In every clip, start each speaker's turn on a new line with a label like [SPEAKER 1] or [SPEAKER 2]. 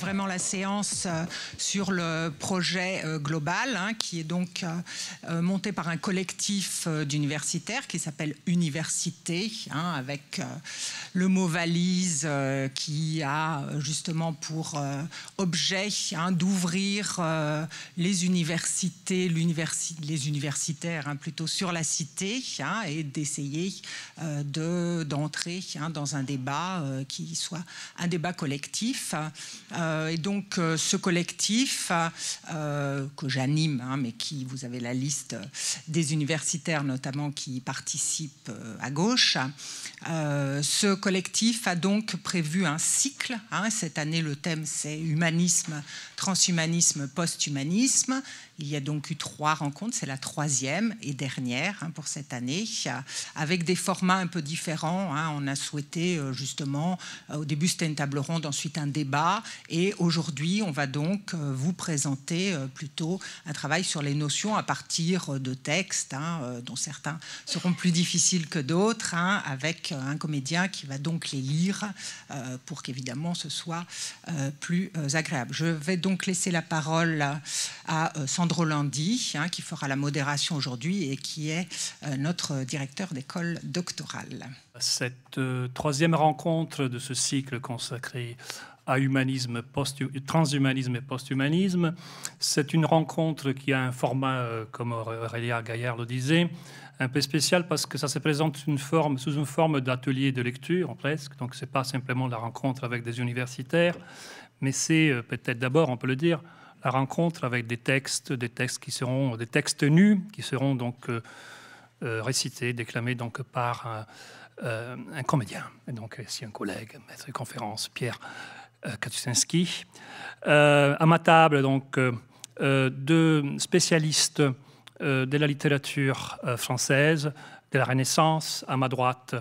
[SPEAKER 1] vraiment la séance euh, sur le projet euh, global, hein, qui est donc euh, monté par un collectif d'universitaires qui s'appelle Université, hein, avec le mot valise qui a justement pour objet hein, d'ouvrir les universités, les universitaires plutôt sur la cité et d'essayer de d'entrer dans un débat qui soit un débat collectif euh, et donc euh, ce collectif euh, que j'anime, hein, mais qui, vous avez la liste des universitaires notamment qui participent à gauche, ce collectif a donc prévu un cycle. Hein. cette année, le thème, c'est humanisme, transhumanisme, posthumanisme il y a donc eu trois rencontres, c'est la troisième et dernière hein, pour cette année, avec des formats un peu différents. Hein. On a souhaité euh, justement, euh, au début c'était une table ronde, ensuite un débat, et aujourd'hui on va donc euh, vous présenter plutôt un travail sur les notions à partir de textes, hein, dont certains seront plus difficiles que d'autres, avec un comédien qui va donc les lire pour qu'évidemment ce soit plus agréable. Je vais donc laisser la parole à, à andré hein, qui fera la modération aujourd'hui et qui est euh, notre directeur d'école doctorale.
[SPEAKER 2] Cette euh, troisième rencontre de ce cycle consacré à humanisme transhumanisme et posthumanisme, c'est une rencontre qui a un format, euh, comme Aurélia Gaillard le disait, un peu spécial parce que ça se présente sous une forme d'atelier de lecture presque. Donc ce n'est pas simplement la rencontre avec des universitaires, mais c'est peut-être d'abord, on peut le dire, la rencontre avec des textes, des textes qui seront des textes nus, qui seront donc euh, euh, récités, déclamés donc par euh, un, comédien, et donc ici un collègue, maître de conférence, Pierre Katusinski. à ma table, donc, deux spécialistes de la littérature française, de la Renaissance. À ma droite,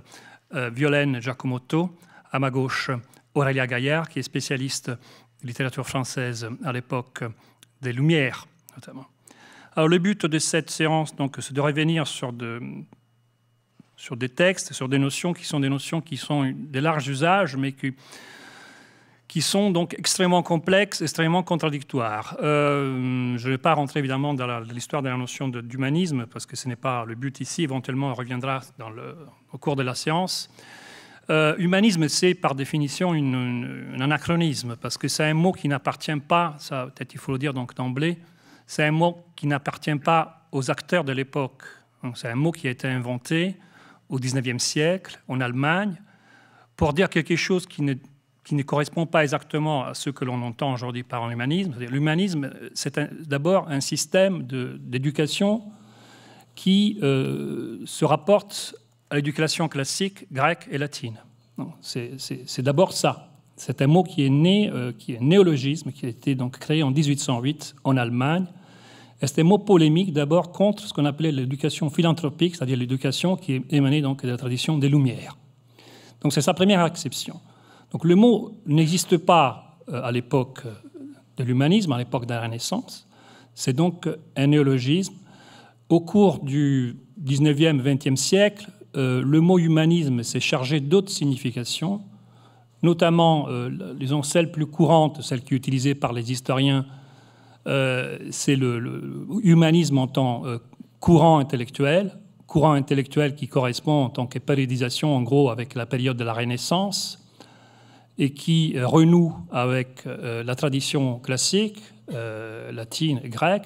[SPEAKER 2] Violaine Giacomotto. À ma gauche, Aurélia Gaillard, qui est spécialiste littérature française à l'époque des Lumières, notamment. Alors le but de cette séance, donc, c'est de revenir sur, sur des textes, sur des notions qui sont des notions qui sont des larges usages, mais qui, qui sont donc extrêmement complexes, extrêmement contradictoires. Euh, je ne vais pas rentrer évidemment dans l'histoire de la notion d'humanisme, parce que ce n'est pas le but ici, éventuellement on reviendra dans le, au cours de la séance. Euh, humanisme, c'est par définition une, un anachronisme, parce que c'est un mot qui n'appartient pas, ça peut-être il faut le dire donc d'emblée, c'est un mot qui n'appartient pas aux acteurs de l'époque. C'est un mot qui a été inventé au 19e siècle, en Allemagne, pour dire quelque chose qui ne, qui ne correspond pas exactement à ce que l'on entend aujourd'hui par l'humanisme. L'humanisme, c'est d'abord un système d'éducation qui euh, se rapporte à l'éducation classique grecque et latine. C'est d'abord ça. C'est un mot qui est né, euh, qui est néologisme, qui a été donc créé en 1808 en Allemagne. C'est un mot polémique d'abord contre ce qu'on appelait l'éducation philanthropique, c'est-à-dire l'éducation qui émanait donc de la tradition des Lumières. Donc c'est sa première acception. Donc le mot n'existe pas euh, à l'époque euh, de l'humanisme, à l'époque de la Renaissance. C'est donc un néologisme. Au cours du 19e, 20e siècle, euh, le mot humanisme s'est chargé d'autres significations, notamment, euh, disons, celle plus courante, celle qui est utilisée par les historiens, euh, c'est le, humanisme en tant courant intellectuel, courant intellectuel qui correspond en tant périodisation, en gros, avec la période de la Renaissance, et qui renoue avec la tradition classique, latine et grecque,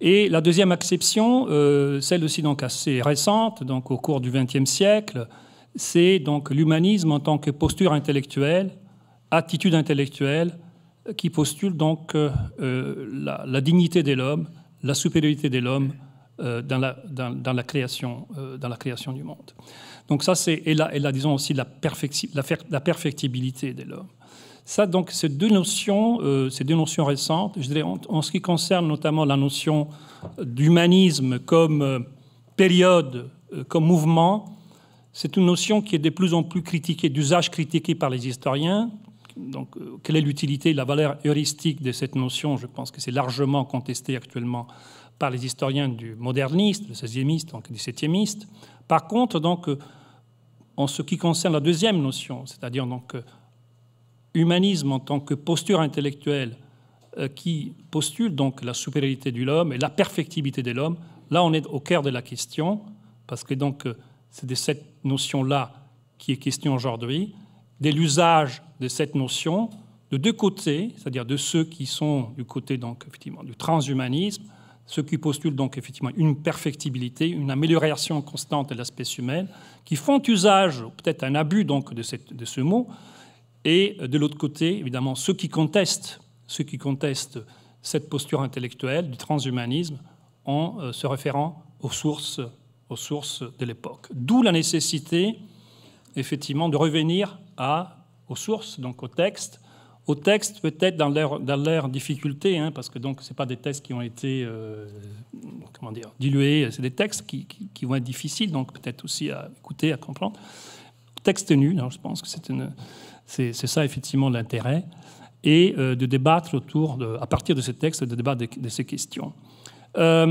[SPEAKER 2] et la deuxième acception, euh, celle aussi donc assez récente, donc au cours du XXe siècle, c'est donc l'humanisme en tant que posture intellectuelle, attitude intellectuelle, qui postule donc euh, euh, la, dignité de l'homme, la supériorité de l'homme dans, la, création, dans la création du monde. Donc ça, c'est et là, disons aussi la, la perfectibilité de l'homme. Ça, donc, ces deux notions, euh, ces deux notions récentes, je en, ce qui concerne notamment la notion d'humanisme comme euh, période, euh, comme mouvement, c'est une notion qui est de plus en plus critiquée, d'usage critiqué par les historiens. Donc, quelle est l'utilité, la valeur heuristique de cette notion Je pense que c'est largement contesté actuellement par les historiens du moderniste, le 16e, donc 17e. Par contre, donc, en ce qui concerne la deuxième notion, c'est-à-dire donc humanisme en tant que posture intellectuelle euh, qui postule donc la supériorité de l'homme et la perfectibilité de l'homme, là on est au cœur de la question, parce que donc euh, c'est de cette notion-là qui est question aujourd'hui, de l'usage de cette notion de deux côtés, c'est-à-dire de ceux qui sont du côté donc effectivement du transhumanisme, ceux qui postulent donc effectivement une perfectibilité, une amélioration constante de l'espèce humaine, qui font usage, peut-être un abus donc de, cette, de ce mot, et de l'autre côté, évidemment, ceux qui contestent, ceux qui contestent cette posture intellectuelle du transhumanisme en euh, se référant aux sources, aux sources de l'époque. D'où la nécessité, effectivement, de revenir à, aux sources, donc aux textes, aux textes peut-être dans leur, dans difficulté, hein, parce que donc sont pas des textes qui ont été euh, comment dire dilués, c'est des textes qui, qui, vont être difficiles, donc peut-être aussi à écouter, à comprendre. Texte nu, hein, je pense que c'est une c'est ça effectivement l'intérêt, et euh, de débattre autour, à partir de ces textes, de débattre de, ces questions. Euh,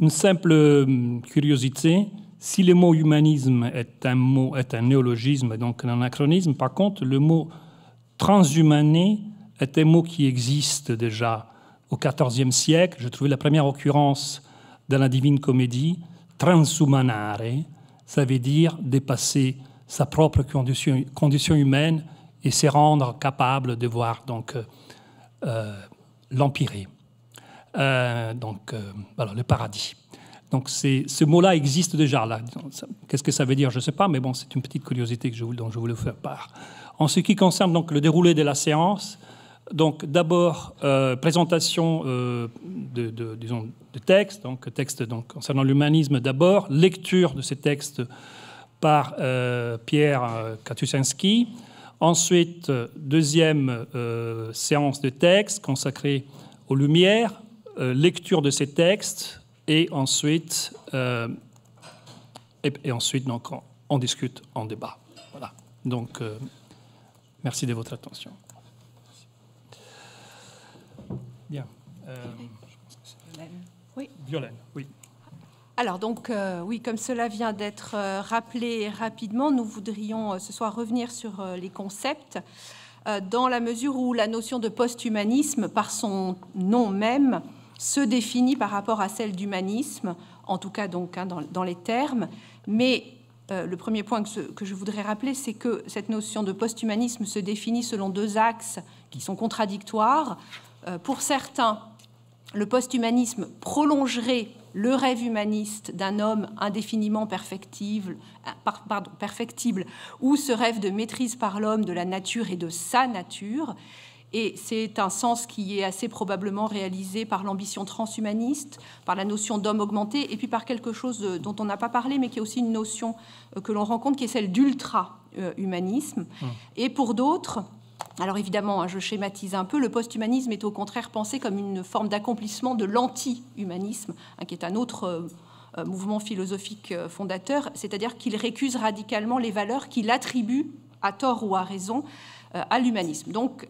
[SPEAKER 2] une simple hum, curiosité, si le mot humanisme est un mot, est un néologisme, donc un anachronisme, par contre, le mot transhumané est un mot qui existe déjà au XIVe siècle. Je trouvais la première occurrence dans la Divine Comédie, transhumanare, ça veut dire dépasser sa propre condition, humaine et se rendre capable de voir donc euh, euh, euh, donc voilà, le paradis. Donc ce mot-là existe déjà là. Qu'est-ce que ça veut dire Je ne sais pas, mais bon, c'est une petite curiosité que je, dont je voulais vous faire part. En ce qui concerne donc le déroulé de la séance, donc d'abord présentation de, disons, de textes, donc texte donc concernant l'humanisme d'abord, lecture de ces textes par euh, Pierre euh, Katusinski. Ensuite, euh, deuxième séance de texte consacrée aux Lumières, lecture de ces textes, et ensuite, et, ensuite donc, on, discute en débat. Voilà. Donc, merci de votre attention. Bien. Oui. Violaine, oui.
[SPEAKER 3] Alors donc euh, oui, comme cela vient d'être euh, rappelé rapidement, nous voudrions euh, ce soir revenir sur les concepts dans la mesure où la notion de post-humanisme, par son nom même, se définit par rapport à celle d'humanisme, en tout cas donc hein, dans, les termes. Mais le premier point que, que je voudrais rappeler, c'est que cette notion de post-humanisme se définit selon deux axes qui sont contradictoires. pour certains, le post-humanisme prolongerait le rêve humaniste d'un homme indéfiniment perfectible, ou ce rêve de maîtrise par l'homme de la nature et de sa nature. Et c'est un sens qui est assez probablement réalisé par l'ambition transhumaniste, par la notion d'homme augmenté, et puis par quelque chose dont on n'a pas parlé, mais qui est aussi une notion euh, que l'on rencontre, qui est celle d'ultra-humanisme. Euh, mmh. Et pour d'autres, alors évidemment, hein, je schématise un peu, le post-humanisme est au contraire pensé comme une forme d'accomplissement de l'anti-humanisme, hein, qui est un autre euh, euh, mouvement philosophique euh, fondateur, c'est-à-dire qu'il récuse radicalement les valeurs qu'il attribue, à tort ou à raison, à l'humanisme. Donc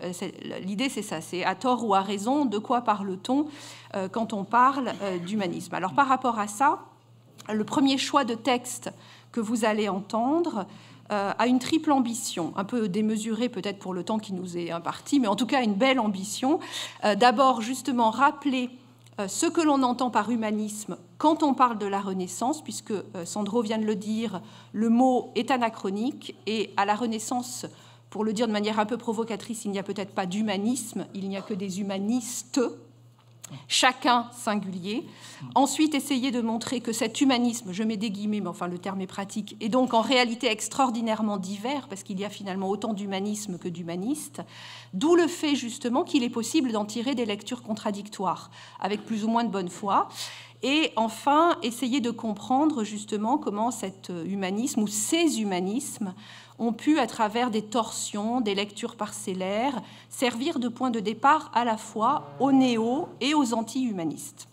[SPEAKER 3] l'idée c'est ça, c'est à tort ou à raison, de quoi parle-t-on quand on parle d'humanisme Alors par rapport à ça, le premier choix de texte que vous allez entendre, à euh, une triple ambition, un peu démesurée peut-être pour le temps qui nous est imparti, mais en tout cas une belle ambition. Euh, d'abord, justement, rappeler euh, ce que l'on entend par humanisme quand on parle de la Renaissance, puisque Sandro vient de le dire, le mot est anachronique, et à la Renaissance, pour le dire de manière un peu provocatrice, il n'y a peut-être pas d'humanisme, il n'y a que des humanistes, chacun singulier. Ensuite, essayer de montrer que cet humanisme, je mets des guillemets, mais enfin le terme est pratique, est donc en réalité extraordinairement divers, parce qu'il y a finalement autant d'humanisme que d'humanistes. d'où le fait justement qu'il est possible d'en tirer des lectures contradictoires, avec plus ou moins de bonne foi. Et enfin, essayer de comprendre justement comment cet humanisme ou ces humanismes ont pu, à travers des torsions, des lectures parcellaires, servir de point de départ à la fois aux néo et aux anti-humanistes.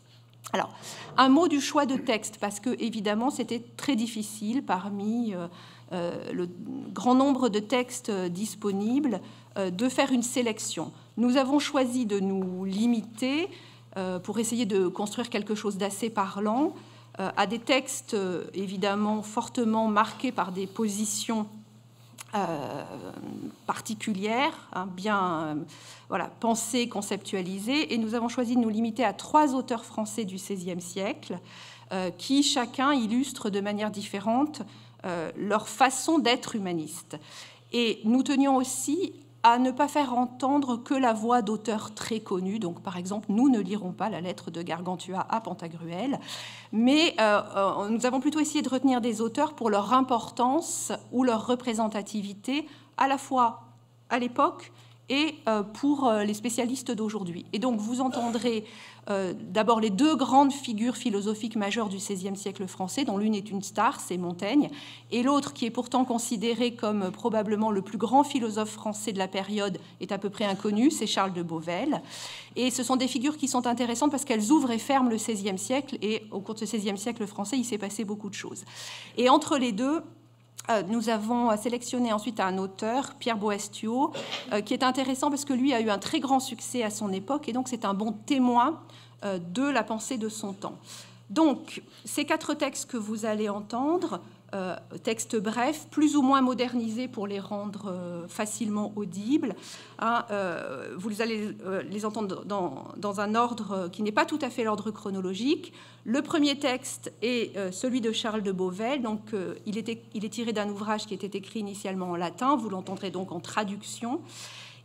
[SPEAKER 3] Alors, un mot du choix de texte, parce que évidemment c'était très difficile parmi euh, euh, le grand nombre de textes euh, disponibles de faire une sélection. Nous avons choisi de nous limiter pour essayer de construire quelque chose d'assez parlant à des textes évidemment fortement marqués par des positions euh, particulière, hein, bien euh, voilà, pensée, conceptualisée, et nous avons choisi de nous limiter à trois auteurs français du XVIe siècle, euh, qui chacun illustre de manière différente leur façon d'être humaniste. Et nous tenions aussi à ne pas faire entendre que la voix d'auteurs très connus. Donc, par exemple, nous ne lirons pas la lettre de Gargantua à Pantagruel, mais euh, euh, nous avons plutôt essayé de retenir des auteurs pour leur importance ou leur représentativité, à la fois à l'époque et euh, pour euh, les spécialistes d'aujourd'hui. Et donc vous entendrez euh, d'abord les deux grandes figures philosophiques majeures du XVIe siècle français, dont l'une est une star, c'est Montaigne, et l'autre, qui est pourtant considéré comme probablement le plus grand philosophe français de la période, est à peu près inconnu, c'est Charles de Beauvel. Et ce sont des figures qui sont intéressantes parce qu'elles ouvrent et ferment le XVIe siècle, et au cours de ce XVIe siècle français, il s'est passé beaucoup de choses. Et entre les deux, euh, nous avons euh, sélectionné ensuite un auteur, Pierre Boestio, euh, qui est intéressant parce que lui a eu un très grand succès à son époque et donc c'est un bon témoin de la pensée de son temps. Donc, ces quatre textes que vous allez entendre euh, textes brefs, plus ou moins modernisés pour les rendre euh, facilement audibles. Hein, euh, vous allez les entendre dans, un ordre qui n'est pas tout à fait l'ordre chronologique. Le premier texte est celui de Charles de Beauvais. Donc, il, il est tiré d'un ouvrage qui était écrit initialement en latin. Vous l'entendrez donc en traduction.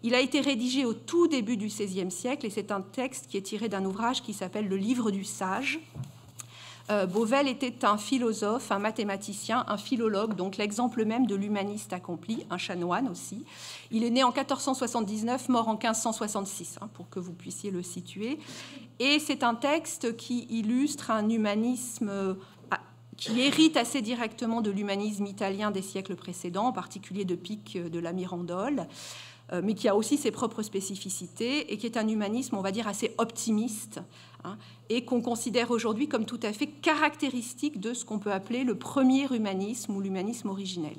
[SPEAKER 3] Il a été rédigé au tout début du XVIe siècle et c'est un texte qui est tiré d'un ouvrage qui s'appelle Le Livre du Sage, euh, Bovell était un philosophe, un mathématicien, un philologue, donc l'exemple même de l'humaniste accompli, un chanoine aussi. Il est né en 1479, mort en 1566, hein, pour que vous puissiez le situer. Et c'est un texte qui illustre un humanisme euh, qui hérite assez directement de l'humanisme italien des siècles précédents, en particulier de Pic euh, de la Mirandole mais qui a aussi ses propres spécificités et qui est un humanisme, on va dire, assez optimiste, Hein, et qu'on considère aujourd'hui comme tout à fait caractéristique de ce qu'on peut appeler le premier humanisme ou l'humanisme originel.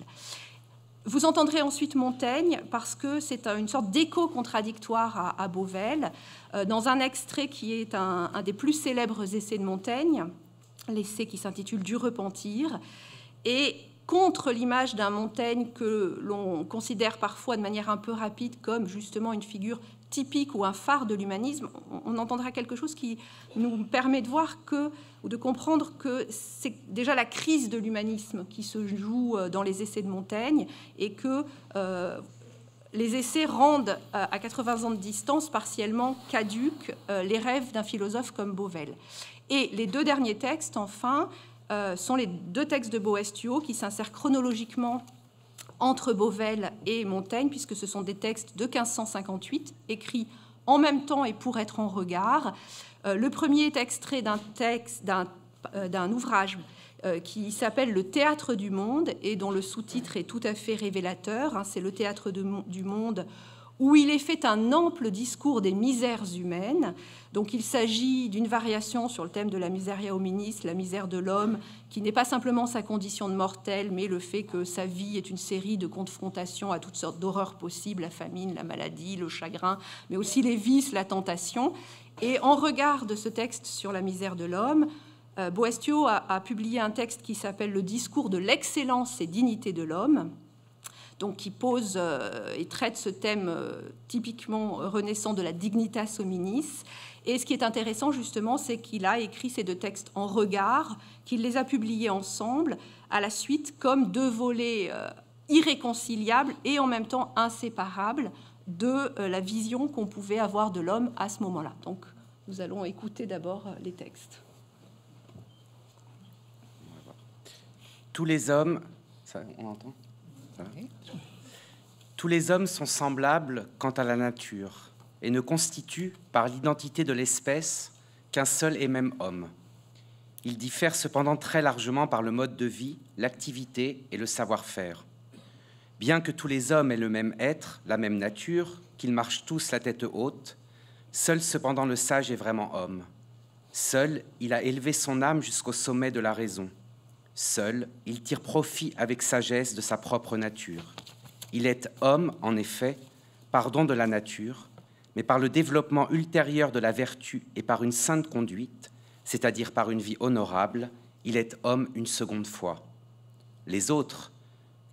[SPEAKER 3] Vous entendrez ensuite Montaigne parce que c'est une sorte d'écho contradictoire à, à Beauvel. Euh, dans un extrait qui est un, un, des plus célèbres essais de Montaigne, l'essai qui s'intitule Du repentir, et contre l'image d'un Montaigne que l'on considère parfois de manière un peu rapide comme justement une figure typique ou un phare de l'humanisme, on, entendra quelque chose qui nous permet de voir que, ou de comprendre que c'est déjà la crise de l'humanisme qui se joue euh, dans les essais de Montaigne et que euh, les essais rendent euh, à 80 ans de distance partiellement caduques les rêves d'un philosophe comme Beauvel. Et les deux derniers textes, enfin, sont les deux textes de Boestio qui s'insèrent chronologiquement entre Beauvel et Montaigne, puisque ce sont des textes de 1558 écrits en même temps et pour être en regard. Euh, le premier est extrait d'un texte, d'un euh, ouvrage euh, qui s'appelle Le théâtre du monde et dont le sous-titre est tout à fait révélateur. Hein. C'est le théâtre du monde où il est fait un ample discours des misères humaines. Donc il s'agit d'une variation sur le thème de la au hominis, la misère de l'homme, qui n'est pas simplement sa condition de mortel, mais le fait que sa vie est une série de confrontations à toutes sortes d'horreurs possibles, la famine, la maladie, le chagrin, mais aussi les vices, la tentation. Et en regard de ce texte sur la misère de l'homme, euh, Boestio a publié un texte qui s'appelle Le discours de l'excellence et dignité de l'homme, donc qui pose euh, et traite ce thème euh, typiquement renaissant de la dignitas hominis. Et ce qui est intéressant justement, c'est qu'il a écrit ces deux textes en regard, qu'il les a publiés ensemble à la suite comme deux volets euh, irréconciliables et en même temps inséparables de la vision qu'on pouvait avoir de l'homme à ce moment-là. Donc nous allons écouter d'abord les textes.
[SPEAKER 4] Tous les hommes, ça, on entend tous les hommes sont semblables quant à la nature et ne constituent, par l'identité de l'espèce, qu'un seul et même homme. Ils diffèrent cependant très largement par le mode de vie, l'activité et le savoir-faire. Bien que tous les hommes aient le même être, la même nature, qu'ils marchent tous la tête haute, seul cependant le sage est vraiment homme. Seul, il a élevé son âme jusqu'au sommet de la raison. Seul, il tire profit avec sagesse de sa propre nature. Il est homme, en effet, pardon de la nature, mais par le développement ultérieur de la vertu et par une sainte conduite, c'est-à-dire par une vie honorable, il est homme une seconde fois. Les autres,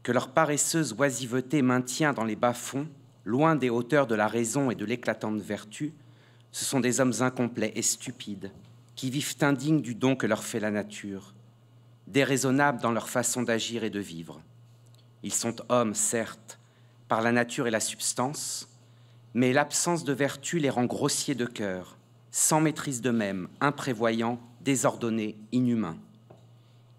[SPEAKER 4] que leur paresseuse oisiveté maintient dans les bas-fonds, loin des hauteurs de la raison et de l'éclatante vertu, ce sont des hommes incomplets et stupides, qui vivent indignes du don que leur fait la nature, déraisonnables dans leur façon d'agir et de vivre. Ils sont hommes, certes, par la nature et la substance, mais l'absence de vertu les rend grossiers de cœur, sans maîtrise d'eux-mêmes, imprévoyants, désordonnés, inhumains.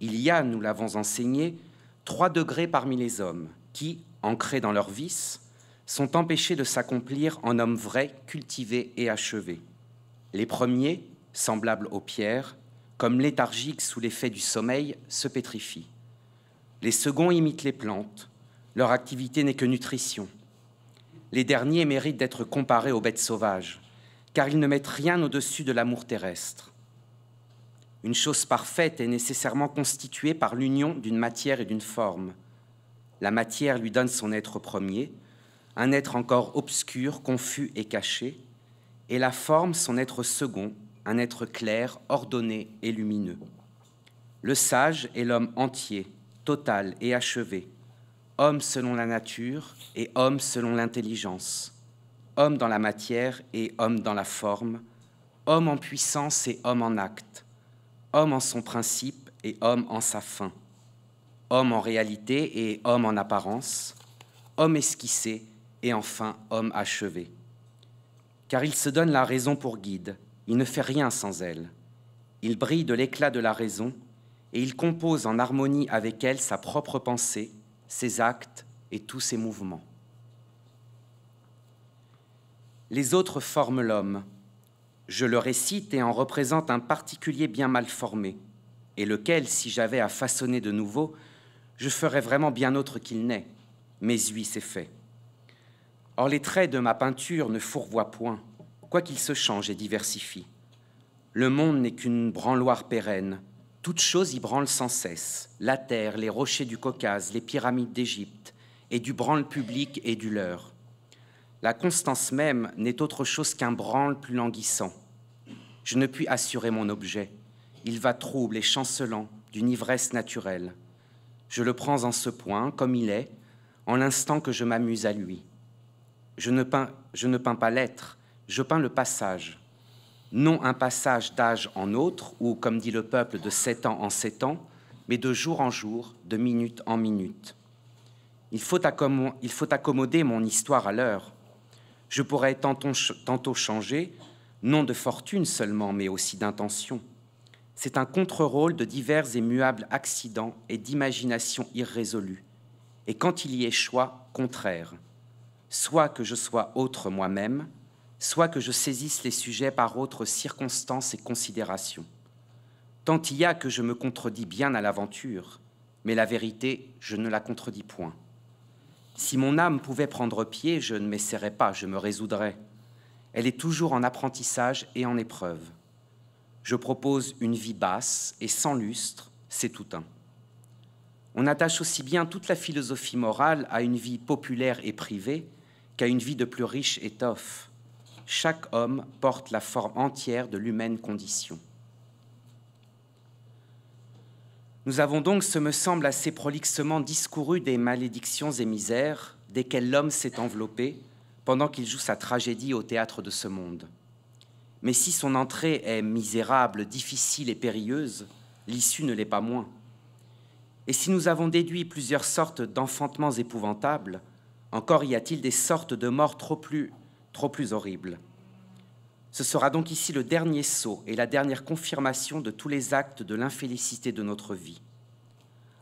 [SPEAKER 4] Il y a, nous l'avons enseigné, trois degrés parmi les hommes qui, ancrés dans leurs vices, sont empêchés de s'accomplir en hommes vrais, cultivés et achevés. Les premiers, semblables aux pierres, comme léthargique sous l'effet du sommeil, se pétrifie, Les seconds imitent les plantes, leur activité n'est que nutrition. Les derniers méritent d'être comparés aux bêtes sauvages, car ils ne mettent rien au-dessus de l'amour terrestre. Une chose parfaite est nécessairement constituée par l'union d'une matière et d'une forme. La matière lui donne son être premier, un être encore obscur, confus et caché, et la forme son être second, un être clair, ordonné et lumineux. Le sage est l'homme entier, total et achevé, homme selon la nature et homme selon l'intelligence, homme dans la matière et homme dans la forme, homme en puissance et homme en acte, homme en son principe et homme en sa fin, homme en réalité et homme en apparence, homme esquissé et enfin homme achevé. Car il se donne la raison pour guide, il ne fait rien sans elle. Il brille de l'éclat de la raison et il compose en harmonie avec elle sa propre pensée, ses actes et tous ses mouvements. Les autres forment l'homme. Je le récite et en représente un particulier bien mal formé, et lequel, si j'avais à façonner de nouveau, je ferais vraiment bien autre qu'il n'est. Mais oui, c'est fait. Or les traits de ma peinture ne fourvoient point, quoi qu'il se change et diversifie. Le monde n'est qu'une branloire pérenne. Toute chose y branle sans cesse. La terre, les rochers du Caucase, les pyramides d'Égypte, et du branle public et du leur. La constance même n'est autre chose qu'un branle plus languissant. Je ne puis assurer mon objet. Il va trouble et chancelant d'une ivresse naturelle. Je le prends en ce point, comme il est, en l'instant que je m'amuse à lui. Je ne peins, je ne peins pas l'être, je peins le passage, non un passage d'âge en autre, ou comme dit le peuple, de sept ans en sept ans, mais de jour en jour, de minute en minute. Il faut, accommoder mon histoire à l'heure. Je pourrais tantôt, changer, non de fortune seulement, mais aussi d'intention. C'est un contre-rôle de divers et muables accidents et d'imagination irrésolue. Et quand il y choix, contraire. Soit que je sois autre moi-même, soit que je saisisse les sujets par autres circonstances et considérations. Tant il y a que je me contredis bien à l'aventure, mais la vérité, je ne la contredis point. Si mon âme pouvait prendre pied, je ne m'essaierais pas, je me résoudrais. Elle est toujours en apprentissage et en épreuve. Je propose une vie basse et sans lustre, c'est tout un. On attache aussi bien toute la philosophie morale à une vie populaire et privée qu'à une vie de plus riche étoffe chaque homme porte la forme entière de l'humaine condition. Nous avons donc, ce me semble assez prolixement, discouru des malédictions et misères desquelles l'homme s'est enveloppé pendant qu'il joue sa tragédie au théâtre de ce monde. Mais si son entrée est misérable, difficile et périlleuse, l'issue ne l'est pas moins. Et si nous avons déduit plusieurs sortes d'enfantements épouvantables, encore y a-t-il des sortes de morts trop plus trop plus horrible. Ce sera donc ici le dernier saut et la dernière confirmation de tous les actes de l'infélicité de notre vie.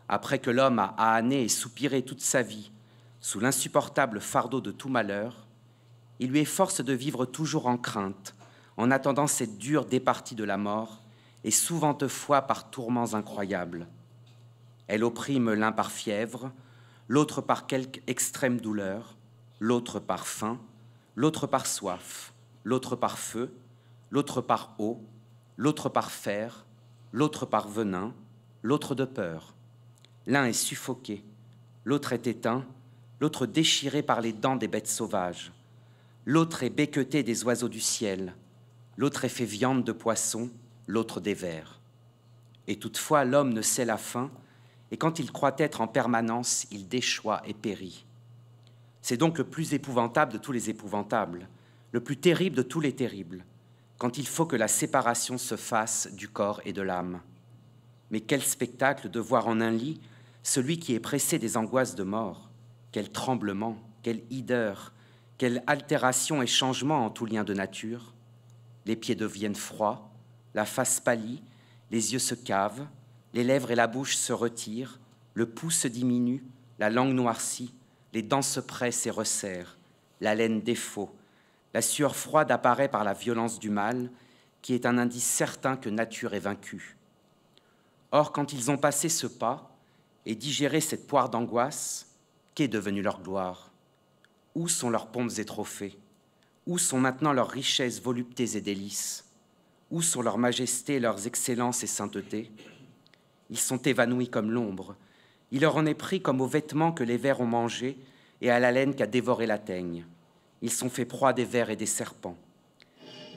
[SPEAKER 4] Après que l'homme a ahanné et soupiré toute sa vie sous l'insupportable fardeau de tout malheur, il lui est force de vivre toujours en crainte, en attendant cette dure départie de la mort, et souvent fois par tourments incroyables. Elle opprime l'un par fièvre, l'autre par quelque extrême douleur, l'autre par faim, l'autre par soif, l'autre par feu, l'autre par eau, l'autre par fer, l'autre par venin, l'autre de peur. L'un est suffoqué, l'autre est éteint, l'autre déchiré par les dents des bêtes sauvages, l'autre est béqueté des oiseaux du ciel, l'autre est fait viande de poisson, l'autre des vers. Et toutefois l'homme ne sait la fin, et quand il croit être en permanence, il déchoit et périt. C'est donc le plus épouvantable de tous les épouvantables, le plus terrible de tous les terribles, quand il faut que la séparation se fasse du corps et de l'âme. Mais quel spectacle de voir en un lit celui qui est pressé des angoisses de mort, quel tremblement, quelle hideur, quelle altération et changement en tout lien de nature. Les pieds deviennent froids, la face pâlit, les yeux se cavent, les lèvres et la bouche se retirent, le pouce diminue, la langue noircit, les dents se pressent et resserrent, la laine défaut, la sueur froide apparaît par la violence du mal, qui est un indice certain que nature est vaincue. Or, quand ils ont passé ce pas et digéré cette poire d'angoisse, qu'est devenue leur gloire Où sont leurs pompes et trophées Où sont maintenant leurs richesses, voluptés et délices Où sont leur majesté, leurs excellences et saintetés Ils sont évanouis comme l'ombre, il leur en est pris comme aux vêtements que les vers ont mangés et à la laine qu'a dévoré la teigne. Ils sont faits proie des vers et des serpents.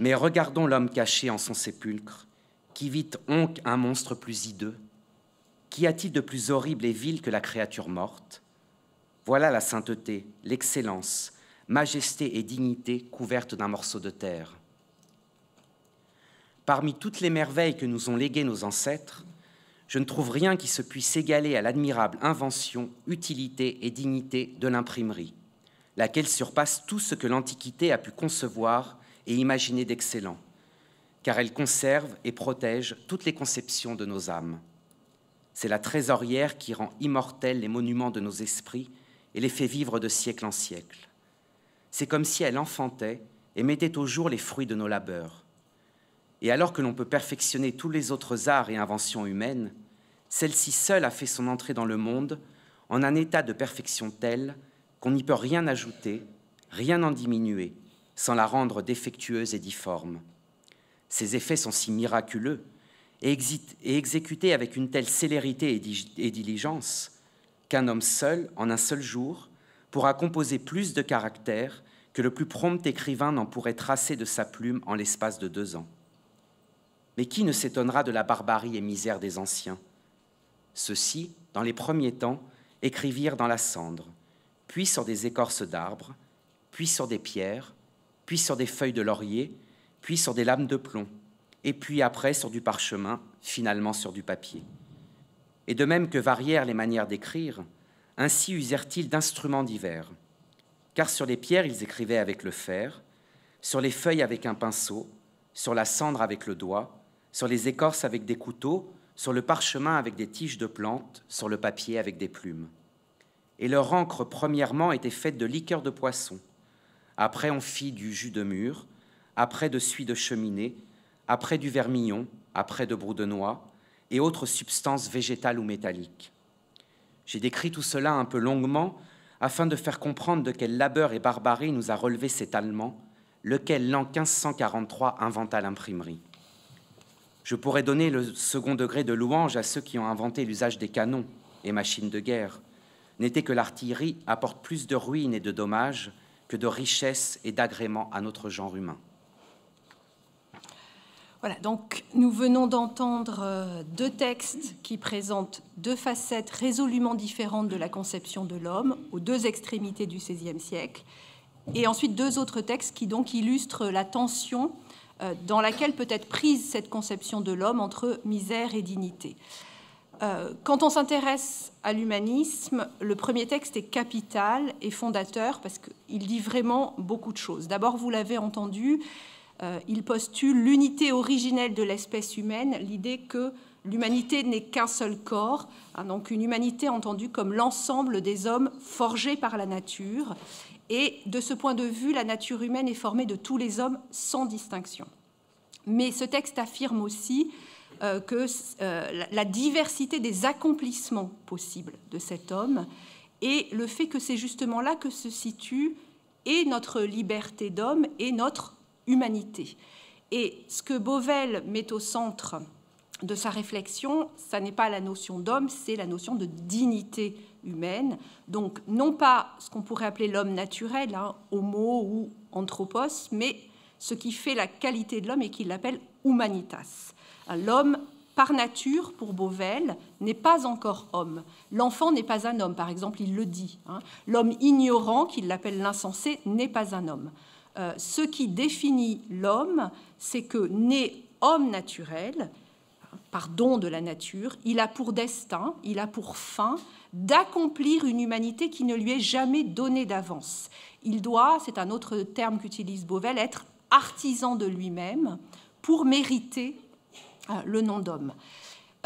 [SPEAKER 4] Mais regardons l'homme caché en son sépulcre, qui vit honque un monstre plus hideux. Qu'y a-t-il de plus horrible et vil que la créature morte Voilà la sainteté, l'excellence, majesté et dignité couvertes d'un morceau de terre. Parmi toutes les merveilles que nous ont léguées nos ancêtres, je ne trouve rien qui se puisse égaler à l'admirable invention, utilité et dignité de l'imprimerie, laquelle surpasse tout ce que l'Antiquité a pu concevoir et imaginer d'excellent, car elle conserve et protège toutes les conceptions de nos âmes. C'est la trésorière qui rend immortels les monuments de nos esprits et les fait vivre de siècle en siècle. C'est comme si elle enfantait et mettait au jour les fruits de nos labeurs. Et alors que l'on peut perfectionner tous les autres arts et inventions humaines, celle-ci seule a fait son entrée dans le monde en un état de perfection tel qu'on n'y peut rien ajouter, rien en diminuer, sans la rendre défectueuse et difforme. Ses effets sont si miraculeux et, exécutés avec une telle célérité et diligence qu'un homme seul, en un seul jour, pourra composer plus de caractères que le plus prompt écrivain n'en pourrait tracer de sa plume en l'espace de deux ans. Mais qui ne s'étonnera de la barbarie et misère des anciens Ceux-ci, dans les premiers temps, écrivirent dans la cendre, puis sur des écorces d'arbres, puis sur des pierres, puis sur des feuilles de laurier, puis sur des lames de plomb, et puis après sur du parchemin, finalement sur du papier. Et de même que varièrent les manières d'écrire, ainsi usèrent-ils d'instruments divers. Car sur les pierres, ils écrivaient avec le fer, sur les feuilles avec un pinceau, sur la cendre avec le doigt, sur les écorces avec des couteaux, sur le parchemin avec des tiges de plantes, sur le papier avec des plumes. Et leur encre, premièrement, était faite de liqueur de poisson. Après, on fit du jus de mûre, après de suie de cheminée, après du vermillon, après de brou de noix et autres substances végétales ou métalliques. J'ai décrit tout cela un peu longuement afin de faire comprendre de quel labeur et barbarie nous a relevé cet Allemand, lequel, l'an 1543, inventa l'imprimerie. Je pourrais donner le second degré de louange à ceux qui ont inventé l'usage des canons et machines de guerre. N'était que l'artillerie apporte plus de ruines et de dommages que de richesses et d'agréments à notre genre humain.
[SPEAKER 3] Voilà, donc nous venons d'entendre euh, deux textes qui présentent deux facettes résolument différentes de la conception de l'homme aux deux extrémités du XVIe siècle, et ensuite deux autres textes qui donc illustrent la tension euh, dans laquelle peut être prise cette conception de l'homme entre misère et dignité. Euh, quand on s'intéresse à l'humanisme, le premier texte est capital et fondateur parce qu'il dit vraiment beaucoup de choses. D'abord, vous l'avez entendu, euh, il postule l'unité originelle de l'espèce humaine, l'idée que l'humanité n'est qu'un seul corps, hein, donc une humanité entendue comme l'ensemble des hommes forgés par la nature. Et de ce point de vue, la nature humaine est formée de tous les hommes sans distinction. Mais ce texte affirme aussi euh, que euh, la diversité des accomplissements possibles de cet homme et le fait que c'est justement là que se situe et notre liberté d'homme et notre humanité. Et ce que Bovel met au centre de sa réflexion, ça n'est pas la notion d'homme, c'est la notion de dignité humaine. Donc, non pas ce qu'on pourrait appeler l'homme naturel, hein, homo ou anthropos, mais ce qui fait la qualité de l'homme et qu'il l'appelle humanitas. Hein, l'homme, par nature, pour Beauvel, n'est pas encore homme. L'enfant n'est pas un homme, par exemple, il le dit. Hein. L'homme ignorant, qu'il appelle l'insensé, n'est pas un homme. Euh, ce qui définit l'homme, c'est que né homme naturel, par don de la nature, il a pour destin, il a pour fin d'accomplir une humanité qui ne lui est jamais donnée d'avance. Il doit, c'est un autre terme qu'utilise Beauvel, être artisan de lui-même pour mériter euh, le nom d'homme.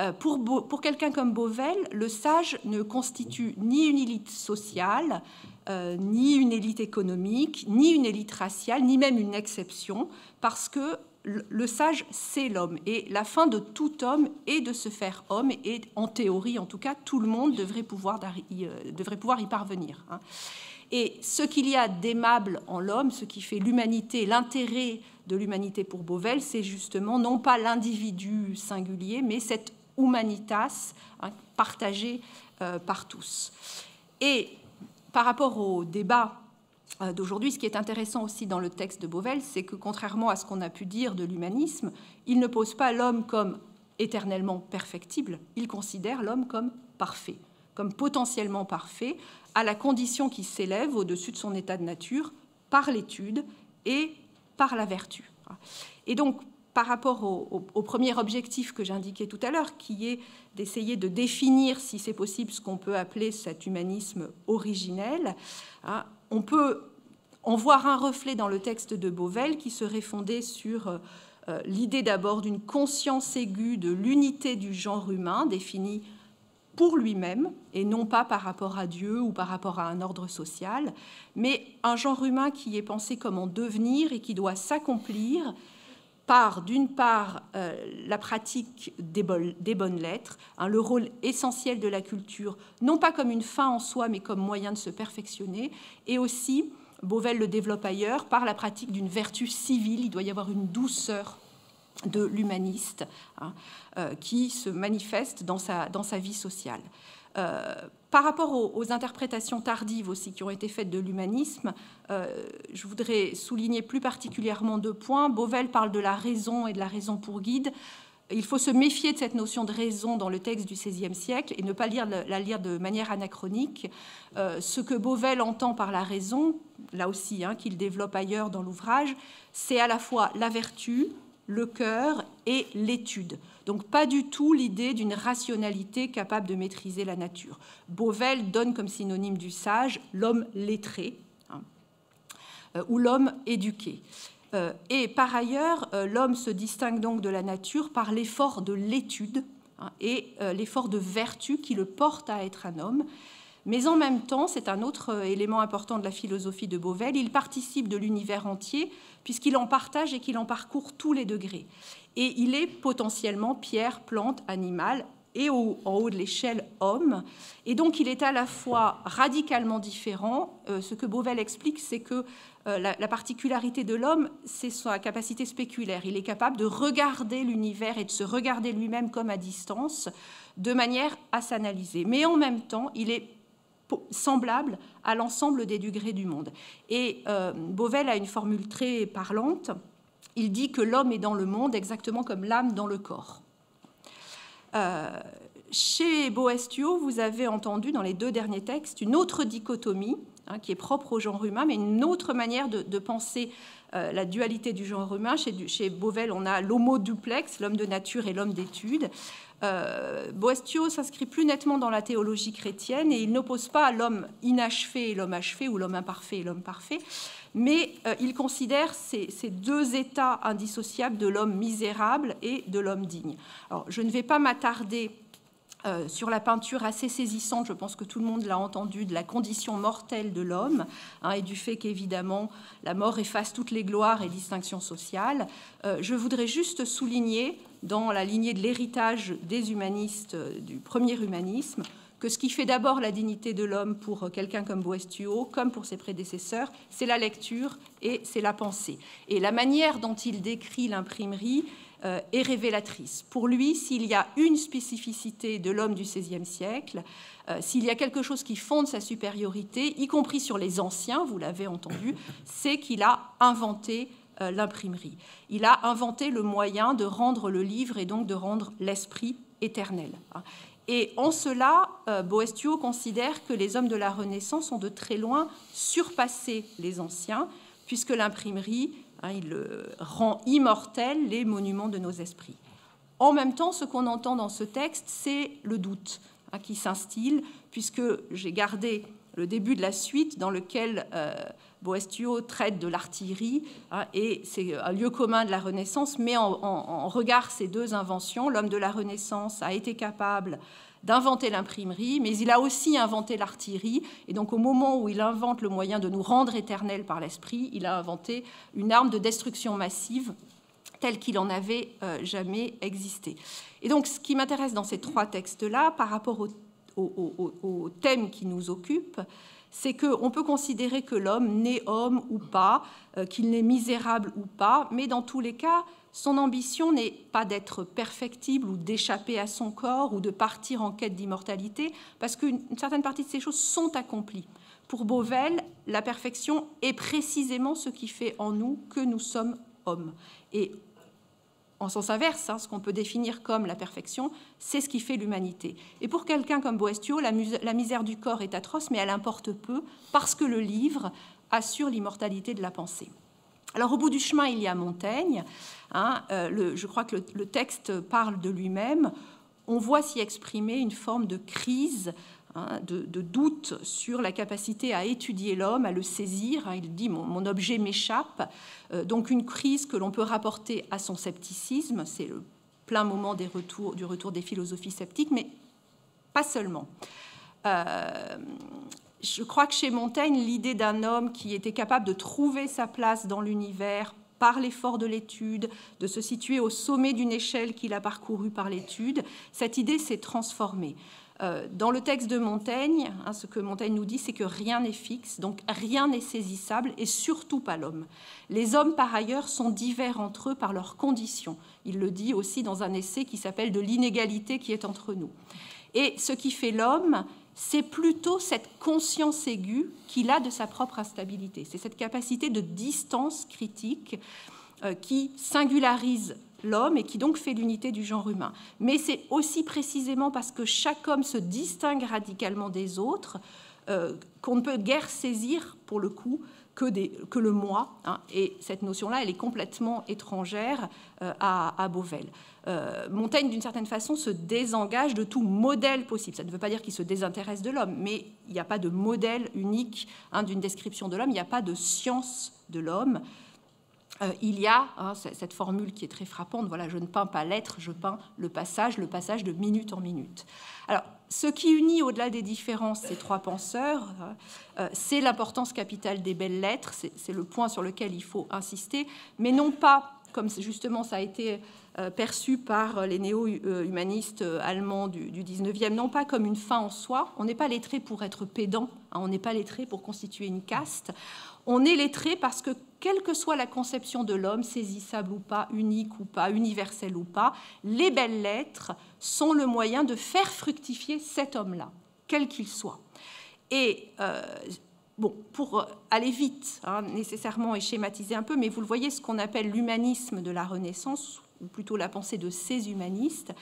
[SPEAKER 3] Euh, pour, pour quelqu'un comme Beauvel, le sage ne constitue ni une élite sociale, euh, ni une élite économique, ni une élite raciale, ni même une exception, parce que le sage, c'est l'homme. Et la fin de tout homme est de se faire homme. Et en théorie, en tout cas, tout le monde devrait pouvoir, y, euh, devrait pouvoir y parvenir. Hein. Et ce qu'il y a d'aimable en l'homme, ce qui fait l'humanité, l'intérêt de l'humanité pour Beauvel, c'est justement non pas l'individu singulier, mais cette humanitas hein, partagée euh, par tous. Et par rapport au débat euh, d'aujourd'hui. Ce qui est intéressant aussi dans le texte de Beauvel, c'est que contrairement à ce qu'on a pu dire de l'humanisme, il ne pose pas l'homme comme éternellement perfectible, il considère l'homme comme parfait, comme potentiellement parfait, à la condition qu'il s'élève au-dessus de son état de nature par l'étude et par la vertu. Et donc, par rapport au, premier objectif que j'indiquais tout à l'heure, qui est d'essayer de définir, si c'est possible, ce qu'on peut appeler cet humanisme originel, hein, on peut en voir un reflet dans le texte de Beauvel qui serait fondé sur euh, euh, l'idée d'abord d'une conscience aiguë de l'unité du genre humain définie pour lui-même et non pas par rapport à Dieu ou par rapport à un ordre social, mais un genre humain qui est pensé comme en devenir et qui doit s'accomplir par, d'une part, euh, la pratique des, bonnes lettres, hein, le rôle essentiel de la culture, non pas comme une fin en soi, mais comme moyen de se perfectionner, et aussi Beauvel le développe ailleurs, par la pratique d'une vertu civile. Il doit y avoir une douceur de l'humaniste hein, euh, qui se manifeste dans sa, dans sa vie sociale. Euh, par rapport aux, interprétations tardives aussi qui ont été faites de l'humanisme, euh, je voudrais souligner plus particulièrement deux points. Beauvel parle de la raison et de la raison pour guide il faut se méfier de cette notion de raison dans le texte du XVIe siècle et ne pas lire, la lire de manière anachronique. Euh, ce que Beauvel entend par la raison, là aussi, hein, qu'il développe ailleurs dans l'ouvrage, c'est à la fois la vertu, le cœur et l'étude. Donc pas du tout l'idée d'une rationalité capable de maîtriser la nature. Beauvel donne comme synonyme du sage l'homme lettré hein, euh, ou l'homme éduqué. Euh, et par ailleurs, euh, l'homme se distingue donc de la nature par l'effort de l'étude hein, et euh, l'effort de vertu qui le porte à être un homme. Mais en même temps, c'est un autre élément important de la philosophie de Beauvel, il participe de l'univers entier puisqu'il en partage et qu'il en parcourt tous les degrés. Et il est potentiellement pierre, plante, animal et en haut de l'échelle homme. Et donc il est à la fois radicalement différent. ce que Beauvel explique, c'est que euh, la, particularité de l'homme, c'est sa capacité spéculaire. Il est capable de regarder l'univers et de se regarder lui-même comme à distance, de manière à s'analyser. Mais en même temps, il est semblable à l'ensemble des degrés du monde. Et euh, Beauvel a une formule très parlante. Il dit que l'homme est dans le monde exactement comme l'âme dans le corps. Euh, chez Boestio, vous avez entendu dans les deux derniers textes une autre dichotomie Hein, qui est propre au genre humain, mais une autre manière de, penser euh, la dualité du genre humain. Chez, chez Beauvel, on a l'homo duplex, l'homme de nature et l'homme d'étude. Euh, Boestio s'inscrit plus nettement dans la théologie chrétienne et il n'oppose pas l'homme inachevé et l'homme achevé ou l'homme imparfait et l'homme parfait, mais euh, il considère ces, ces, deux états indissociables de l'homme misérable et de l'homme digne. Alors, je ne vais pas m'attarder euh, sur la peinture assez saisissante, je pense que tout le monde l'a entendu, de la condition mortelle de l'homme hein, et du fait qu'évidemment la mort efface toutes les gloires et distinctions sociales. Euh, je voudrais juste souligner, dans la lignée de l'héritage des humanistes, euh, du premier humanisme, que ce qui fait d'abord la dignité de l'homme pour quelqu'un comme Boethius, comme pour ses prédécesseurs, c'est la lecture et c'est la pensée. Et la manière dont il décrit l'imprimerie, euh, est révélatrice. Pour lui, s'il y a une spécificité de l'homme du XVIe siècle, euh, s'il y a quelque chose qui fonde sa supériorité, y compris sur les anciens, vous l'avez entendu, c'est qu'il a inventé euh, l'imprimerie. Il a inventé le moyen de rendre le livre et donc de rendre l'esprit éternel. Et en cela, Boestio considère que les hommes de la Renaissance ont de très loin surpassé les anciens, puisque l'imprimerie Hein, il euh, rend immortels les monuments de nos esprits. En même temps, ce qu'on entend dans ce texte, c'est le doute hein, qui s'instille, puisque j'ai gardé le début de la suite dans lequel euh, traite de l'artillerie, hein, et c'est euh, un lieu commun de la Renaissance, mais en, en, en regard ces deux inventions, l'homme de la Renaissance a été capable d'inventer l'imprimerie, mais il a aussi inventé l'artillerie. Et donc au moment où il invente le moyen de nous rendre éternels par l'esprit, il a inventé une arme de destruction massive telle qu'il en avait euh, jamais existé. Et donc ce qui m'intéresse dans ces trois textes-là, par rapport au, thème qui nous occupe, c'est qu'on peut considérer que l'homme, n'est homme ou pas, euh, qu'il n'est misérable ou pas, mais dans tous les cas, son ambition n'est pas d'être perfectible ou d'échapper à son corps ou de partir en quête d'immortalité, parce qu'une certaine partie de ces choses sont accomplies. Pour Beauvel, la perfection est précisément ce qui fait en nous que nous sommes hommes. Et en sens inverse, hein, ce qu'on peut définir comme la perfection, c'est ce qui fait l'humanité. Et pour quelqu'un comme Boestio, la misère du corps est atroce, mais elle importe peu, parce que le livre assure l'immortalité de la pensée. Alors au bout du chemin, il y a Montaigne. Hein, euh, je crois que le, texte parle de lui-même. On voit s'y exprimer une forme de crise, hein, de, doute sur la capacité à étudier l'homme, à le saisir. Hein. il dit mon, objet m'échappe. Euh, donc une crise que l'on peut rapporter à son scepticisme. C'est le plein moment des retours, du retour des philosophies sceptiques, mais pas seulement. Euh, je crois que chez Montaigne, l'idée d'un homme qui était capable de trouver sa place dans l'univers par l'effort de l'étude, de se situer au sommet d'une échelle qu'il a parcourue par l'étude, cette idée s'est transformée. Euh, dans le texte de Montaigne, hein, ce que Montaigne nous dit, c'est que rien n'est fixe, donc rien n'est saisissable, et surtout pas l'homme. Les hommes, par ailleurs, sont divers entre eux par leurs conditions. Il le dit aussi dans un essai qui s'appelle De l'inégalité qui est entre nous. Et ce qui fait l'homme, c'est plutôt cette conscience aiguë qu'il a de sa propre instabilité. C'est cette capacité de distance critique euh, qui singularise l'homme et qui donc fait l'unité du genre humain. Mais c'est aussi précisément parce que chaque homme se distingue radicalement des autres euh, qu'on ne peut guère saisir, pour le coup, que, que le moi. Hein, et cette notion-là, elle est complètement étrangère euh, à, à, Beauvel. Euh, Montaigne, d'une certaine façon, se désengage de tout modèle possible. Ça ne veut pas dire qu'il se désintéresse de l'homme, mais il n'y a pas de modèle unique hein, d'une description de l'homme, il n'y a pas de science de l'homme. Euh, il y a hein, cette formule qui est très frappante, voilà, je ne peins pas l'être, je peins le passage, le passage de minute en minute. Alors, ce qui unit au-delà des différences ces trois penseurs, euh, c'est l'importance capitale des belles lettres, c'est le point sur lequel il faut insister, mais non pas, comme justement ça a été euh, perçu par les néo-humanistes euh, allemands du, 19e, non pas comme une fin en soi, on n'est pas lettré pour être pédant, hein, on n'est pas lettré pour constituer une caste, on est lettré parce que quelle que soit la conception de l'homme, saisissable ou pas, unique ou pas, universelle ou pas, les belles lettres sont le moyen de faire fructifier cet homme-là, quel qu'il soit. Et euh, bon, pour aller vite, hein, nécessairement et schématiser un peu, mais vous le voyez, ce qu'on appelle l'humanisme de la Renaissance, ou plutôt la pensée de ces humanistes,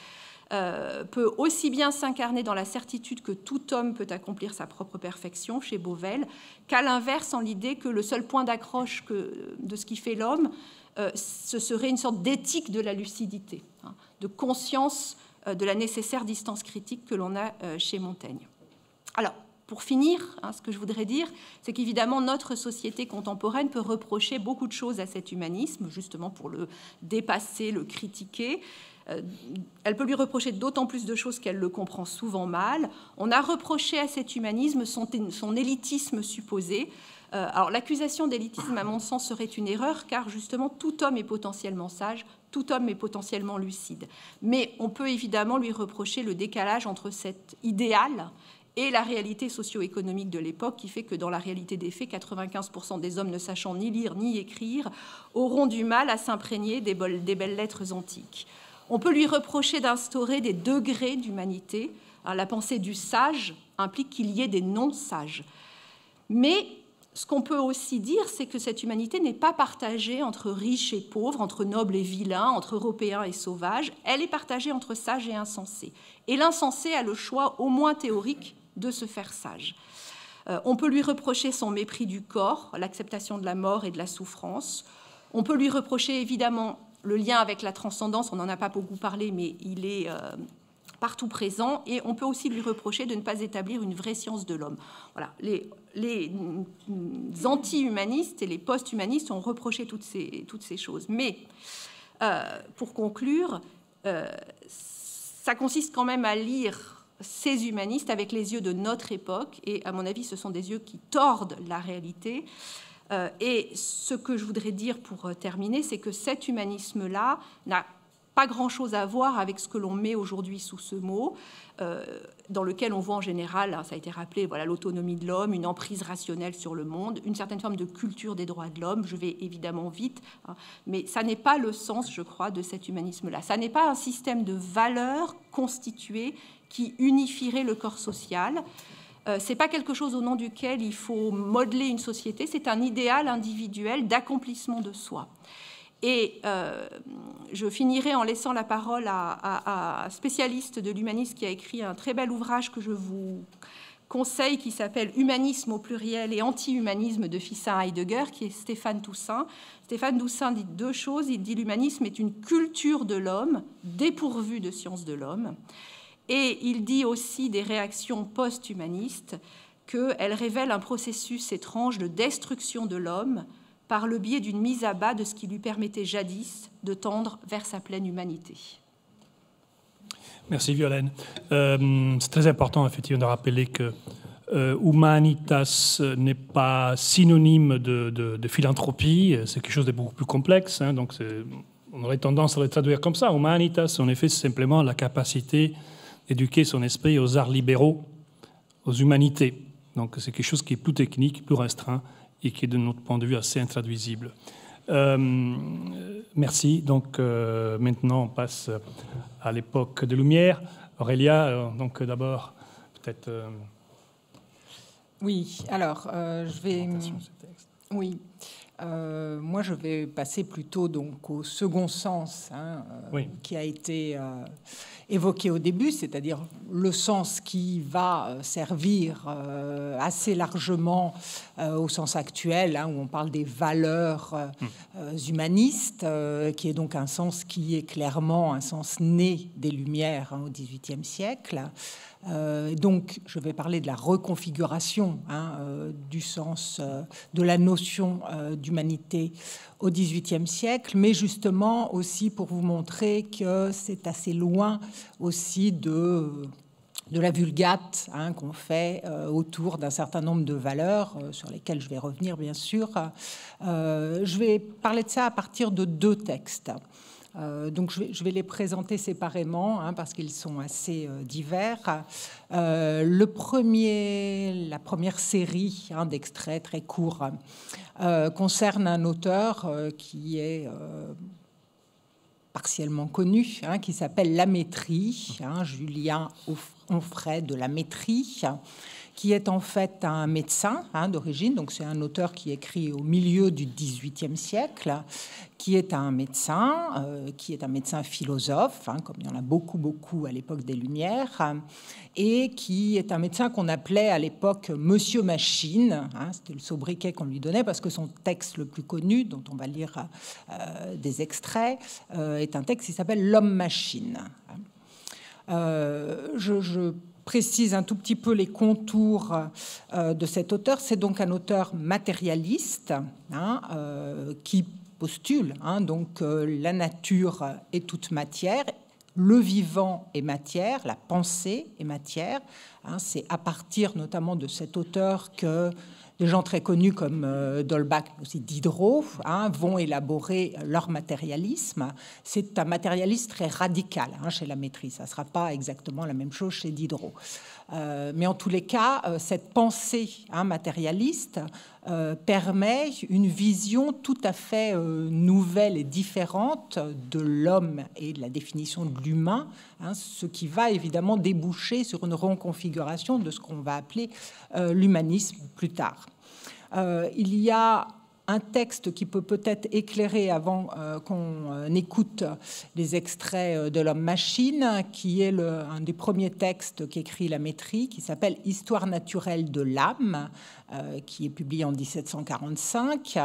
[SPEAKER 3] euh, peut aussi bien s'incarner dans la certitude que tout homme peut accomplir sa propre perfection chez Beauvel, qu'à l'inverse en l'idée que le seul point d'accroche de ce qui fait l'homme, euh, ce serait une sorte d'éthique de la lucidité, hein, de conscience euh, de la nécessaire distance critique que l'on a chez Montaigne. Alors, pour finir, hein, ce que je voudrais dire, c'est qu'évidemment, notre société contemporaine peut reprocher beaucoup de choses à cet humanisme, justement pour le dépasser, le critiquer. Euh, elle peut lui reprocher d'autant plus de choses qu'elle le comprend souvent mal. On a reproché à cet humanisme son, élitisme supposé. Euh, alors l'accusation d'élitisme, à mon sens, serait une erreur, car justement, tout homme est potentiellement sage, tout homme est potentiellement lucide. Mais on peut évidemment lui reprocher le décalage entre cet idéal et la réalité socio-économique de l'époque qui fait que dans la réalité des faits, 95% des hommes ne sachant ni lire ni écrire auront du mal à s'imprégner des belles lettres antiques. On peut lui reprocher d'instaurer des degrés d'humanité. La pensée du sage implique qu'il y ait des non-sages. Mais ce qu'on peut aussi dire, c'est que cette humanité n'est pas partagée entre riches et pauvres, entre nobles et vilains, entre européens et sauvages. Elle est partagée entre sages et insensés. Et l'insensé a le choix, au moins théorique, de se faire sage. Euh, on peut lui reprocher son mépris du corps, l'acceptation de la mort et de la souffrance. On peut lui reprocher évidemment le lien avec la transcendance, on n'en a pas beaucoup parlé, mais il est euh, partout présent. Et on peut aussi lui reprocher de ne pas établir une vraie science de l'homme. Voilà, les, anti-humanistes et les post-humanistes ont reproché toutes ces, toutes ces choses. Mais euh, pour conclure, euh, ça consiste quand même à lire ces humanistes avec les yeux de notre époque. Et à mon avis, ce sont des yeux qui tordent la réalité. Euh, et ce que je voudrais dire pour euh, terminer, c'est que cet humanisme-là n'a pas grand-chose à voir avec ce que l'on met aujourd'hui sous ce mot, euh, dans lequel on voit en général, hein, ça a été rappelé, voilà l'autonomie de l'homme, une emprise rationnelle sur le monde, une certaine forme de culture des droits de l'homme. Je vais évidemment vite, hein, mais ça n'est pas le sens, je crois, de cet humanisme-là. Ça n'est pas un système de valeurs constituées qui unifierait le corps social. Euh, c'est pas quelque chose au nom duquel il faut modeler une société, c'est un idéal individuel d'accomplissement de soi. Et euh, je finirai en laissant la parole à, un spécialiste de l'humanisme qui a écrit un très bel ouvrage que je vous conseille qui s'appelle Humanisme au pluriel et anti-humanisme de Fissin Heidegger, qui est Stéphane Toussaint. Stéphane Toussaint dit deux choses. Il dit l'humanisme est une culture de l'homme dépourvue de sciences de l'homme. Et il dit aussi des réactions post-humanistes qu'elles révèlent un processus étrange de destruction de l'homme par le biais d'une mise à bas de ce qui lui permettait jadis de tendre vers sa pleine humanité.
[SPEAKER 2] Merci Violaine. Euh, c'est très important effectivement de rappeler que euh, humanitas n'est pas synonyme de, philanthropie, c'est quelque chose de beaucoup plus complexe. Hein. donc on aurait tendance à le traduire comme ça. Humanitas, en effet, c'est simplement la capacité éduquer son esprit aux arts libéraux, aux humanités. Donc c'est quelque chose qui est plus technique, plus restreint et qui est de notre point de vue assez intraduisible. Euh, merci. Donc euh, maintenant on passe à l'époque de Lumière. Aurélia, euh, donc d'abord peut-être.
[SPEAKER 1] Oui, alors je vais. Oui, euh, moi, je vais passer plutôt donc au second sens hein, euh, qui a été euh, évoqué au début, c'est-à-dire le sens qui va servir assez largement au sens actuel, hein, où on parle des valeurs hmm. humanistes, qui est donc un sens qui est clairement un sens né des Lumières hein, au XVIIIe siècle. Euh, donc, je vais parler de la reconfiguration hein, euh, du sens euh, de la notion d'humanité au XVIIIe siècle, mais justement aussi pour vous montrer que c'est assez loin aussi de la vulgate hein, qu'on fait autour d'un certain nombre de valeurs, sur lesquelles je vais revenir bien sûr. je vais parler de ça à partir de deux textes. Euh, donc je vais, les présenter séparément hein, parce qu'ils sont assez euh, divers. Euh, premier, la première série hein, d'extraits très courts concerne un auteur qui est partiellement connu, hein, qui s'appelle La hein, Julien Onfray de La qui est en fait un médecin hein, d'origine, donc c'est un auteur qui écrit au milieu du XVIIIe siècle, qui est un médecin, euh, qui est un médecin philosophe, hein, comme il y en a beaucoup, beaucoup à l'époque des Lumières, hein, et qui est un médecin qu'on appelait à l'époque Monsieur Machine, c'était le sobriquet qu'on lui donnait, parce que son texte le plus connu, dont on va lire euh, des extraits, euh, est un texte qui s'appelle L'homme-machine. je, je précise un tout petit peu les contours euh, de cet auteur. C'est donc un auteur matérialiste hein, euh, qui postule hein, donc euh, la nature est toute matière le vivant est matière, la pensée est matière. Hein. c'est à partir notamment de cet auteur que des gens très connus comme euh, Dolbach, aussi Diderot, hein, vont élaborer leur matérialisme. C'est un matérialisme très radical hein, chez la maîtrise. Ça ne sera pas exactement la même chose chez Diderot. Euh, mais en tous les cas, euh, cette pensée hein, matérialiste permet une vision tout à fait nouvelle et différente de l'homme et de la définition de l'humain, ce qui va évidemment déboucher sur une reconfiguration de ce qu'on va appeler l'humanisme plus tard. Euh, il y a un texte qui peut peut-être éclairer avant euh, qu'on euh, écoute les extraits de l'homme-machine, qui est un des premiers textes qu'écrit la Métrie, qui s'appelle Histoire naturelle de l'âme, qui est publié en 1745.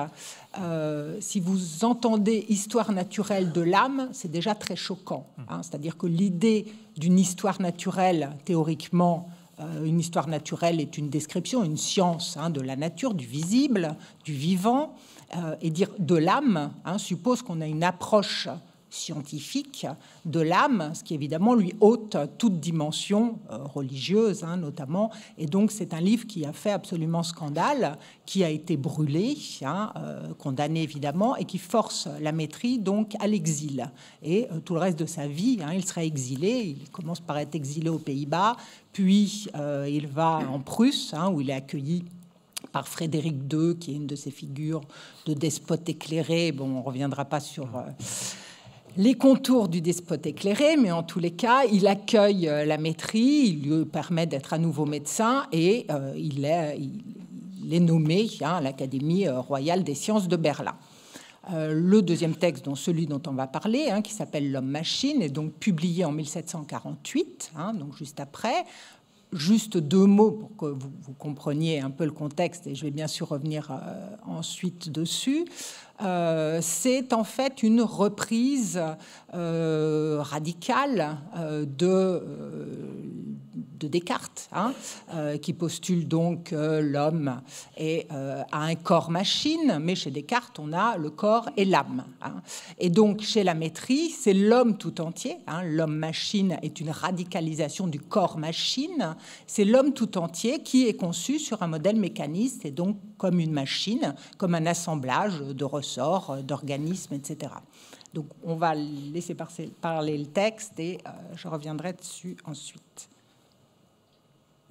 [SPEAKER 1] si vous entendez Histoire naturelle de l'âme, c'est déjà très choquant. Hein. C'est-à-dire que l'idée d'une histoire naturelle, théoriquement, euh, une histoire naturelle est une description, une science hein, de la nature, du visible, du vivant, euh, et dire de l'âme hein, suppose qu'on a une approche scientifique de l'âme, ce qui évidemment lui ôte toute dimension euh, religieuse hein, notamment. Et donc c'est un livre qui a fait absolument scandale, qui a été brûlé, hein, euh, condamné évidemment, et qui force la maîtrise donc à l'exil. Et euh, tout le reste de sa vie, hein, il sera exilé. Il commence par être exilé aux Pays-Bas, puis il va en Prusse, où il est accueilli par Frédéric II, qui est une de ces figures de despote éclairé. Bon, on ne reviendra pas sur les contours du despote éclairé, mais en tous les cas, il accueille euh, la maîtrise, il lui permet d'être à nouveau médecin et euh, il, est, nommé à hein, l'Académie euh, royale des sciences de Berlin. le deuxième texte, dont celui dont on va parler, hein, qui s'appelle L'homme-machine, est donc publié en 1748, hein, donc juste après. Juste deux mots pour que vous, compreniez un peu le contexte, et je vais bien sûr revenir ensuite dessus. Euh, c'est en fait une reprise euh, radicale euh, de, de, Descartes, hein, qui postule donc que l'homme est, a un corps-machine, mais chez Descartes, on a le corps et l'âme. Hein. Et donc, chez la maîtrise, c'est l'homme tout entier. Hein. l'homme-machine est une radicalisation du corps-machine. C'est l'homme tout entier qui est conçu sur un modèle mécaniste et donc comme une machine, comme un assemblage de ressorts, euh, d'organismes, etc. Donc on va laisser parler le texte et euh, je reviendrai dessus ensuite.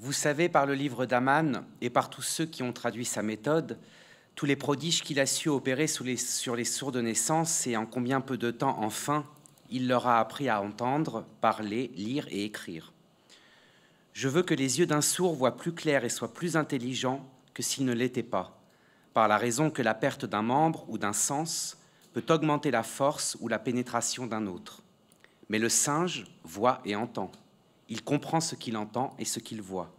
[SPEAKER 4] Vous savez par le livre d'Aman et par tous ceux qui ont traduit sa méthode, tous les prodiges qu'il a su opérer sous les, sur les sourds de naissance et en combien peu de temps enfin il leur a appris à entendre, parler, lire et écrire. Je veux que les yeux d'un sourd voient plus clair et soient plus intelligents que s'il ne l'était pas, par la raison que la perte d'un membre ou d'un sens peut augmenter la force ou la pénétration d'un autre. Mais le singe voit et entend. Il comprend ce qu'il entend et ce qu'il voit.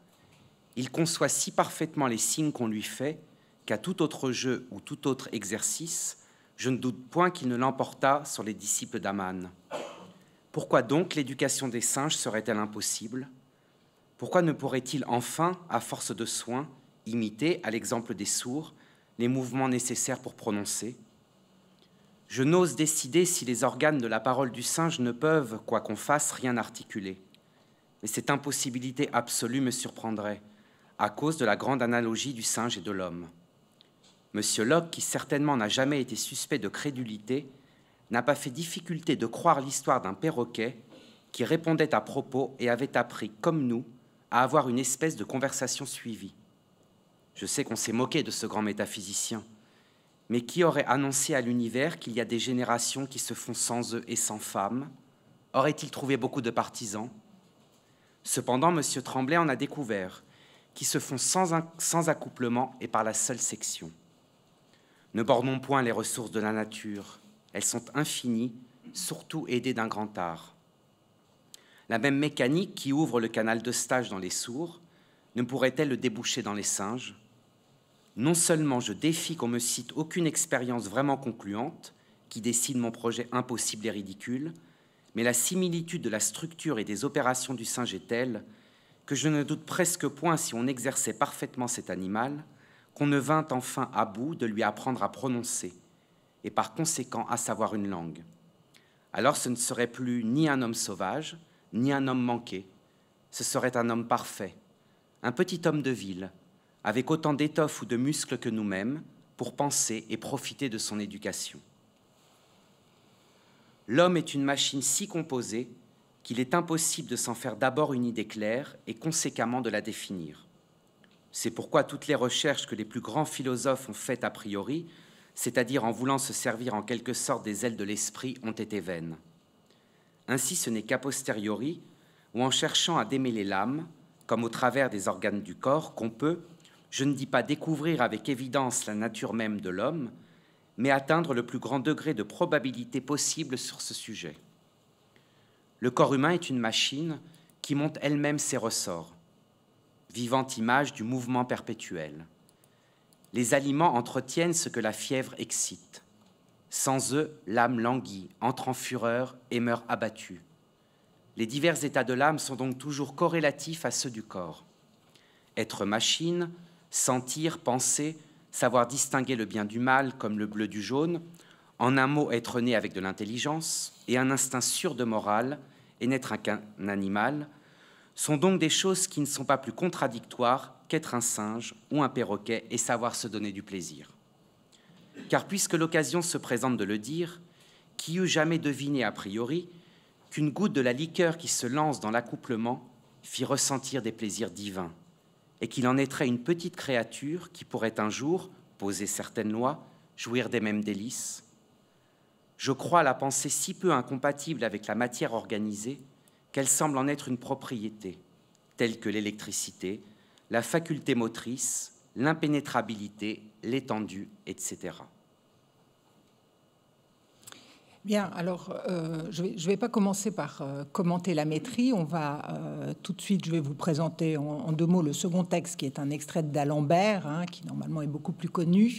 [SPEAKER 4] Il conçoit si parfaitement les signes qu'on lui fait qu'à tout autre jeu ou tout autre exercice, je ne doute point qu'il ne l'emportât sur les disciples d'Aman. Pourquoi donc l'éducation des singes serait-elle impossible Pourquoi ne pourrait-il enfin, à force de soins, imiter, à l'exemple des sourds, les mouvements nécessaires pour prononcer. Je n'ose décider si les organes de la parole du singe ne peuvent, quoi qu'on fasse, rien articuler. Mais cette impossibilité absolue me surprendrait, à cause de la grande analogie du singe et de l'homme. Monsieur Locke, qui certainement n'a jamais été suspect de crédulité, n'a pas fait difficulté de croire l'histoire d'un perroquet qui répondait à propos et avait appris, comme nous, à avoir une espèce de conversation suivie. Je sais qu'on s'est moqué de ce grand métaphysicien, mais qui aurait annoncé à l'univers qu'il y a des générations qui se font sans eux et sans femmes Aurait-il trouvé beaucoup de partisans Cependant, M. Tremblay en a découvert, qui se font sans, sans accouplement et par la seule section. Ne bornons point les ressources de la nature, elles sont infinies, surtout aidées d'un grand art. La même mécanique qui ouvre le canal de stage dans les sourds ne pourrait-elle le déboucher dans les singes non seulement je défie qu'on me cite aucune expérience vraiment concluante qui décide mon projet impossible et ridicule, mais la similitude de la structure et des opérations du singe est telle que je ne doute presque point si on exerçait parfaitement cet animal, qu'on ne vint enfin à bout de lui apprendre à prononcer, et par conséquent à savoir une langue. Alors ce ne serait plus ni un homme sauvage, ni un homme manqué, ce serait un homme parfait, un petit homme de ville, avec autant d'étoffe ou de muscles que nous-mêmes, pour penser et profiter de son éducation. L'homme est une machine si composée qu'il est impossible de s'en faire d'abord une idée claire et conséquemment de la définir. C'est pourquoi toutes les recherches que les plus grands philosophes ont faites a priori, c'est-à-dire en voulant se servir en quelque sorte des ailes de l'esprit, ont été vaines. Ainsi, ce n'est qu'a posteriori, ou en cherchant à démêler l'âme, comme au travers des organes du corps, qu'on peut, je ne dis pas découvrir avec évidence la nature même de l'homme, mais atteindre le plus grand degré de probabilité possible sur ce sujet. Le corps humain est une machine qui monte elle-même ses ressorts, vivante image du mouvement perpétuel. Les aliments entretiennent ce que la fièvre excite. Sans eux, l'âme languit, entre en fureur et meurt abattue. Les divers états de l'âme sont donc toujours corrélatifs à ceux du corps. Être machine, sentir, penser, savoir distinguer le bien du mal comme le bleu du jaune, en un mot être né avec de l'intelligence et un instinct sûr de morale et n'être qu'un animal, sont donc des choses qui ne sont pas plus contradictoires qu'être un singe ou un perroquet et savoir se donner du plaisir. Car puisque l'occasion se présente de le dire, qui eût jamais deviné a priori qu'une goutte de la liqueur qui se lance dans l'accouplement fit ressentir des plaisirs divins et qu'il en naîtrait une petite créature qui pourrait un jour poser certaines lois, jouir des mêmes délices. Je crois la pensée si peu incompatible avec la matière organisée qu'elle semble en être une propriété, telle que l'électricité, la faculté motrice, l'impénétrabilité, l'étendue, etc.
[SPEAKER 1] Bien, alors euh, je ne vais, pas commencer par euh, commenter la maîtrise. On va euh, tout de suite, je vais vous présenter en, deux mots le second texte qui est un extrait d'Alembert, hein, qui normalement est beaucoup plus connu.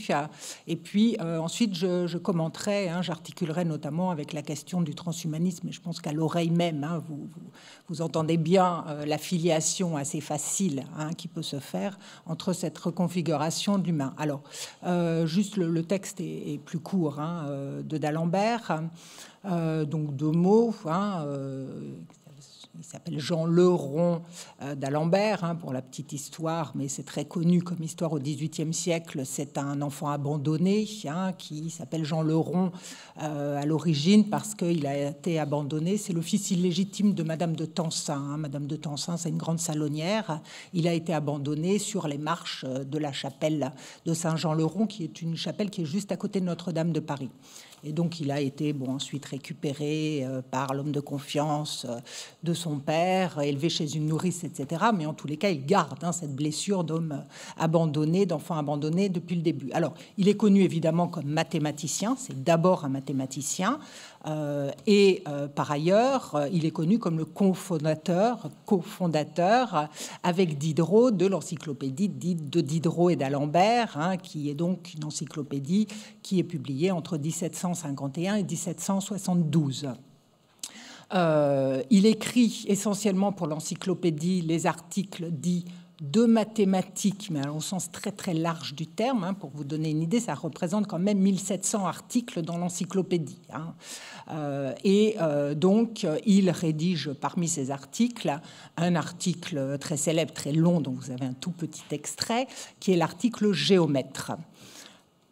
[SPEAKER 1] Et puis ensuite, je, commenterai, hein, j'articulerai notamment avec la question du transhumanisme. Et je pense qu'à l'oreille même, hein, vous, entendez bien la filiation assez facile qui peut se faire entre cette reconfiguration de l'humain. Alors, juste le, texte est plus court de d'Alembert. Euh, donc deux mots. Hein, euh, il s'appelle Jean Leron euh, d'Alembert, hein, pour la petite histoire, mais c'est très connu comme histoire au XVIIIe siècle. C'est un enfant abandonné hein, qui s'appelle Jean Leron euh, à l'origine parce qu'il a été abandonné. C'est le fils illégitime de Madame de Tansin. Madame de Tansin, c'est une grande salonnière. Il a été abandonné sur les marches de la chapelle de Saint-Jean-Leron, qui est une chapelle qui est juste à côté de Notre-Dame de Paris. Et donc il a été bon, ensuite récupéré euh, par l'homme de confiance euh, de son père, élevé chez une nourrice, etc. Mais en tous les cas, il garde hein, cette blessure d'homme euh, abandonné, d'enfant abandonné depuis le début. Alors il est connu évidemment comme mathématicien, c'est d'abord un mathématicien. Euh, et euh, par ailleurs, euh, il est connu comme le cofondateur, cofondateur avec Diderot de l'encyclopédie de Diderot et d'Alembert, hein, qui est donc une encyclopédie qui est publiée entre 1751 et 1772. il écrit essentiellement pour l'encyclopédie les articles dits de mathématiques, mais au sens très très large du terme. Hein, pour vous donner une idée, ça représente quand même 1700 articles dans l'encyclopédie. Hein. Euh, et euh, donc, il rédige parmi ces articles un article très célèbre, très long, dont vous avez un tout petit extrait, qui est l'article géomètre.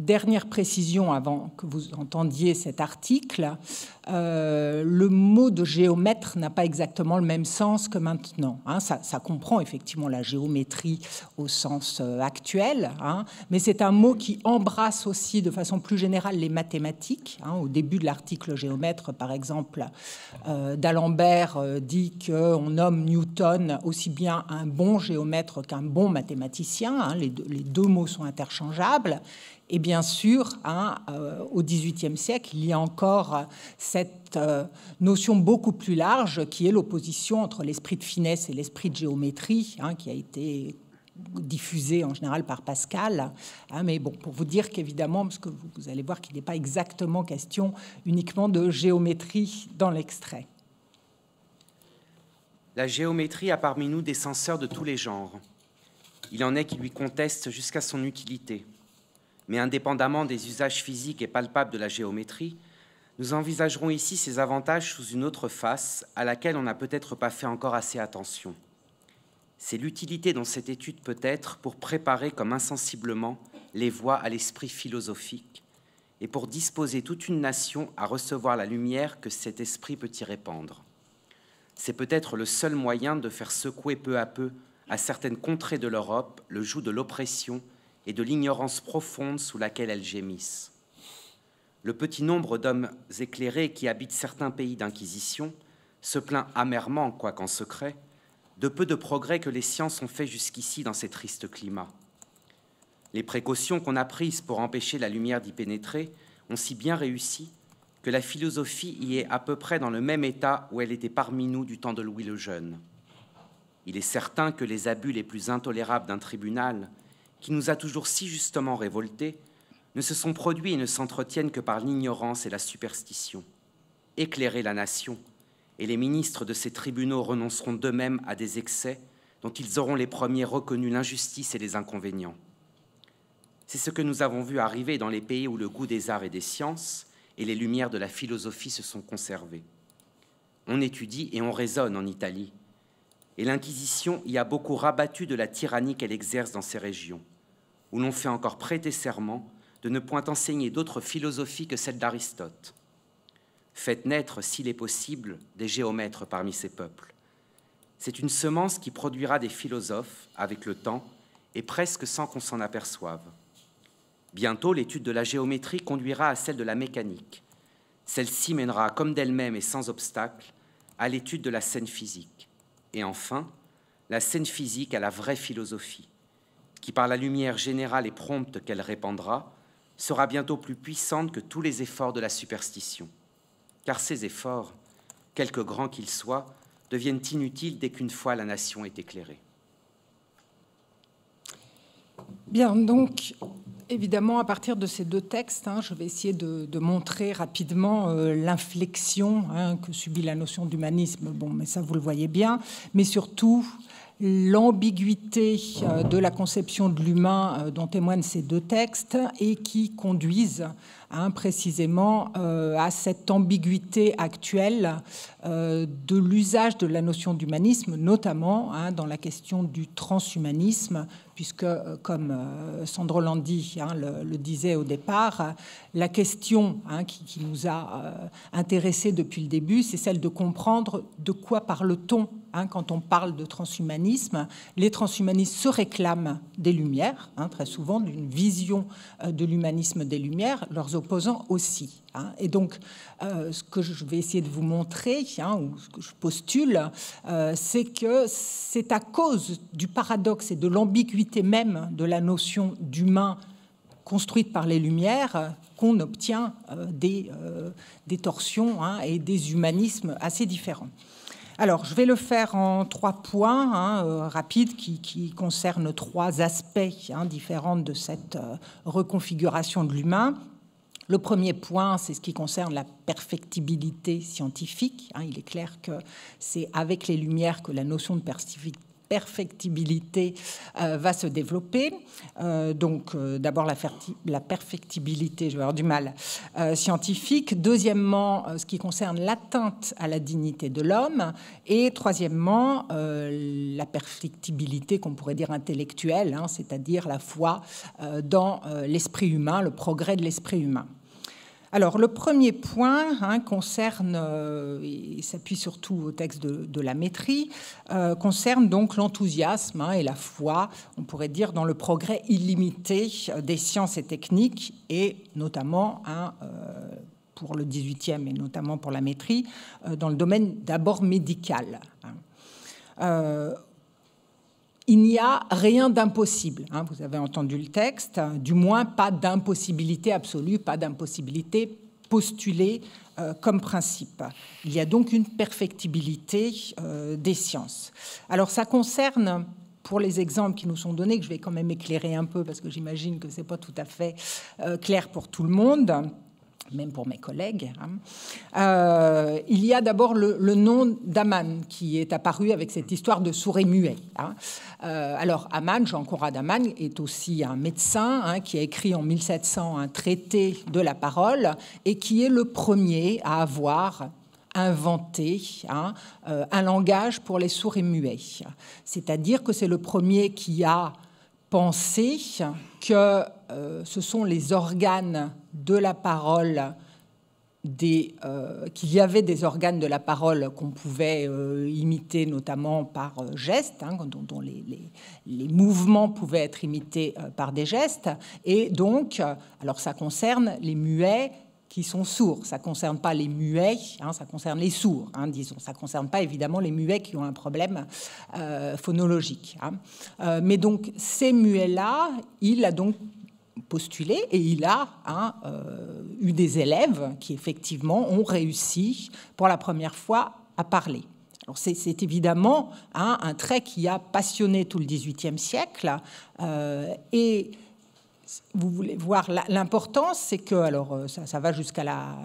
[SPEAKER 1] Dernière précision avant que vous entendiez cet article, euh, le mot de géomètre n'a pas exactement le même sens que maintenant. Hein. ça, comprend effectivement la géométrie au sens euh, actuel, hein. mais c'est un mot qui embrasse aussi de façon plus générale les mathématiques. Hein. au début de l'article géomètre, par exemple, euh, d'Alembert dit qu'on nomme Newton aussi bien un bon géomètre qu'un bon mathématicien. les deux mots sont interchangeables. Et bien sûr, hein, euh, au XVIIIe siècle, il y a encore euh, cette euh, notion beaucoup plus large qui est l'opposition entre l'esprit de finesse et l'esprit de géométrie, hein, qui a été diffusée en général par Pascal. Hein. mais bon, pour vous dire qu'évidemment, parce que vous, vous allez voir qu'il n'est pas exactement question uniquement de géométrie dans l'extrait.
[SPEAKER 4] La géométrie a parmi nous des censeurs de tous les genres. Il en est qui lui contestent jusqu'à son utilité mais indépendamment des usages physiques et palpables de la géométrie, nous envisagerons ici ces avantages sous une autre face à laquelle on n'a peut-être pas fait encore assez attention. C'est l'utilité dont cette étude peut être pour préparer comme insensiblement les voies à l'esprit philosophique et pour disposer toute une nation à recevoir la lumière que cet esprit peut y répandre. C'est peut-être le seul moyen de faire secouer peu à peu à certaines contrées de l'Europe le joug de l'oppression et de l'ignorance profonde sous laquelle elles gémissent. Le petit nombre d'hommes éclairés qui habitent certains pays d'inquisition se plaint amèrement, quoiqu'en secret, de peu de progrès que les sciences ont fait jusqu'ici dans ces tristes climats. Les précautions qu'on a prises pour empêcher la lumière d'y pénétrer ont si bien réussi que la philosophie y est à peu près dans le même état où elle était parmi nous du temps de Louis le Jeune. Il est certain que les abus les plus intolérables d'un tribunal qui nous a toujours si justement révoltés, ne se sont produits et ne s'entretiennent que par l'ignorance et la superstition. Éclairez la nation, et les ministres de ces tribunaux renonceront d'eux-mêmes à des excès dont ils auront les premiers reconnu l'injustice et les inconvénients. C'est ce que nous avons vu arriver dans les pays où le goût des arts et des sciences et les lumières de la philosophie se sont conservées. On étudie et on raisonne en Italie, et l'Inquisition y a beaucoup rabattu de la tyrannie qu'elle exerce dans ces régions où l'on fait encore prêter serment de ne point enseigner d'autres philosophies que celle d'Aristote. Faites naître, s'il est possible, des géomètres parmi ces peuples. C'est une semence qui produira des philosophes avec le temps et presque sans qu'on s'en aperçoive. Bientôt, l'étude de la géométrie conduira à celle de la mécanique. Celle-ci mènera, comme d'elle-même et sans obstacle, à l'étude de la scène physique. Et enfin, la scène physique à la vraie philosophie qui, par la lumière générale et prompte qu'elle répandra, sera bientôt plus puissante que tous les efforts de la superstition. Car ces efforts, quelque grands qu'ils soient, deviennent inutiles dès qu'une fois la nation est éclairée.
[SPEAKER 1] Bien, donc évidemment, à partir de ces deux textes, hein, je vais essayer de, montrer rapidement euh, l'inflexion hein, que subit la notion d'humanisme. Bon, mais ça, vous le voyez bien. Mais surtout, l'ambiguïté euh, de la conception de l'humain euh, dont témoignent ces deux textes et qui conduisent Hein, précisément euh, à cette ambiguïté actuelle euh, de l'usage de la notion d'humanisme, notamment hein, dans la question du transhumanisme, puisque, euh, comme Sandro Landi hein, le, disait au départ, la question qui, nous a intéressé intéressés depuis le début, c'est celle de comprendre de quoi parle-t-on quand on parle de transhumanisme. Les transhumanistes se réclament des Lumières, très souvent d'une vision de l'humanisme des Lumières. Leurs Posant aussi. Hein. Et donc, euh, ce que je vais essayer de vous montrer, hein, ou ce que je postule, euh, c'est que c'est à cause du paradoxe et de l'ambiguïté même de la notion d'humain construite par les Lumières qu'on obtient euh, des, torsions hein, et des humanismes assez différents. Alors, je vais le faire en trois points rapides qui, concernent trois aspects différents de cette reconfiguration de l'humain. Le premier point, c'est ce qui concerne la perfectibilité scientifique. Hein. il est clair que c'est avec les Lumières que la notion de perfectibilité perfectibilité euh, va se développer. Euh, donc, euh, d'abord, la, la, perfectibilité, je du mal, scientifique. Deuxièmement, ce qui concerne l'atteinte à la dignité de l'homme. Et troisièmement, la perfectibilité qu'on pourrait dire intellectuelle, hein, c'est-à-dire la foi dans l'esprit humain, le progrès de l'esprit humain. Alors, le premier point hein, concerne, il euh, s'appuie surtout au texte de, la maîtrise, euh, concerne donc l'enthousiasme hein, et la foi, on pourrait dire, dans le progrès illimité euh, des sciences et techniques, et notamment hein, pour le 18e et notamment pour la maîtrise, dans le domaine d'abord médical il n'y a rien d'impossible. Hein. vous avez entendu le texte, hein. du moins pas d'impossibilité absolue, pas d'impossibilité postulée euh, comme principe. Il y a donc une perfectibilité euh, des sciences. Alors ça concerne, pour les exemples qui nous sont donnés, que je vais quand même éclairer un peu parce que j'imagine que ce n'est pas tout à fait euh, clair pour tout le monde, même pour mes collègues. Hein. Euh, il y a d'abord le, nom d'Aman qui est apparu avec cette histoire de souris muet. Hein. Euh, alors Aman, Jean-Conrad Aman, est aussi un médecin hein, qui a écrit en 1700 un traité de la parole et qui est le premier à avoir inventé euh, un langage pour les souris et muets. C'est-à-dire que c'est le premier qui a pensé que euh, ce sont les organes de la parole euh, qu'il y avait des organes de la parole qu'on pouvait euh, imiter, notamment par gestes, hein, dont, les, mouvements pouvaient être imités par des gestes. Et donc, alors ça concerne les muets qui sont sourds, ça ne concerne pas les muets, hein, ça concerne les sourds, hein, disons, ça ne concerne pas évidemment les muets qui ont un problème phonologique. mais donc, ces muets-là, il a donc postulé et il a hein, euh, eu des élèves qui effectivement ont réussi pour la première fois à parler. Alors c'est, évidemment hein, un trait qui a passionné tout le XVIIIe siècle euh, et vous voulez voir l'importance, c'est que, alors euh, ça, va jusqu'à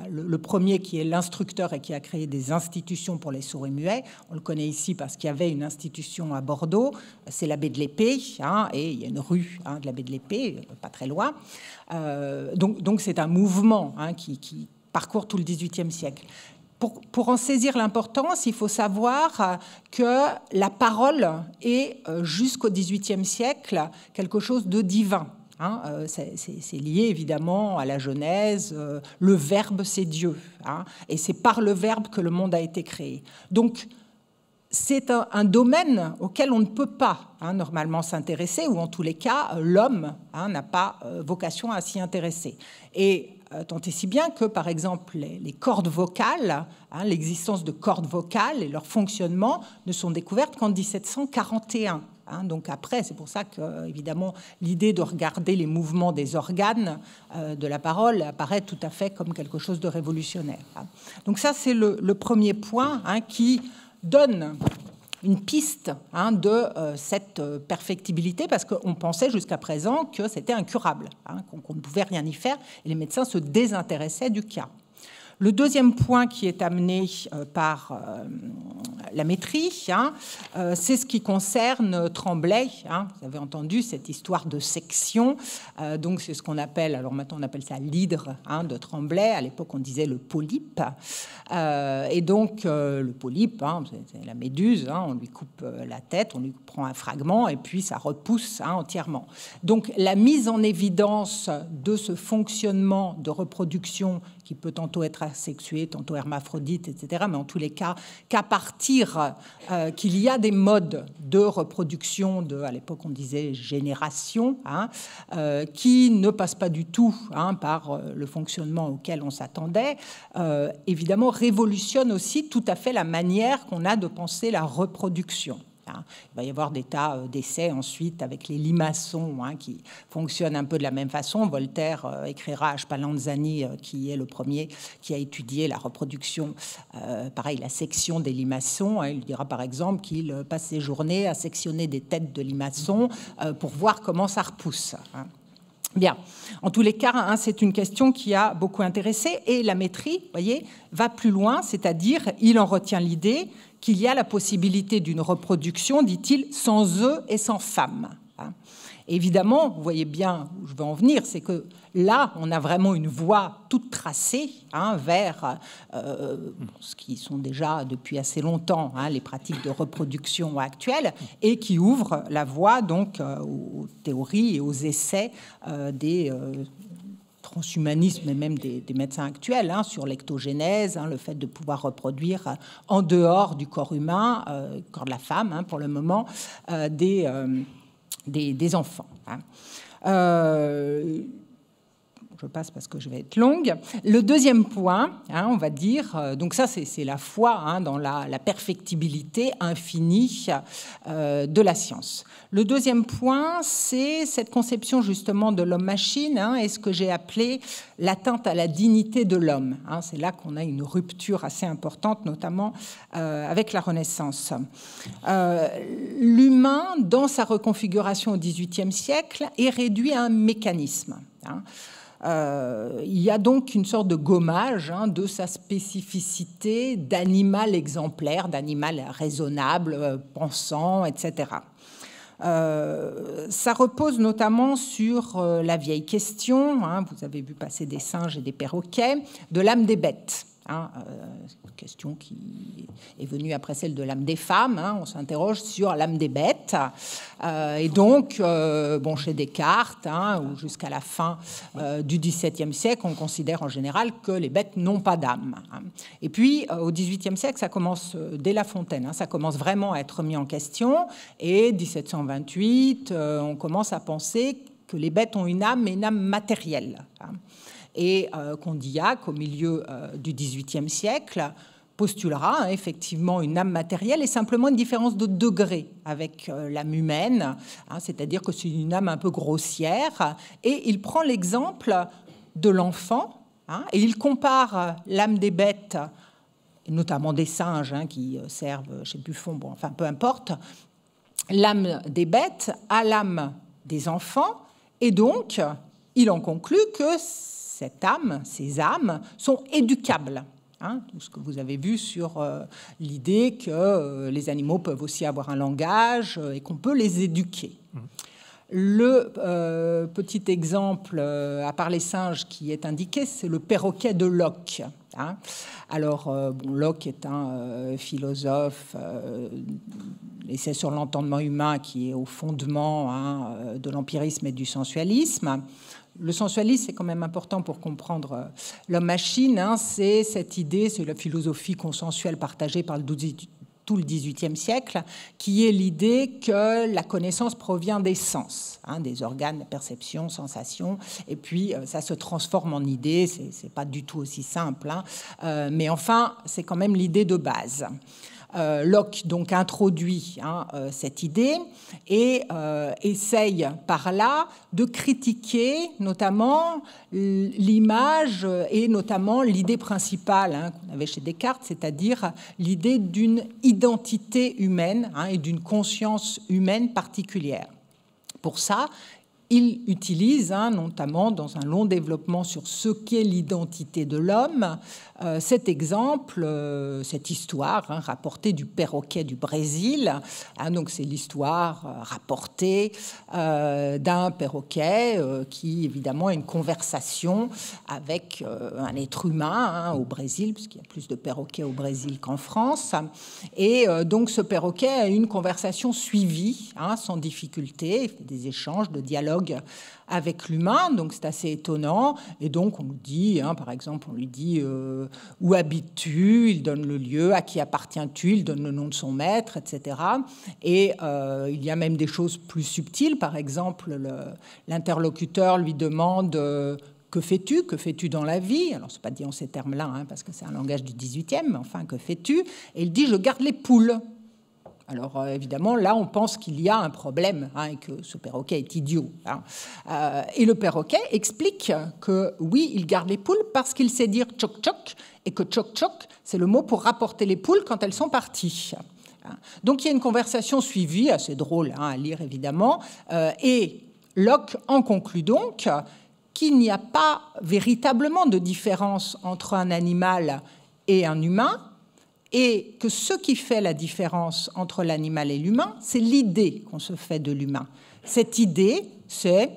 [SPEAKER 1] le, premier qui est l'instructeur et qui a créé des institutions pour les sourds et muets. On le connaît ici parce qu'il y avait une institution à Bordeaux, c'est l'abbé de l'Épée, hein, et il y a une rue hein, de l'abbé de l'Épée, euh, pas très loin. Euh, donc c'est un mouvement hein, qui, parcourt tout le XVIIIe siècle. Pour, pour, en saisir l'importance, il faut savoir que la parole est jusqu'au XVIIIe siècle quelque chose de divin. Hein, euh, c'est lié évidemment à la Genèse. Euh, le Verbe, c'est Dieu. Hein, et c'est par le Verbe que le monde a été créé. Donc, c'est un, domaine auquel on ne peut pas hein, normalement s'intéresser, ou en tous les cas, euh, l'homme n'a pas vocation à s'y intéresser. Et tant et si bien que, par exemple, les cordes vocales, l'existence de cordes vocales et leur fonctionnement ne sont découvertes qu'en 1741. Hein. donc après, c'est pour ça que, euh, évidemment, l'idée de regarder les mouvements des organes euh, de la parole apparaît tout à fait comme quelque chose de révolutionnaire. Hein. Donc ça, c'est le, premier point hein, qui donne une piste de euh, cette perfectibilité, parce qu'on pensait jusqu'à présent que c'était incurable, qu'on ne pouvait rien y faire, et les médecins se désintéressaient du cas. Le deuxième point qui est amené euh, par euh, la maîtrise, hein, euh, c'est ce qui concerne Tremblay. Hein. vous avez entendu cette histoire de section. donc c'est ce qu'on appelle, alors maintenant on appelle ça l'hydre hein, de Tremblay. À l'époque on disait le polype. et donc le polype, c'est la méduse, on lui coupe la tête, on lui prend un fragment et puis ça repousse entièrement. Donc la mise en évidence de ce fonctionnement de reproduction qui peut tantôt être asexué, tantôt hermaphrodite, etc. Mais en tous les cas, qu'à partir euh, qu'il y a des modes de reproduction à l'époque on disait génération, hein, euh, qui ne passent pas du tout hein, par euh, le fonctionnement auquel on s'attendait, évidemment révolutionne aussi tout à fait la manière qu'on a de penser la reproduction. Il va y avoir des tas euh, d'essais ensuite avec les limaçons hein, qui fonctionnent un peu de la même façon. Voltaire euh, écrira à Spallanzani, euh, qui est le premier qui a étudié la reproduction, pareil, la section des limaçons. Hein, il dira par exemple qu'il passe ses journées à sectionner des têtes de limaçons pour voir comment ça repousse. Hein. Bien. En tous les cas, hein, c'est une question qui a beaucoup intéressé et la maîtrise, voyez, va plus loin, c'est-à-dire il en retient l'idée qu'il y a la possibilité d'une reproduction, dit-il, sans eux et sans femmes. Hein. Évidemment, vous voyez bien où je veux en venir, c'est que là, on a vraiment une voie toute tracée hein, vers euh, ce qui sont déjà depuis assez longtemps hein, les pratiques de reproduction actuelles et qui ouvre la voie donc euh, aux théories et aux essais euh, des transhumanismes et même des, médecins actuels hein, sur l'ectogénèse, le fait de pouvoir reproduire en dehors du corps humain, euh, corps de la femme pour le moment, des, des, enfants. Hein. Euh, je passe parce que je vais être longue. Le deuxième point, hein, on va dire, euh, donc ça c'est la foi hein, dans la, perfectibilité infinie euh, de la science. Le deuxième point, c'est cette conception justement de l'homme-machine hein, et ce que j'ai appelé l'atteinte à la dignité de l'homme. Hein. c'est là qu'on a une rupture assez importante, notamment euh, avec la Renaissance. L'humain, dans sa reconfiguration au XVIIIe siècle, est réduit à un mécanisme. Euh, il y a donc une sorte de gommage hein, de sa spécificité d'animal exemplaire, d'animal raisonnable, euh, pensant, etc. Euh, ça repose notamment sur la vieille question, hein, vous avez vu passer des singes et des perroquets, de l'âme des bêtes. Hein, euh, question qui est venue après celle de l'âme des femmes. Hein, on s'interroge sur l'âme des bêtes. Euh, et donc, euh, bon, chez Descartes, hein, ou jusqu'à la fin du XVIIe siècle, on considère en général que les bêtes n'ont pas d'âme. Et puis, au XVIIIe siècle, ça commence dès La Fontaine. ça commence vraiment à être mis en question. Et 1728, on commence à penser que les bêtes ont une âme, mais une âme matérielle et euh, Condillac, au milieu euh, du XVIIIe siècle, postulera hein, effectivement une âme matérielle et simplement une différence de degré avec euh, l'âme humaine, hein, c'est-à-dire que c'est une âme un peu grossière. Et il prend l'exemple de l'enfant hein, et il compare l'âme des bêtes, notamment des singes qui servent chez Buffon, bon, enfin peu importe, l'âme des bêtes à l'âme des enfants. Et donc, il en conclut que cette âme, ces âmes, sont éducables. Hein, tout ce que vous avez vu sur euh, l'idée que euh, les animaux peuvent aussi avoir un langage euh, et qu'on peut les éduquer. Mmh. Le petit exemple, à part les singes, qui est indiqué, c'est le perroquet de Locke. Hein. Alors, bon, Locke est un philosophe, et c'est sur l'entendement humain qui est au fondement hein, de l'empirisme et du sensualisme le sensualisme, c'est quand même important pour comprendre euh, l'homme-machine. Hein. c'est cette idée, c'est la philosophie consensuelle partagée par tout le XVIIIe siècle, qui est l'idée que la connaissance provient des sens, hein, des organes, perception, sensation, et puis euh, ça se transforme en idée, c'est pas du tout aussi simple, hein. euh, mais enfin, c'est quand même l'idée de base. Euh, Locke donc introduit hein, euh, cette idée et euh, essaye par là de critiquer notamment l'image et notamment l'idée principale hein, qu'on avait chez Descartes, c'est-à-dire l'idée d'une identité humaine hein, et d'une conscience humaine particulière. Pour ça, il utilise, notamment dans un long développement sur ce qu'est l'identité de l'homme, euh, cet exemple, euh, cette histoire hein, rapportée du perroquet du Brésil, hein, donc c'est l'histoire euh, rapportée d'un perroquet qui évidemment a une conversation avec un être humain hein, au Brésil, puisqu'il y a plus de perroquets au Brésil qu'en France. Et donc ce perroquet a une conversation suivie, sans difficulté, des échanges, de dialogues avec l'humain, donc c'est assez étonnant. Et donc on lui dit, hein, par exemple, on lui dit euh, où habites-tu Il donne le lieu, à qui appartiens-tu Il donne le nom de son maître, etc. Et euh, il y a même des choses plus subtiles, par exemple, l'interlocuteur lui demande euh, que fais-tu Que fais-tu dans la vie Alors, ce n'est pas dit en ces termes-là, hein, parce que c'est un langage du 18e, mais enfin, que fais-tu Et il dit, je garde les poules. Alors euh, évidemment, là, on pense qu'il y a un problème hein, et que ce perroquet est idiot. Hein. Euh, et le perroquet explique que oui, il garde les poules parce qu'il sait dire choc-choc et que choc-choc, c'est le mot pour rapporter les poules quand elles sont parties. Hein. Donc il y a une conversation suivie, assez drôle à lire évidemment, euh, et Locke en conclut donc qu'il n'y a pas véritablement de différence entre un animal et un humain, et que ce qui fait la différence entre l'animal et l'humain, c'est l'idée qu'on se fait de l'humain. Cette idée, c'est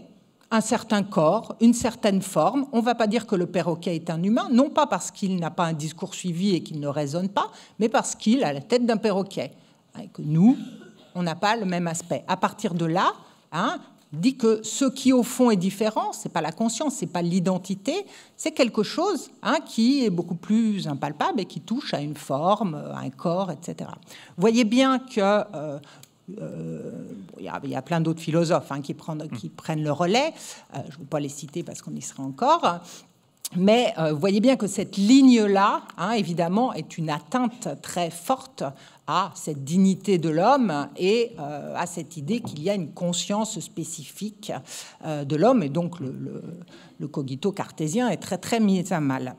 [SPEAKER 1] un certain corps, une certaine forme. On ne va pas dire que le perroquet est un humain, non pas parce qu'il n'a pas un discours suivi et qu'il ne raisonne pas, mais parce qu'il a la tête d'un perroquet. Et que nous, on n'a pas le même aspect. À partir de là, hein, dit que ce qui au fond est différent, c'est pas la conscience, c'est pas l'identité, c'est quelque chose hein, qui est beaucoup plus impalpable et qui touche à une forme, à un corps, etc. voyez bien que euh, euh, il y, a plein d'autres philosophes hein, qui, mm. prennent, le relais. Euh, je ne veux pas les citer parce qu'on y sera encore. Mais vous voyez bien que cette ligne-là, hein, évidemment, est une atteinte très forte à cette dignité de l'homme et euh, à cette idée qu'il y a une conscience spécifique euh, de l'homme. Et donc le, cogito cartésien est très très mis à mal.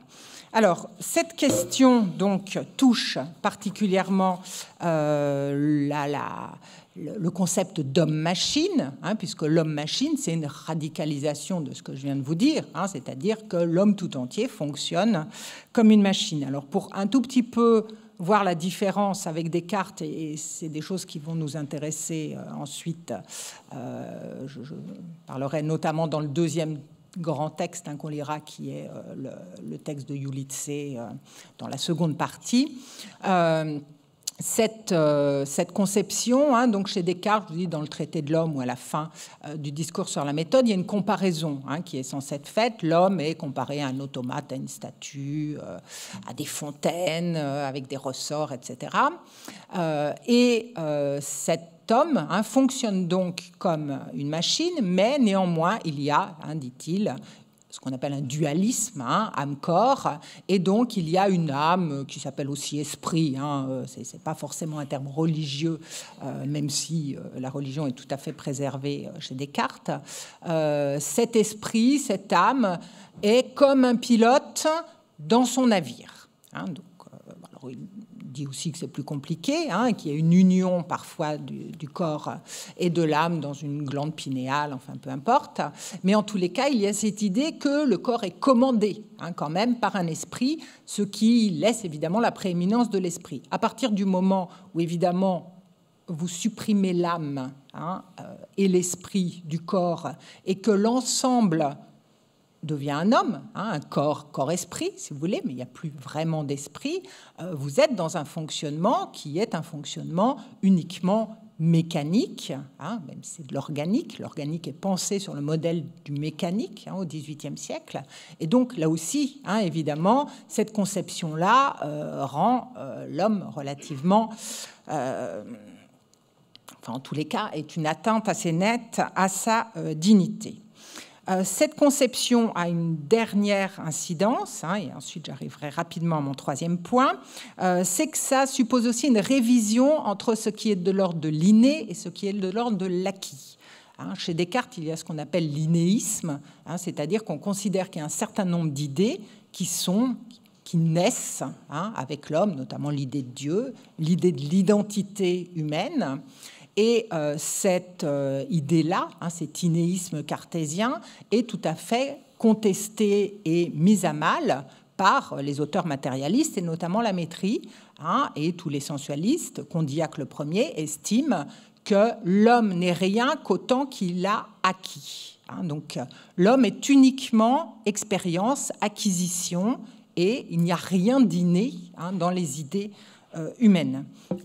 [SPEAKER 1] Alors, cette question donc touche particulièrement euh, la, la, le concept d'homme-machine, hein, puisque l'homme-machine, c'est une radicalisation de ce que je viens de vous dire, hein, c'est-à-dire que l'homme tout entier fonctionne comme une machine. Alors, pour un tout petit peu voir la différence avec des cartes, et, c'est des choses qui vont nous intéresser euh, ensuite. Euh, je, parlerai notamment dans le deuxième grand texte hein, qu'on lira, qui est euh, le, texte de Yulitsé dans la seconde partie. Euh, cette, conception, hein, donc chez Descartes, je dis dans le traité de l'homme ou à la fin euh, du discours sur la méthode, il y a une comparaison hein, qui est censée être faite. L'homme est comparé à un automate, à une statue, euh, à des fontaines avec des ressorts, etc. et cet homme hein, fonctionne donc comme une machine, mais néanmoins il y a, dit-il, ce qu'on appelle un dualisme, hein, âme-corps, et donc il y a une âme qui s'appelle aussi esprit, hein, euh, ce n'est pas forcément un terme religieux, euh, même si euh, la religion est tout à fait préservée chez Descartes. cet esprit, cette âme, est comme un pilote dans son navire. Hein. donc, dit aussi que c'est plus compliqué, hein, qu'il y a une union parfois du, corps et de l'âme dans une glande pinéale, enfin peu importe. Mais en tous les cas, il y a cette idée que le corps est commandé hein, quand même par un esprit, ce qui laisse évidemment la prééminence de l'esprit. À partir du moment où évidemment vous supprimez l'âme hein, euh, et l'esprit du corps et que l'ensemble devient un homme, hein, un corps, corps-esprit, si vous voulez, mais il n'y a plus vraiment d'esprit. Euh, vous êtes dans un fonctionnement qui est un fonctionnement uniquement mécanique, hein, même c'est de l'organique. L'organique est pensé sur le modèle du mécanique hein, au XVIIIe siècle. Et donc là aussi, hein, évidemment, cette conception-là euh, rend euh, l'homme relativement... enfin, en tous les cas, est une atteinte assez nette à sa dignité. Euh, cette conception a une dernière incidence, hein, et ensuite j'arriverai rapidement à mon troisième point, euh, c'est que ça suppose aussi une révision entre ce qui est de l'ordre de l'inné et ce qui est de l'ordre de l'acquis. Hein, chez Descartes, il y a ce qu'on appelle l'innéisme, hein, c'est-à-dire qu'on considère qu'il y a un certain nombre d'idées qui naissent avec l'homme, notamment l'idée de Dieu, l'idée de l'identité humaine, et euh, cette euh, idée-là, hein, cet inéisme cartésien, est tout à fait contestée et mise à mal par les auteurs matérialistes et notamment la maîtrise. Hein, et tous les sensualistes, Condillac le premier, estime que l'homme n'est rien qu'autant qu'il a acquis. Hein. donc l'homme est uniquement expérience, acquisition, et il n'y a rien d'inné dans les idées euh, humaine.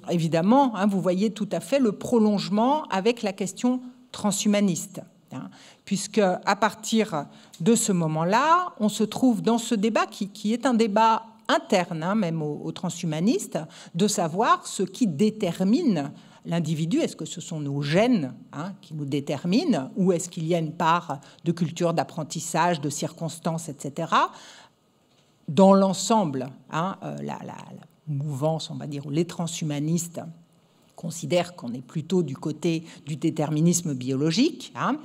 [SPEAKER 1] Évidemment, hein, vous voyez tout à fait le prolongement avec la question transhumaniste, hein, puisque à partir de ce moment-là, on se trouve dans ce débat qui, est un débat interne, hein, même aux, transhumanistes, de savoir ce qui détermine l'individu Est-ce que ce sont nos gènes qui nous déterminent Ou est-ce qu'il y a une part de culture, d'apprentissage, de circonstances, etc. Dans l'ensemble, euh, la mouvance, on va dire, ou les transhumanistes considèrent qu'on est plutôt du côté du déterminisme biologique, hein.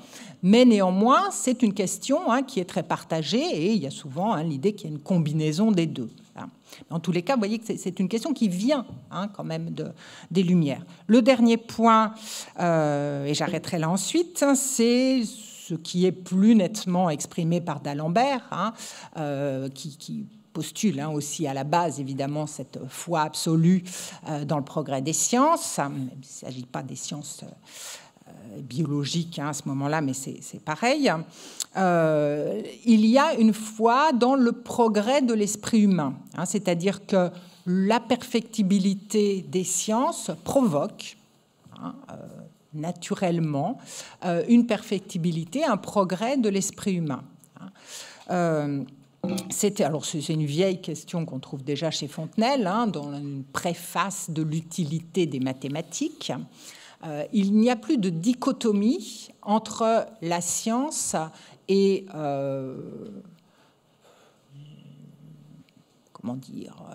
[SPEAKER 1] mais néanmoins, c'est une question hein, qui est très partagée et il y a souvent hein, l'idée qu'il y a une combinaison des deux. En tous les cas, vous voyez que c'est une question qui vient quand même de, des Lumières. Le dernier point, euh, et j'arrêterai là ensuite, c'est ce qui est plus nettement exprimé par D'Alembert, euh, qui, qui postule hein, aussi à la base, évidemment, cette foi absolue euh, dans le progrès des sciences. Il ne s'agit pas des sciences euh, biologiques hein, à ce moment-là, mais c'est pareil. Euh, il y a une foi dans le progrès de l'esprit humain, hein, c'est-à-dire que la perfectibilité des sciences provoque naturellement une perfectibilité, un progrès de l'esprit humain. C'était alors c'est une vieille question qu'on trouve déjà chez Fontenelle hein, dans une préface de l'utilité des mathématiques. Euh, il n'y a plus de dichotomie entre la science et euh, comment dire euh,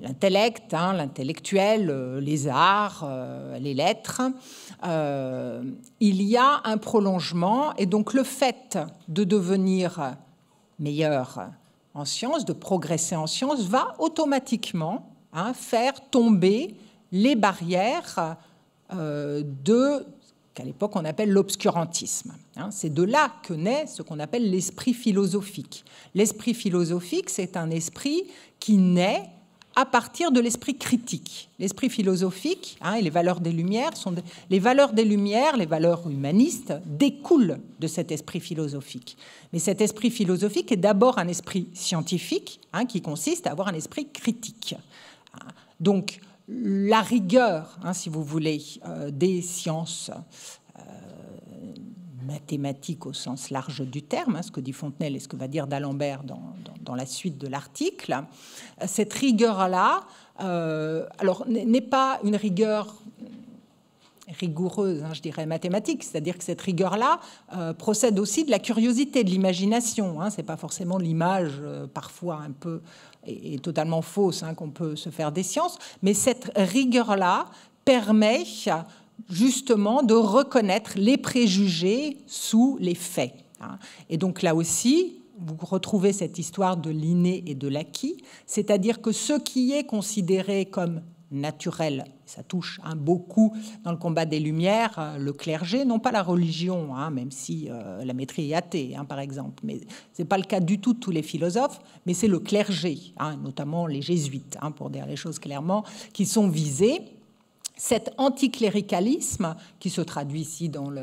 [SPEAKER 1] l'intellect, hein, l'intellectuel, les arts, les lettres, il y a un prolongement. Et donc le fait de devenir meilleur en sciences, de progresser en sciences, va automatiquement hein, faire tomber les barrières euh, de qu'à l'époque on appelle l'obscurantisme. Hein. c'est de là que naît ce qu'on appelle l'esprit philosophique. L'esprit philosophique, c'est un esprit qui naît à partir de l'esprit critique, l'esprit philosophique hein, et les valeurs des Lumières sont les valeurs des Lumières, les valeurs humanistes découlent de cet esprit philosophique. Mais cet esprit philosophique est d'abord un esprit scientifique hein, qui consiste à avoir un esprit critique. Donc la rigueur, hein, si vous voulez, euh, des sciences mathématiques au sens large du terme, hein, ce que dit Fontenelle et ce que va dire d'Alembert dans, la suite de l'article. Cette rigueur-là, euh, alors n'est pas une rigueur rigoureuse, hein, je dirais, mathématique, c'est-à-dire que cette rigueur-là euh, procède aussi de la curiosité, de l'imagination. Hein. Ce n'est pas forcément l'image euh, parfois un peu et, totalement fausse qu'on peut se faire des sciences, mais cette rigueur-là permet justement de reconnaître les préjugés sous les faits. Hein. Et donc là aussi, vous retrouvez cette histoire de l'inné et de l'acquis, c'est-à-dire que ce qui est considéré comme naturel, ça touche hein, beaucoup dans le combat des Lumières, euh, le clergé, non pas la religion, hein, même si euh, la maîtrise est athée, par exemple, mais ce n'est pas le cas du tout de tous les philosophes, mais c'est le clergé, notamment les jésuites, pour dire les choses clairement, qui sont visés cet anticléricalisme, qui se traduit ici dans le,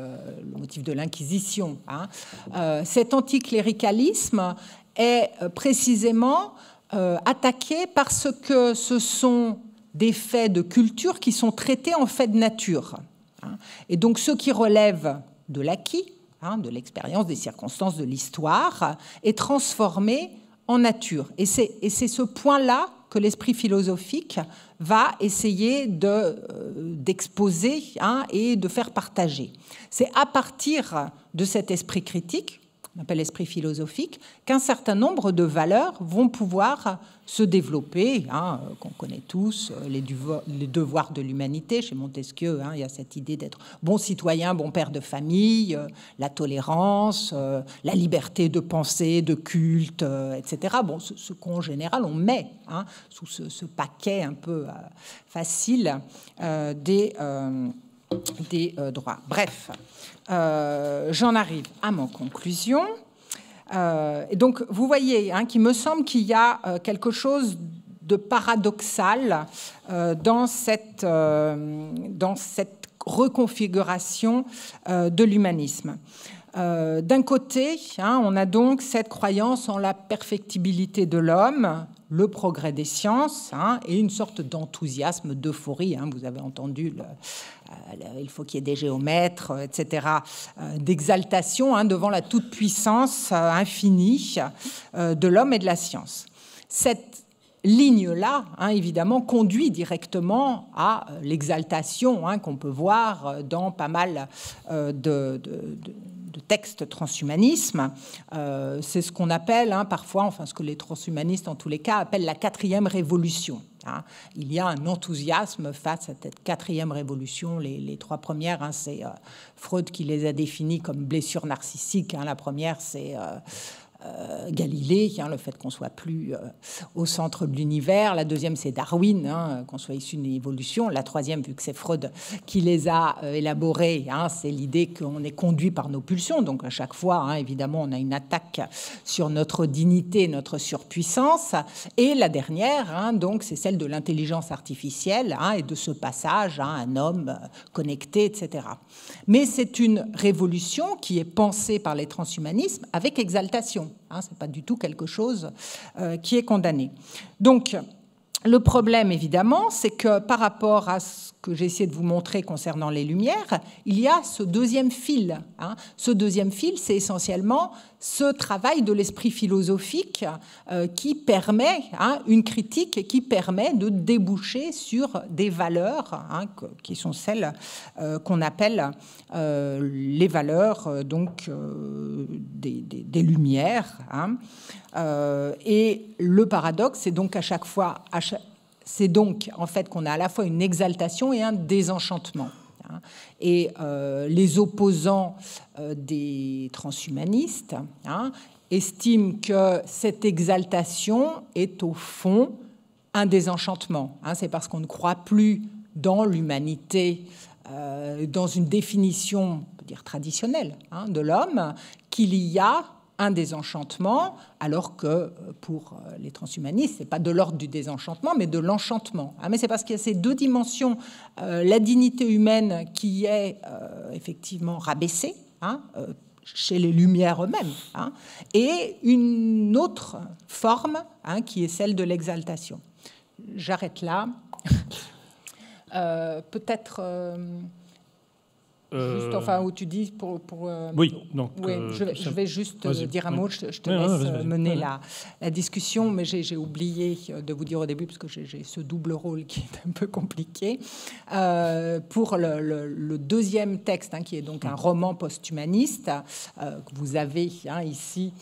[SPEAKER 1] motif de l'Inquisition, hein, euh, cet anticléricalisme est euh, précisément euh, attaqué parce que ce sont des faits de culture qui sont traités en faits de nature. Hein. Et donc ce qui relève de l'acquis, hein, de l'expérience, des circonstances, de l'histoire, est transformé en nature. Et c'est ce point-là l'esprit philosophique va essayer euh, d'exposer hein, et de faire partager. C'est à partir de cet esprit critique on appelle esprit philosophique, qu'un certain nombre de valeurs vont pouvoir se développer, hein, qu'on connaît tous, euh, les, devoirs de l'humanité, chez Montesquieu, hein, il y a cette idée d'être bon citoyen, bon père de famille, euh, la tolérance, euh, la liberté de penser, de culte, etc. Bon, ce, qu'en général on met hein, sous ce, paquet un peu facile des, des droits. Bref. Euh, j'en arrive à mon conclusion. Euh, et donc, vous voyez hein, qu'il me semble qu'il y a euh, quelque chose de paradoxal dans, cette, dans cette reconfiguration de l'humanisme. Euh, d'un côté, hein, on a donc cette croyance en la perfectibilité de l'homme, le progrès des sciences hein, et une sorte d'enthousiasme, d'euphorie. Hein. vous avez entendu, euh, il faut qu'il y ait des géomètres, euh, etc., d'exaltation devant la toute-puissance infinie de l'homme et de la science. Cette ligne-là, évidemment, conduit directement à l'exaltation qu'on peut voir dans pas mal de de texte transhumanisme. Euh, c'est ce qu'on appelle hein, parfois, enfin ce que les transhumanistes en tous les cas appellent la quatrième révolution. Hein. Il y a un enthousiasme face à cette quatrième révolution. Les, trois premières, hein, c'est euh, Freud qui les a définies comme blessures narcissiques. la première, c'est... Euh, euh, Galilée, hein, le fait qu'on soit plus euh, au centre de l'univers. La deuxième, c'est Darwin, hein, qu'on soit issu d'une évolution. La troisième, vu que c'est Freud qui les a euh, élaborés, hein, c'est l'idée qu'on est conduit par nos pulsions. Donc à chaque fois, évidemment, on a une attaque sur notre dignité, notre surpuissance. Et la dernière, donc, c'est celle de l'intelligence artificielle et de ce passage, à un homme connecté, etc. Mais c'est une révolution qui est pensée par les transhumanismes avec exaltation. Hein, ce n'est pas du tout quelque chose euh, qui est condamné. Donc, le problème, évidemment, c'est que par rapport à ce que j'ai essayé de vous montrer concernant les lumières, il y a ce deuxième fil. Hein. Ce deuxième fil, c'est essentiellement ce travail de l'esprit philosophique euh, qui permet, hein, une critique qui permet de déboucher sur des valeurs hein, qui sont celles euh, qu'on appelle euh, les valeurs donc, des, lumières. Hein. et le paradoxe, c'est donc à chaque fois, c'est donc en fait qu'on a à la fois une exaltation et un désenchantement. Hein. et euh, les opposants euh, des transhumanistes hein, estiment que cette exaltation est au fond un désenchantement. Hein. C'est parce qu'on ne croit plus dans l'humanité, euh, dans une définition dire traditionnelle de l'homme, qu'il y a un désenchantement, alors que euh, pour euh, les transhumanistes, c'est pas de l'ordre du désenchantement, mais de l'enchantement. Ah, mais c'est parce qu'il y a ces deux dimensions, euh, la dignité humaine qui est effectivement rabaissée hein, chez les Lumières eux-mêmes, hein, et une autre forme hein, qui est celle de l'exaltation. J'arrête là. Peut-être.
[SPEAKER 2] Juste, euh, enfin,
[SPEAKER 1] où tu dis pour. Euh, oui, donc. Euh, je, vais juste dire un mot, je, te laisse mener la, discussion, mais j'ai oublié de vous dire au début, parce que j'ai ce double rôle qui est un peu compliqué. pour le, deuxième texte, hein, qui est donc mm. un roman post-humaniste, que vous avez hein, ici.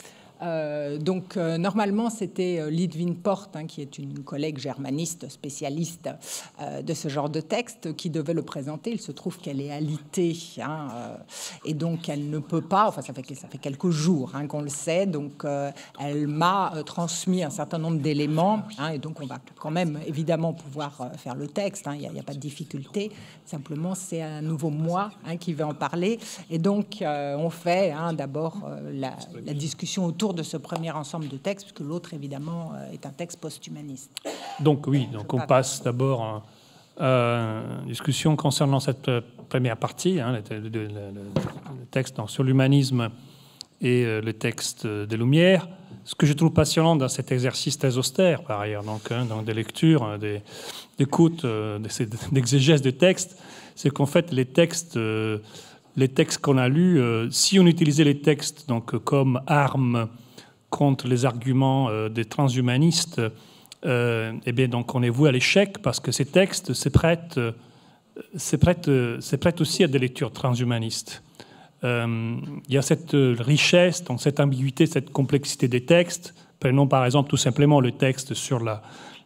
[SPEAKER 1] Euh, donc euh, normalement c'était euh, Lidwin Porte, hein, qui est une collègue germaniste spécialiste de ce genre de texte, qui devait le présenter. Il se trouve qu'elle est alitée hein, et donc elle ne peut pas. Enfin ça fait, ça fait quelques jours hein, qu'on le sait. Donc elle m'a transmis un certain nombre d'éléments et donc on va quand même évidemment pouvoir faire le texte. Il n'y a, pas de difficulté. Simplement c'est un nouveau moi qui va en parler et donc on fait d'abord la, la discussion autour de ce premier ensemble de textes, puisque l'autre, évidemment, euh, est un texte post-humaniste.
[SPEAKER 2] Donc oui, donc on passe d'abord à euh, une euh, discussion concernant cette première partie, hein, le, texte donc, sur l'humanisme et le texte des Lumières. Ce que je trouve passionnant dans cet exercice très austère, par ailleurs, donc, hein, des lectures, hein, des, écoutes, des d'exégèse de textes, c'est qu'en fait, les textes les textes qu'on a lus, euh, si on utilisait les textes donc, comme arme contre les arguments euh, des transhumanistes, euh, eh bien, donc, on est voué à l'échec parce que ces textes se prêtent, aussi à des lectures transhumanistes. il y a cette richesse, donc, cette ambiguïté, cette complexité des textes. Prenons par exemple tout simplement le texte sur la,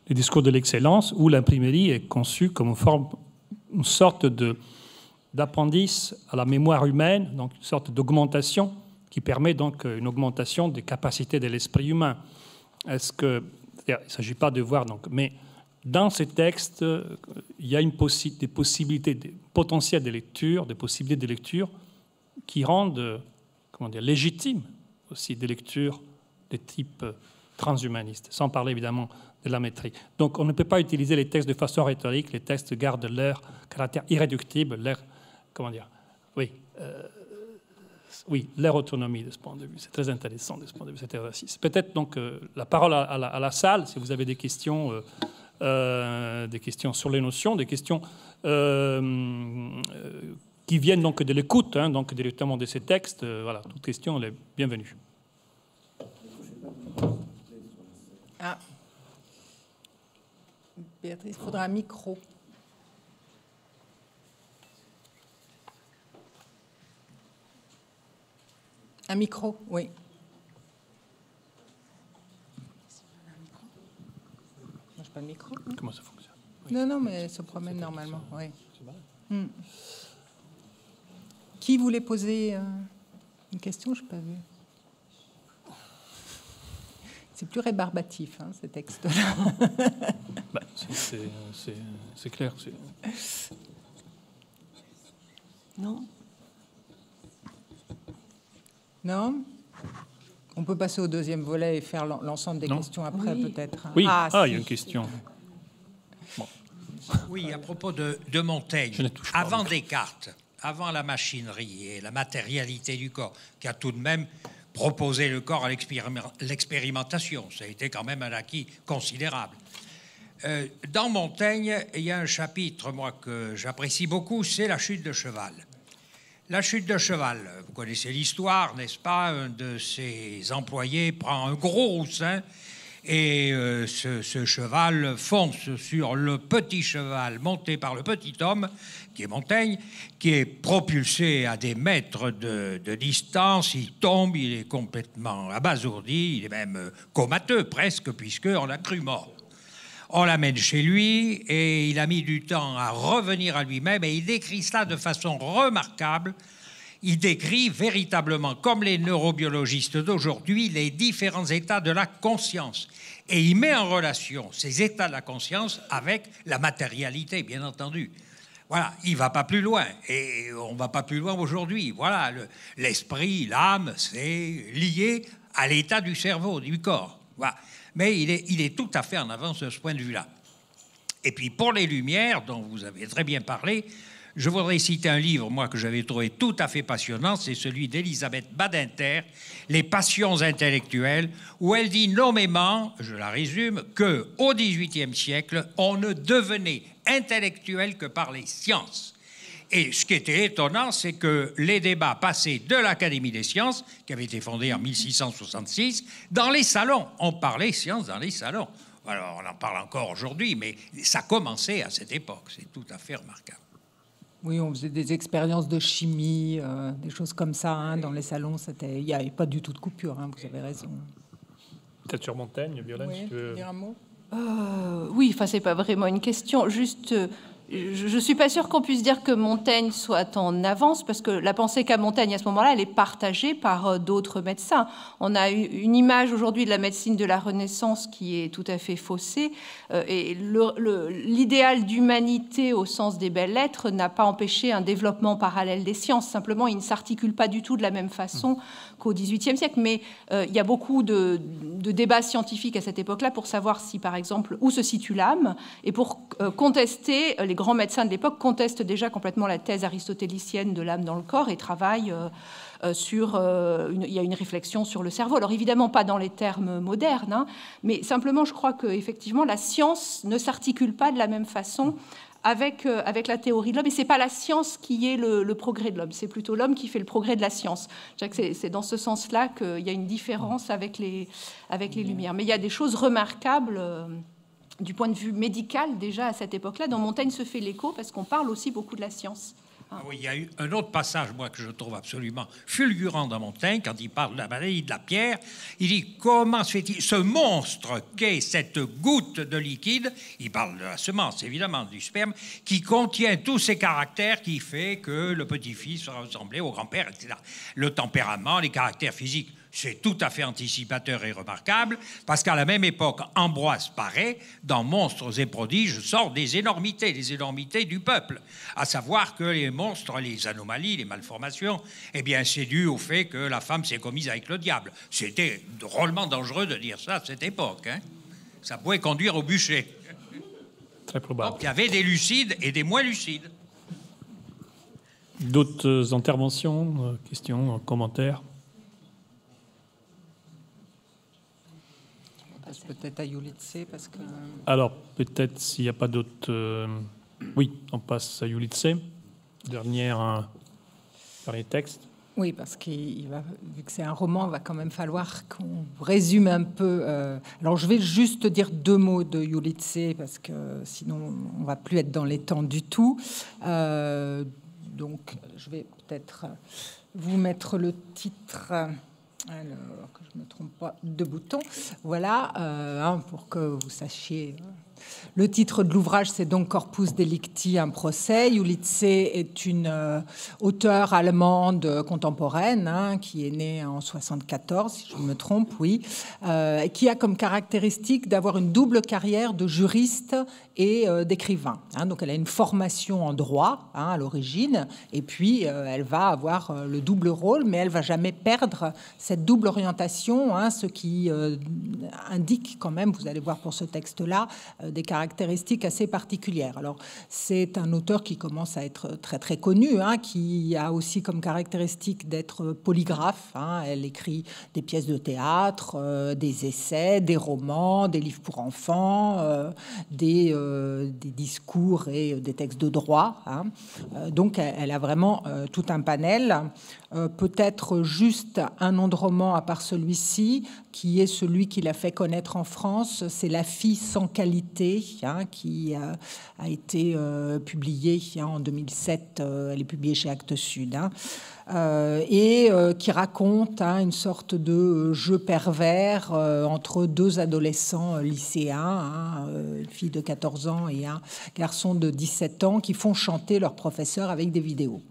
[SPEAKER 2] les discours de l'excellence, où l'imprimerie est conçue comme forme, une sorte de d'appendice à la mémoire humaine, donc une sorte d'augmentation qui permet donc euh, une augmentation des capacités de l'esprit humain. Est-ce que il ne s'agit pas de voir donc, mais dans ces textes, euh, il y a des possibilités, des potentiels de lecture, des possibilités de lecture qui rendent euh, comment dire, légitimes aussi des lectures de type transhumaniste, sans parler évidemment de la maîtrise. Donc on ne peut pas utiliser les textes de façon rhétorique, les textes gardent leur caractère irréductible, leur comment dire, oui, euh, oui, leur autonomie de ce point de vue. C'est très intéressant de ce point de vue, cet exercice. Peut-être donc euh, la parole à, la, salle, si vous avez des questions, euh, euh, des questions sur les notions, des questions qui viennent donc de l'écoute, hein, donc directement de ces textes. voilà, toute question, est bienvenue. Ah.
[SPEAKER 1] Béatrice, il faudra un micro. Un micro, oui. Comment ça fonctionne Non, non, mais elle se promène normalement. Oui. Hmm. Qui voulait poser euh, une question Je n'ai pas vu. C'est plus rébarbatif, hein, ces textes-là.
[SPEAKER 2] Bah, c'est clair.
[SPEAKER 1] Non non On peut passer au deuxième volet et faire l'ensemble des questions après, peut-être. Oui,
[SPEAKER 5] ah, ah, il y a une question. Oui, à propos de, Montaigne, avant Descartes, avant la machinerie et la matérialité du corps, qui a tout de même proposé le corps à l'expérimentation, ça a été quand même un acquis considérable. Euh, dans Montaigne, il y a un chapitre, moi, que j'apprécie beaucoup, c'est la chute de cheval. La chute de cheval. Vous connaissez l'histoire, n'est-ce pas Un de ses employés prend un gros roussin et euh, ce, cheval fonce sur le petit cheval monté par le petit homme, qui est Montaigne, qui est propulsé à des mètres de, distance. Il tombe, il est complètement abasourdi, il est même comateux presque, puisqu'on on l'a cru mort. On l'amène chez lui et il a mis du temps à revenir à lui-même et il décrit cela de façon remarquable. Il décrit véritablement, comme les neurobiologistes d'aujourd'hui, les différents états de la conscience. Et il met en relation ces états de la conscience avec la matérialité, bien entendu. Voilà, il ne va pas plus loin. Et on ne va pas plus loin aujourd'hui. Voilà, l'esprit, l'âme, c'est lié à l'état du cerveau, du corps. Voilà mais il est, tout à fait en avance de ce point de vue-là. Et puis pour les Lumières, dont vous avez très bien parlé, je voudrais citer un livre, moi, que j'avais trouvé tout à fait passionnant, c'est celui d'Elisabeth Badinter, Les passions intellectuelles, où elle dit nommément, je la résume, que au XVIIIe siècle, on ne devenait intellectuel que par les sciences. Et ce qui était étonnant, c'est que les débats passaient de l'Académie des sciences, qui avait été fondée en 1666, dans les salons. On parlait sciences dans les salons. Alors, on en parle encore aujourd'hui, mais ça commençait à cette époque. C'est tout à fait remarquable.
[SPEAKER 1] Oui, on faisait des expériences de chimie, euh, des choses comme ça. Hein, dans les salons, il n'y avait pas du tout
[SPEAKER 3] de coupure. Hein, vous avez raison.
[SPEAKER 2] Peut-être sur Montaigne, Violaine, oui, si tu veux. Dire un mot
[SPEAKER 3] euh, oui, enfin, c'est pas vraiment une question. Juste, euh, je ne suis pas sûr qu'on puisse dire que Montaigne soit en avance, parce que la pensée qu'a Montaigne à ce moment-là, elle est partagée par euh, d'autres médecins. On a une image aujourd'hui de la médecine de la Renaissance qui est tout à fait faussée, euh, et l'idéal d'humanité au sens des belles lettres n'a pas empêché un développement parallèle des sciences, simplement il ne s'articule pas du tout de la même façon qu'au XVIIIe siècle, mais euh, il y a beaucoup de, débats scientifiques à cette époque-là pour savoir si, par exemple, où se situe l'âme, et pour euh, contester, euh, les grands médecins de l'époque contestent déjà complètement la thèse aristotélicienne de l'âme dans le corps et travaillent sur... il y a une réflexion sur le cerveau. Alors évidemment, pas dans les termes modernes, hein, mais simplement, je crois que effectivement, la science ne s'articule pas de la même façon euh, avec, la théorie de l'homme. Et ce n'est pas la science qui est le, progrès de l'homme, c'est plutôt l'homme qui fait le progrès de la science. C'est dans ce sens-là qu'il y a une différence avec les, mmh. Lumières. Mais il y a des choses remarquables. Euh, du point de vue médical, déjà à cette époque-là, dont Montaigne se fait l'écho parce qu'on parle aussi beaucoup de la science.
[SPEAKER 5] Ah. il y a eu un autre passage, moi, que je trouve absolument fulgurant dans Montaigne, quand il parle de la maladie de la pierre. Il dit Comment se fait-il Ce monstre qu'est cette goutte de liquide, il parle de la semence, évidemment, du sperme, qui contient tous ces caractères qui fait que le petit-fils sera ressemblé au grand-père, etc. Le tempérament, les caractères physiques. C'est tout à fait anticipateur et remarquable, parce qu'à la même époque, Ambroise Paré, dans Monstres et prodiges, sort des énormités, des énormités du peuple, à savoir que les monstres, les anomalies, les malformations, eh bien, c'est dû au fait que la femme s'est commise avec le diable. C'était drôlement dangereux de dire ça à cette époque. Hein. ça pouvait conduire au bûcher. Très probable. Donc, il y avait des lucides et des moins lucides.
[SPEAKER 2] D'autres interventions, euh, questions, commentaires
[SPEAKER 1] peut-être à Yulitse parce que...
[SPEAKER 2] Alors, peut-être s'il n'y a pas d'autres... Euh, oui, on passe à Yulitse. Dernière, euh, dernier texte.
[SPEAKER 1] Oui, parce qu'il vu que c'est un roman, il va quand même falloir qu'on résume un peu. Euh, alors, je vais juste dire deux mots de Yulitse, parce que sinon, on va plus être dans les temps du tout. donc, je vais peut-être vous mettre le titre alors que je ne me trompe pas, de bouton. Voilà, euh, hein, pour que vous sachiez hein. Le titre de l'ouvrage, c'est donc Corpus Delicti, un procès. Julitze est une euh, auteure allemande contemporaine hein, qui est née en 74, si je ne me trompe, oui, et euh, qui a comme caractéristique d'avoir une double carrière de juriste et euh, d'écrivain. Hein. Donc elle a une formation en droit hein, à l'origine, et puis elle va avoir le double rôle, mais elle va jamais perdre cette double orientation, ce qui indique quand même, vous allez voir pour ce texte-là, euh, des caractéristiques assez particulières. Alors, c'est un auteur qui commence à être très très connu, hein, qui a aussi comme caractéristique d'être polygraphe. Hein. Elle écrit des pièces de théâtre, euh, des essais, des romans, des livres pour enfants, euh, des, discours et des textes de droit. Hein. donc, elle, a vraiment tout un panel. Peut-être juste un nom de roman à part celui-ci, qui est celui qui l'a fait connaître en France, c'est La fille sans qualité Hein, qui a été euh, publiée hein, en 2007. Euh, elle est publiée chez Actes Sud. Hein, euh, et qui raconte une sorte de jeu pervers entre deux adolescents lycéens, une fille de 14 ans et un garçon de 17 ans, qui font chanter leur professeur avec des vidéos.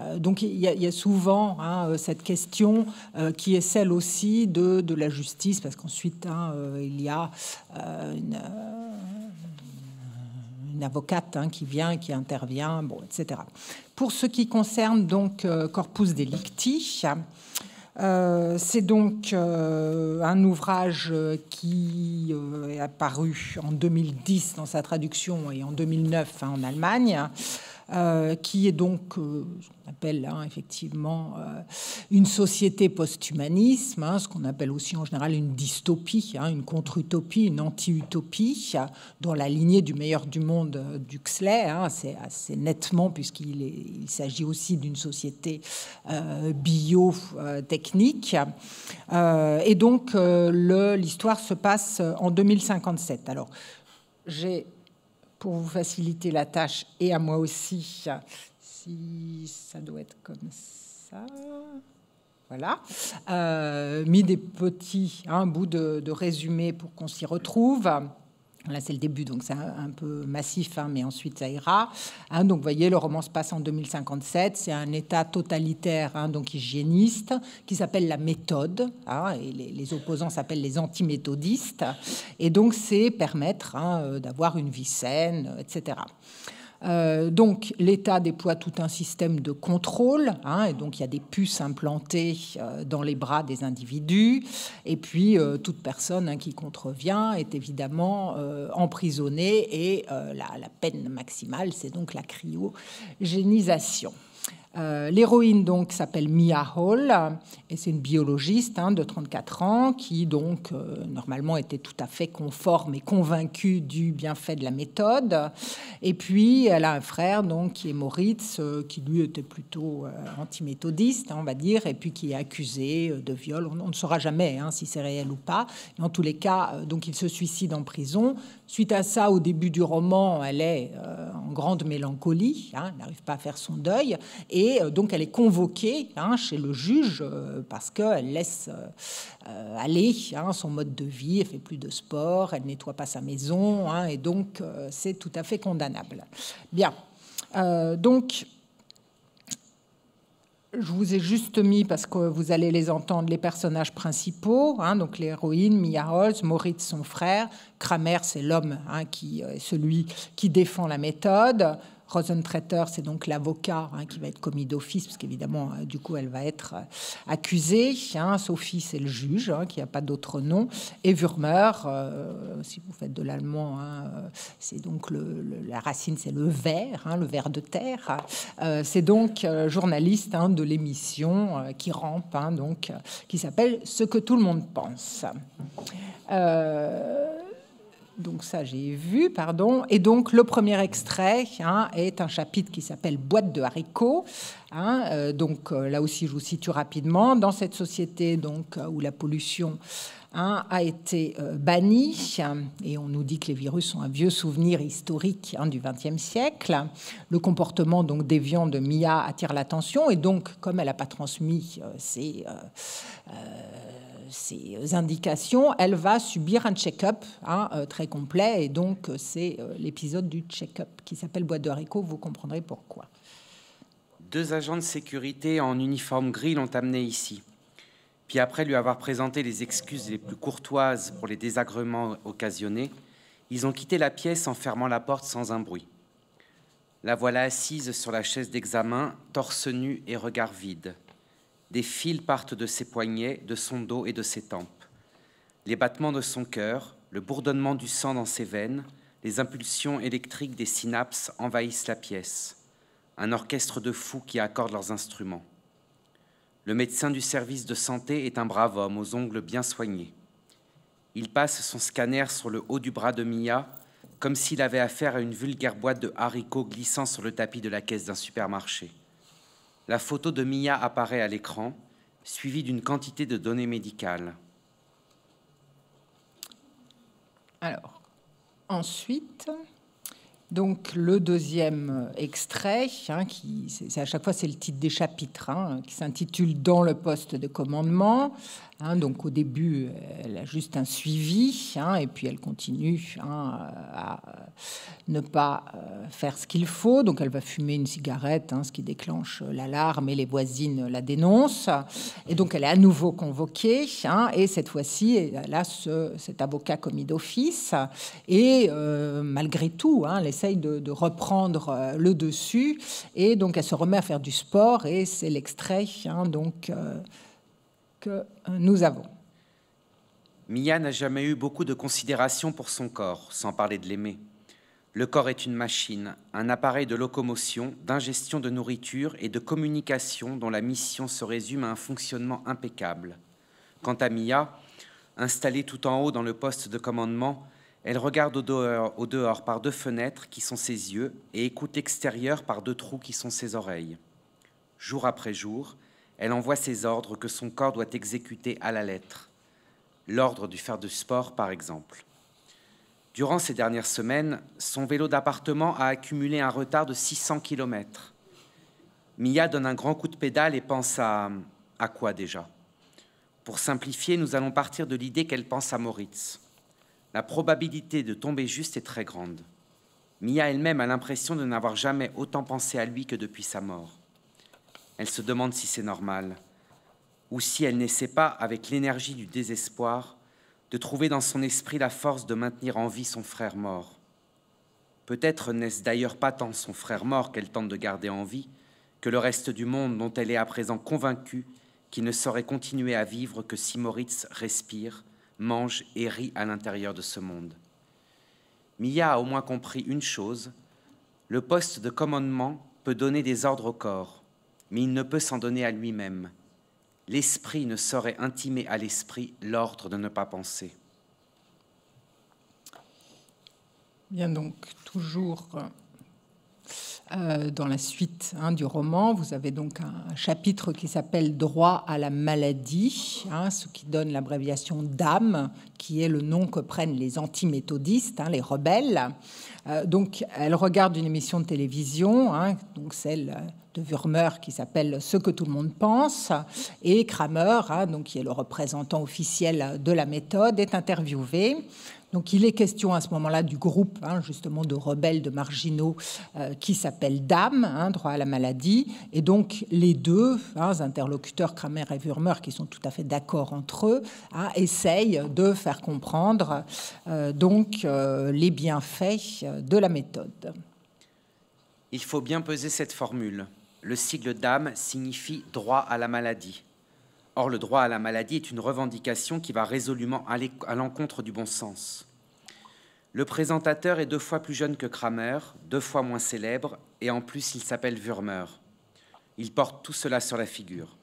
[SPEAKER 1] Euh, donc il y, a souvent hein, euh, cette question euh, qui est celle aussi de, la justice, parce qu'ensuite hein, il y a une avocate hein, qui vient, qui intervient, etc. Pour ce qui concerne donc Corpus Delicti, c'est donc un ouvrage qui est apparu en 2010 dans sa traduction et en 2009 en Allemagne. Euh, qui est donc, euh, ce qu'on appelle hein, effectivement euh, une société post-humanisme, hein, ce qu'on appelle aussi en général une dystopie, hein, une contre-utopie, une anti-utopie, dans la lignée du meilleur du monde d'Huxley, c'est assez nettement, puisqu'il il s'agit aussi d'une société bio biotechnique. et donc, l'histoire se passe en 2057. Alors, j'ai pour vous faciliter la tâche et à moi aussi. Si ça doit être comme ça. Voilà. Euh, mis des petits, un hein, bout de, de résumé pour qu'on s'y retrouve. Là, c'est le début, donc c'est un peu massif, hein, mais ensuite ça ira. Hein, donc, vous voyez, le roman se passe en 2057. C'est un État totalitaire, hein, donc hygiéniste, qui s'appelle la méthode. Hein, et les, les opposants s'appellent les antiméthodistes. Et donc, c'est permettre euh, d'avoir une vie saine, etc. Euh, donc l'État déploie tout un système de contrôle, hein, et donc il y a des puces implantées euh, dans les bras des individus, et puis euh, toute personne hein, qui contrevient est évidemment emprisonnée, et la peine maximale, c'est donc la cryogénisation. Euh, l'héroïne donc s'appelle Mia Hall euh, et c'est une biologiste hein, de 34 ans qui donc euh, normalement était tout à fait conforme et convaincue du bienfait de la méthode. Et puis elle a un frère donc qui est Moritz qui lui était plutôt anti-méthodiste, hein, on va dire et puis qui est accusé de viol. On, ne saura jamais hein, si c'est réel ou pas. En tous les cas donc il se suicide en prison. Suite à ça, au début du roman, elle est euh, en grande mélancolie, hein, n'arrive pas à faire son deuil, et euh, donc elle est convoquée hein, chez le juge euh, parce qu'elle laisse aller hein, son mode de vie, elle fait plus de sport, elle nettoie pas sa maison, hein, et donc c'est tout à fait condamnable. Bien, donc je vous ai juste mis, parce que vous allez les entendre, les personnages principaux, hein, donc l'héroïne, Mia Holz, Moritz, son frère, Kramer, c'est l'homme hein, qui euh, est celui qui défend la méthode, Rosentreter, c'est donc l'avocat hein, qui va être commis d'office, parce qu'évidemment, euh, du coup, elle va être euh, accusée. Hein. Sophie, c'est le juge, hein, qui n'a pas d'autre nom. Et Würmer, euh, si vous faites de l'allemand, c'est donc la racine, c'est le ver, le ver de terre. c'est donc journaliste de l'émission qui rampe, donc, qui s'appelle Ce que tout le monde pense donc ça j'ai vu, pardon. Et donc le premier extrait hein, est un chapitre qui s'appelle Boîte de haricots. Hein. Euh, donc euh, là aussi je vous situe rapidement. Dans cette société donc euh, où la pollution hein, a été bannie et on nous dit que les virus sont un vieux souvenir historique du XXe siècle, le comportement donc déviant de Mia attire l'attention et donc comme elle n'a pas transmis ses ces euh, indications, elle va subir un check-up hein, euh, très complet. Et donc, euh, c'est l'épisode du check-up qui s'appelle Boîte de haricots. Vous comprendrez pourquoi.
[SPEAKER 4] Deux agents de sécurité en uniforme gris l'ont amenée ici. Puis après lui avoir présenté les excuses les plus courtoises pour les désagréments occasionnés, ils ont quitté la pièce en fermant la porte sans un bruit. La voilà assise sur la chaise d'examen, torse nu et regard vide. Des fils partent de ses poignets, de son dos et de ses tempes. Les battements de son cœur, le bourdonnement du sang dans ses veines, les impulsions électriques des synapses envahissent la pièce. Un orchestre de fous qui accorde leurs instruments. Le médecin du service de santé est un brave homme aux ongles bien soignés. Il passe son scanner sur le haut du bras de Mia, comme s'il avait affaire à une vulgaire boîte de haricots glissant sur le tapis de la caisse d'un supermarché la photo de Mia apparaît à l'écran, suivie d'une quantité de données médicales.
[SPEAKER 1] Alors, ensuite, donc le deuxième extrait, hein, qui, à chaque fois c'est le titre des chapitres, hein, qui s'intitule Dans le poste de commandement. Hein, donc au début, elle a juste un suivi, hein, et puis elle continue hein, à ne pas euh, faire ce qu'il faut. Donc elle va fumer une cigarette, ce qui déclenche l'alarme et les voisines la dénoncent. Et donc elle est à nouveau convoquée, et cette fois-ci, elle a cet avocat commis d'office. Et euh, malgré tout, elle essaye de, reprendre euh, le dessus, et donc elle se remet à faire du sport, et c'est l'extrait. donc... Euh, nous avons.
[SPEAKER 4] Mia n'a jamais eu beaucoup de considération pour son corps, sans parler de l'aimer. Le corps est une machine, un appareil de locomotion, d'ingestion de nourriture et de communication dont la mission se résume à un fonctionnement impeccable. Quant à Mia, installée tout en haut dans le poste de commandement, elle regarde au dehors, par deux fenêtres qui sont ses yeux et écoute l'extérieur par deux trous qui sont ses oreilles. Jour après jour, elle envoie ses ordres que son corps doit exécuter à la lettre. L'ordre du faire de sport, par exemple. Durant ces dernières semaines, son vélo d'appartement a accumulé un retard de 600 km. Mia donne un grand coup de pédale et pense à... à quoi déjà Pour simplifier, nous allons partir de l'idée qu'elle pense à Moritz. La probabilité de tomber juste est très grande. Mia elle-même a l'impression de n'avoir jamais autant pensé à lui que depuis sa mort. Elle se demande si c'est normal, ou si elle n'essaie pas, avec l'énergie du désespoir, de trouver dans son esprit la force de maintenir en vie son frère mort. Peut-être n'est-ce d'ailleurs pas tant son frère mort qu'elle tente de garder en vie, que le reste du monde dont elle est à présent convaincue qu'il ne saurait continuer à vivre que si Moritz respire, mange et rit à l'intérieur de ce monde. Mia a au moins compris une chose, le poste de commandement peut donner des ordres au corps, mais il ne peut s'en donner à lui-même. L'esprit ne saurait intimer à l'esprit l'ordre de ne pas penser.
[SPEAKER 1] Bien donc, toujours euh, dans la suite hein, du roman, vous avez donc un, chapitre qui s'appelle Droit à la maladie, hein, ce qui donne l'abréviation DAM, qui est le nom que prennent les antiméthodistes, hein, les rebelles. Euh, donc, elle regarde une émission de télévision, hein, donc celle euh, de Wurmer qui s'appelle Ce que tout le monde pense, et Kramer, hein, donc, qui est le représentant officiel de la méthode, est interviewé. Donc il est question à ce moment-là du groupe hein, justement de rebelles, de marginaux euh, qui s'appelle dame hein, droit à la maladie. Et donc les deux interlocuteurs, Kramer et Wurmer, qui sont tout à fait d'accord entre eux, essayent de faire comprendre euh, donc euh, les bienfaits de la méthode.
[SPEAKER 4] Il faut bien peser cette formule le sigle d'âme signifie droit à la maladie. Or, le droit à la maladie est une revendication qui va résolument à l'encontre du bon sens. Le présentateur est deux fois plus jeune que Kramer, deux fois moins célèbre, et en plus il s'appelle Würmer. Il porte tout cela sur la figure.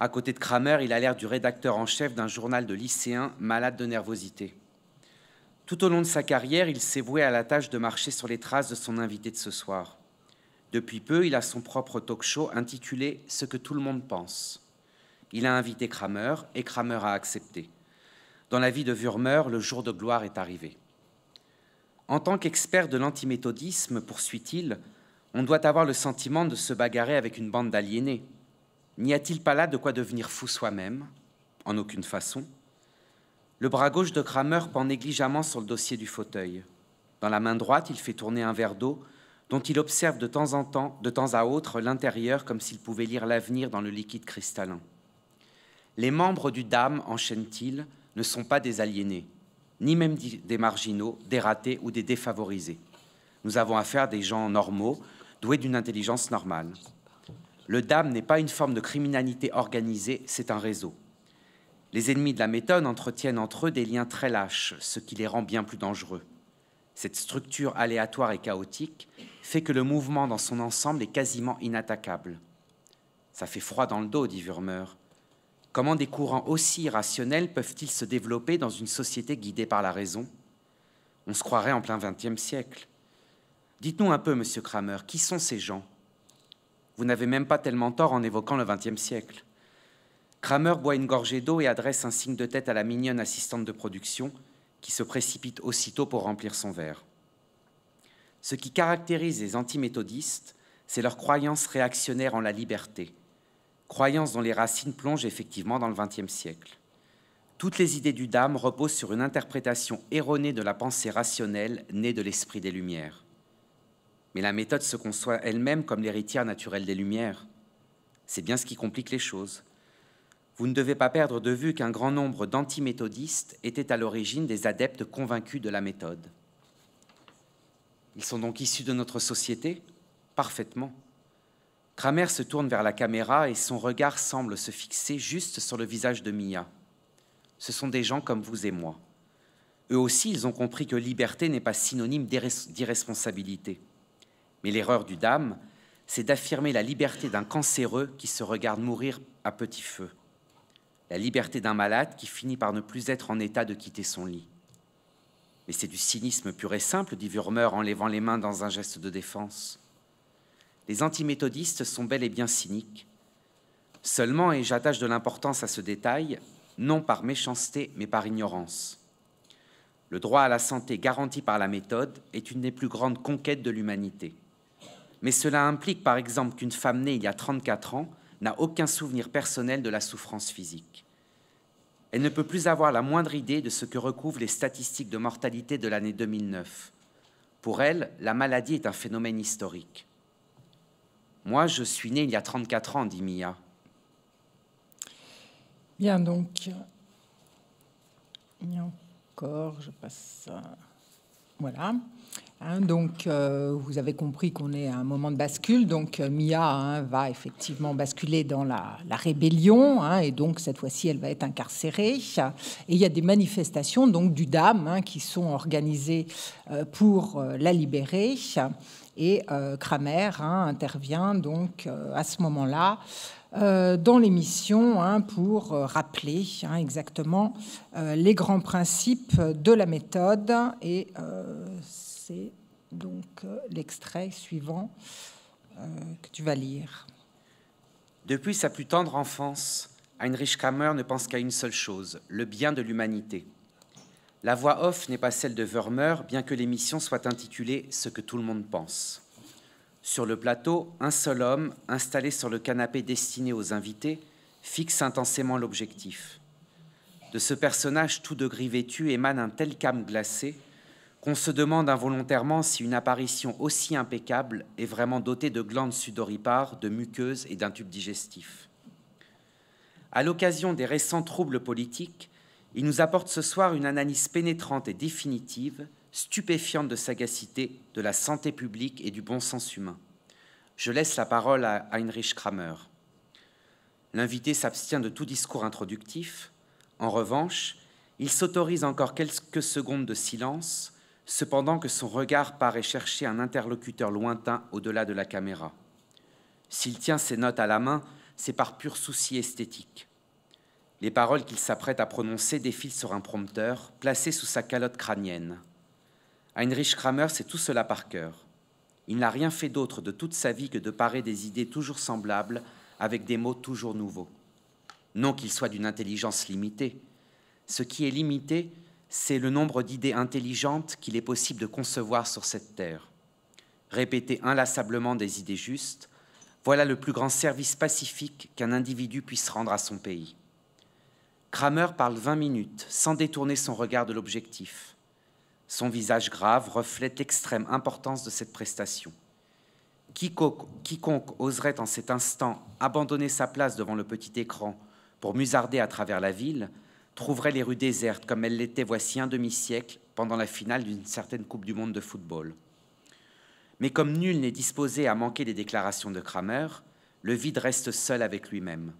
[SPEAKER 4] À côté de Kramer, il a l'air du rédacteur en chef d'un journal de lycéens malade de nervosité. Tout au long de sa carrière, il s'est voué à la tâche de marcher sur les traces de son invité de ce soir. Depuis peu, il a son propre talk show intitulé Ce que tout le monde pense. Il a invité Kramer et Kramer a accepté. Dans la vie de Wurmer, le jour de gloire est arrivé. En tant qu'expert de l'antiméthodisme, poursuit-il, on doit avoir le sentiment de se bagarrer avec une bande d'aliénés. N'y a-t-il pas là de quoi devenir fou soi-même En aucune façon. Le bras gauche de Kramer pend négligemment sur le dossier du fauteuil. Dans la main droite, il fait tourner un verre d'eau dont il observe de temps en temps, de temps à autre, l'intérieur comme s'il pouvait lire l'avenir dans le liquide cristallin. Les membres du DAM, enchaînent-ils, ne sont pas des aliénés, ni même des marginaux, des ratés ou des défavorisés. Nous avons affaire à des gens normaux, doués d'une intelligence normale. Le DAM n'est pas une forme de criminalité organisée, c'est un réseau. Les ennemis de la méthode entretiennent entre eux des liens très lâches, ce qui les rend bien plus dangereux. Cette structure aléatoire et chaotique fait que le mouvement dans son ensemble est quasiment inattaquable. Ça fait froid dans le dos, dit Wurmer. Comment des courants aussi irrationnels peuvent-ils se développer dans une société guidée par la raison On se croirait en plein XXe siècle. Dites-nous un peu, monsieur Kramer, qui sont ces gens Vous n'avez même pas tellement tort en évoquant le XXe siècle. Kramer boit une gorgée d'eau et adresse un signe de tête à la mignonne assistante de production, qui se précipite aussitôt pour remplir son verre. Ce qui caractérise les antiméthodistes, c'est leur croyance réactionnaire en la liberté, croyance dont les racines plongent effectivement dans le XXe siècle. Toutes les idées du Dame reposent sur une interprétation erronée de la pensée rationnelle née de l'esprit des Lumières. Mais la méthode se conçoit elle-même comme l'héritière naturelle des Lumières. C'est bien ce qui complique les choses. Vous ne devez pas perdre de vue qu'un grand nombre d'antiméthodistes étaient à l'origine des adeptes convaincus de la méthode. Ils sont donc issus de notre société Parfaitement. Kramer se tourne vers la caméra et son regard semble se fixer juste sur le visage de Mia. Ce sont des gens comme vous et moi. Eux aussi, ils ont compris que liberté n'est pas synonyme d'irresponsabilité. Mais l'erreur du dame, c'est d'affirmer la liberté d'un cancéreux qui se regarde mourir à petit feu. La liberté d'un malade qui finit par ne plus être en état de quitter son lit. Mais c'est du cynisme pur et simple, dit Wurmer en levant les mains dans un geste de défense. Les antiméthodistes sont bel et bien cyniques. Seulement, et j'attache de l'importance à ce détail, non par méchanceté, mais par ignorance. Le droit à la santé garanti par la méthode est une des plus grandes conquêtes de l'humanité. Mais cela implique par exemple qu'une femme née il y a 34 ans n'a aucun souvenir personnel de la souffrance physique elle ne peut plus avoir la moindre idée de ce que recouvrent les statistiques de mortalité de l'année 2009. Pour elle, la maladie est un phénomène historique. Moi, je suis née il y a 34 ans, dit Mia.
[SPEAKER 5] Bien, donc,
[SPEAKER 1] encore, je passe. Voilà. Hein, donc, euh, vous avez compris qu'on est à un moment de bascule. Donc, euh, Mia hein, va effectivement basculer dans la, rébellion, hein, et donc cette fois-ci, elle va être incarcérée. Et il y a des manifestations donc du Dame qui sont organisées euh, pour la libérer. Et Kramer intervient donc à ce moment-là dans l'émission pour rappeler exactement les grands principes de la méthode et euh, c'est
[SPEAKER 4] donc euh,
[SPEAKER 1] l'extrait suivant
[SPEAKER 4] euh, que tu vas lire. Depuis sa plus tendre enfance, Heinrich Kammer ne pense qu'à une seule chose, le bien de l'humanité. La voix off n'est pas celle de Vermeer, bien que l'émission soit intitulée Ce que tout le monde pense. Sur le plateau, un seul homme, installé sur le canapé destiné aux invités, fixe intensément l'objectif. De ce personnage tout de gris vêtu émane un tel calme glacé on se demande involontairement si une apparition aussi impeccable est vraiment dotée de glandes sudoripares, de muqueuses et d'un tube digestif. À l'occasion des récents troubles politiques, il nous apporte ce soir une analyse pénétrante et définitive, stupéfiante de sagacité, de la santé publique et du bon sens humain. Je laisse la parole à Heinrich Kramer. L'invité s'abstient de tout discours introductif. En revanche, il s'autorise encore quelques secondes de silence cependant que son regard paraît chercher un interlocuteur lointain au-delà de la caméra. S'il tient ses notes à la main, c'est par pur souci esthétique. Les paroles qu'il s'apprête à prononcer défilent sur un prompteur placé sous sa calotte crânienne. Heinrich Kramer sait tout cela par cœur. Il n'a rien fait d'autre de toute sa vie que de parer des idées toujours semblables avec des mots toujours nouveaux. Non qu'il soit d'une intelligence limitée. Ce qui est limité, c'est le nombre d'idées intelligentes qu'il est possible de concevoir sur cette terre. Répéter inlassablement des idées justes, voilà le plus grand service pacifique qu'un individu puisse rendre à son pays. Kramer parle 20 minutes sans détourner son regard de l'objectif. Son visage grave reflète l'extrême importance de cette prestation. Quiconque, quiconque, oserait en cet instant abandonner sa place devant le petit écran pour musarder à travers la ville trouverait les rues désertes comme elles l'étaient voici un demi-siècle pendant la finale d'une certaine Coupe du Monde de football. Mais comme nul n'est disposé à manquer des déclarations de Kramer, le vide reste seul avec lui-même.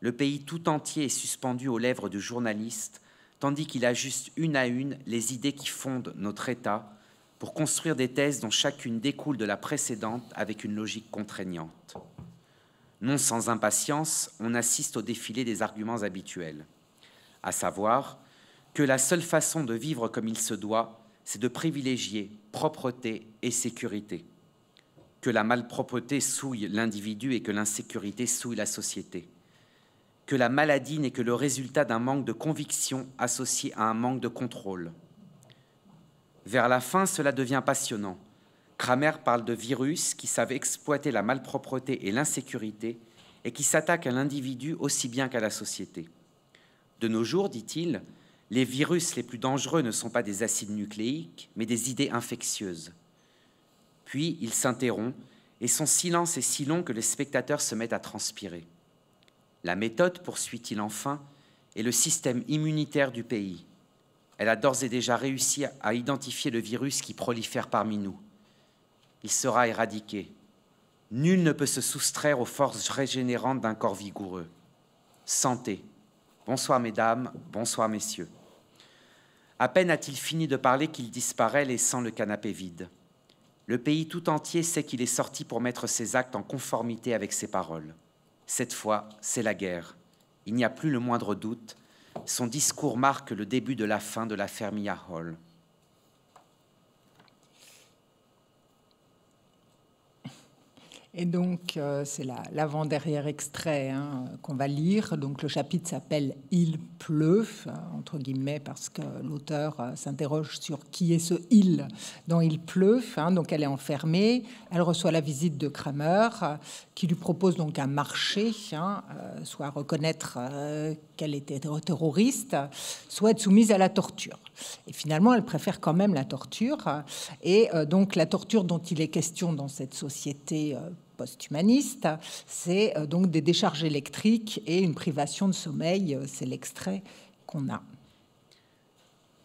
[SPEAKER 4] Le pays tout entier est suspendu aux lèvres du journaliste, tandis qu'il ajuste une à une les idées qui fondent notre État pour construire des thèses dont chacune découle de la précédente avec une logique contraignante. Non sans impatience, on assiste au défilé des arguments habituels à savoir que la seule façon de vivre comme il se doit, c'est de privilégier propreté et sécurité, que la malpropreté souille l'individu et que l'insécurité souille la société, que la maladie n'est que le résultat d'un manque de conviction associé à un manque de contrôle. Vers la fin, cela devient passionnant. Kramer parle de virus qui savent exploiter la malpropreté et l'insécurité et qui s'attaquent à l'individu aussi bien qu'à la société. De nos jours, dit-il, les virus les plus dangereux ne sont pas des acides nucléiques, mais des idées infectieuses. Puis il s'interrompt, et son silence est si long que les spectateurs se mettent à transpirer. La méthode, poursuit-il enfin, est le système immunitaire du pays. Elle a d'ores et déjà réussi à identifier le virus qui prolifère parmi nous. Il sera éradiqué. Nul ne peut se soustraire aux forces régénérantes d'un corps vigoureux. Santé, Bonsoir, mesdames, bonsoir, messieurs. À peine a-t-il fini de parler qu'il disparaît, laissant le canapé vide. Le pays tout entier sait qu'il est sorti pour mettre ses actes en conformité avec ses paroles. Cette fois, c'est la guerre. Il n'y a plus le moindre doute. Son discours marque le début de la fin de la Mia Hall.
[SPEAKER 1] Et donc, euh, c'est l'avant-dernier extrait hein, qu'on va lire. Donc, le chapitre s'appelle Il pleut, entre guillemets, parce que l'auteur euh, s'interroge sur qui est ce il dont il pleut. Hein. donc, elle est enfermée. Elle reçoit la visite de Kramer, euh, qui lui propose donc un marché, hein, soit reconnaître qu'elle était terroriste, soit être soumise à la torture. Et finalement, elle préfère quand même la torture. Et donc, la torture dont il est question dans cette société Posthumaniste, c'est euh, donc des décharges électriques et une privation de sommeil. Euh, c'est l'extrait qu'on a.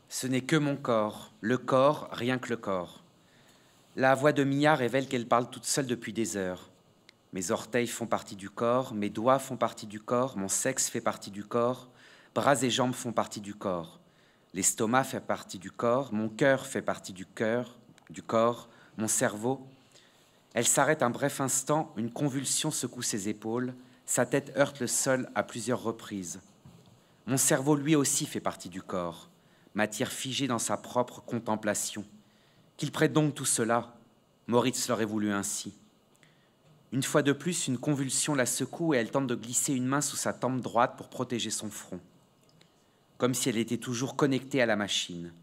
[SPEAKER 4] Ce n'est que mon corps, le corps, rien que le corps. La voix de Mia révèle qu'elle parle toute seule depuis des heures. Mes orteils font partie du corps, mes doigts font partie du corps, mon sexe fait partie du corps, bras et jambes font partie du corps. L'estomac fait partie du corps, mon cœur fait partie du cœur, du corps, mon cerveau elle s'arrête un bref instant, une convulsion secoue ses épaules, sa tête heurte le sol à plusieurs reprises. Mon cerveau, lui aussi, fait partie du corps, matière figée dans sa propre contemplation. Qu'il prête donc tout cela, Moritz l'aurait voulu ainsi. Une fois de plus, une convulsion la secoue et elle tente de glisser une main sous sa tempe droite pour protéger son front, comme si elle était toujours connectée à la machine.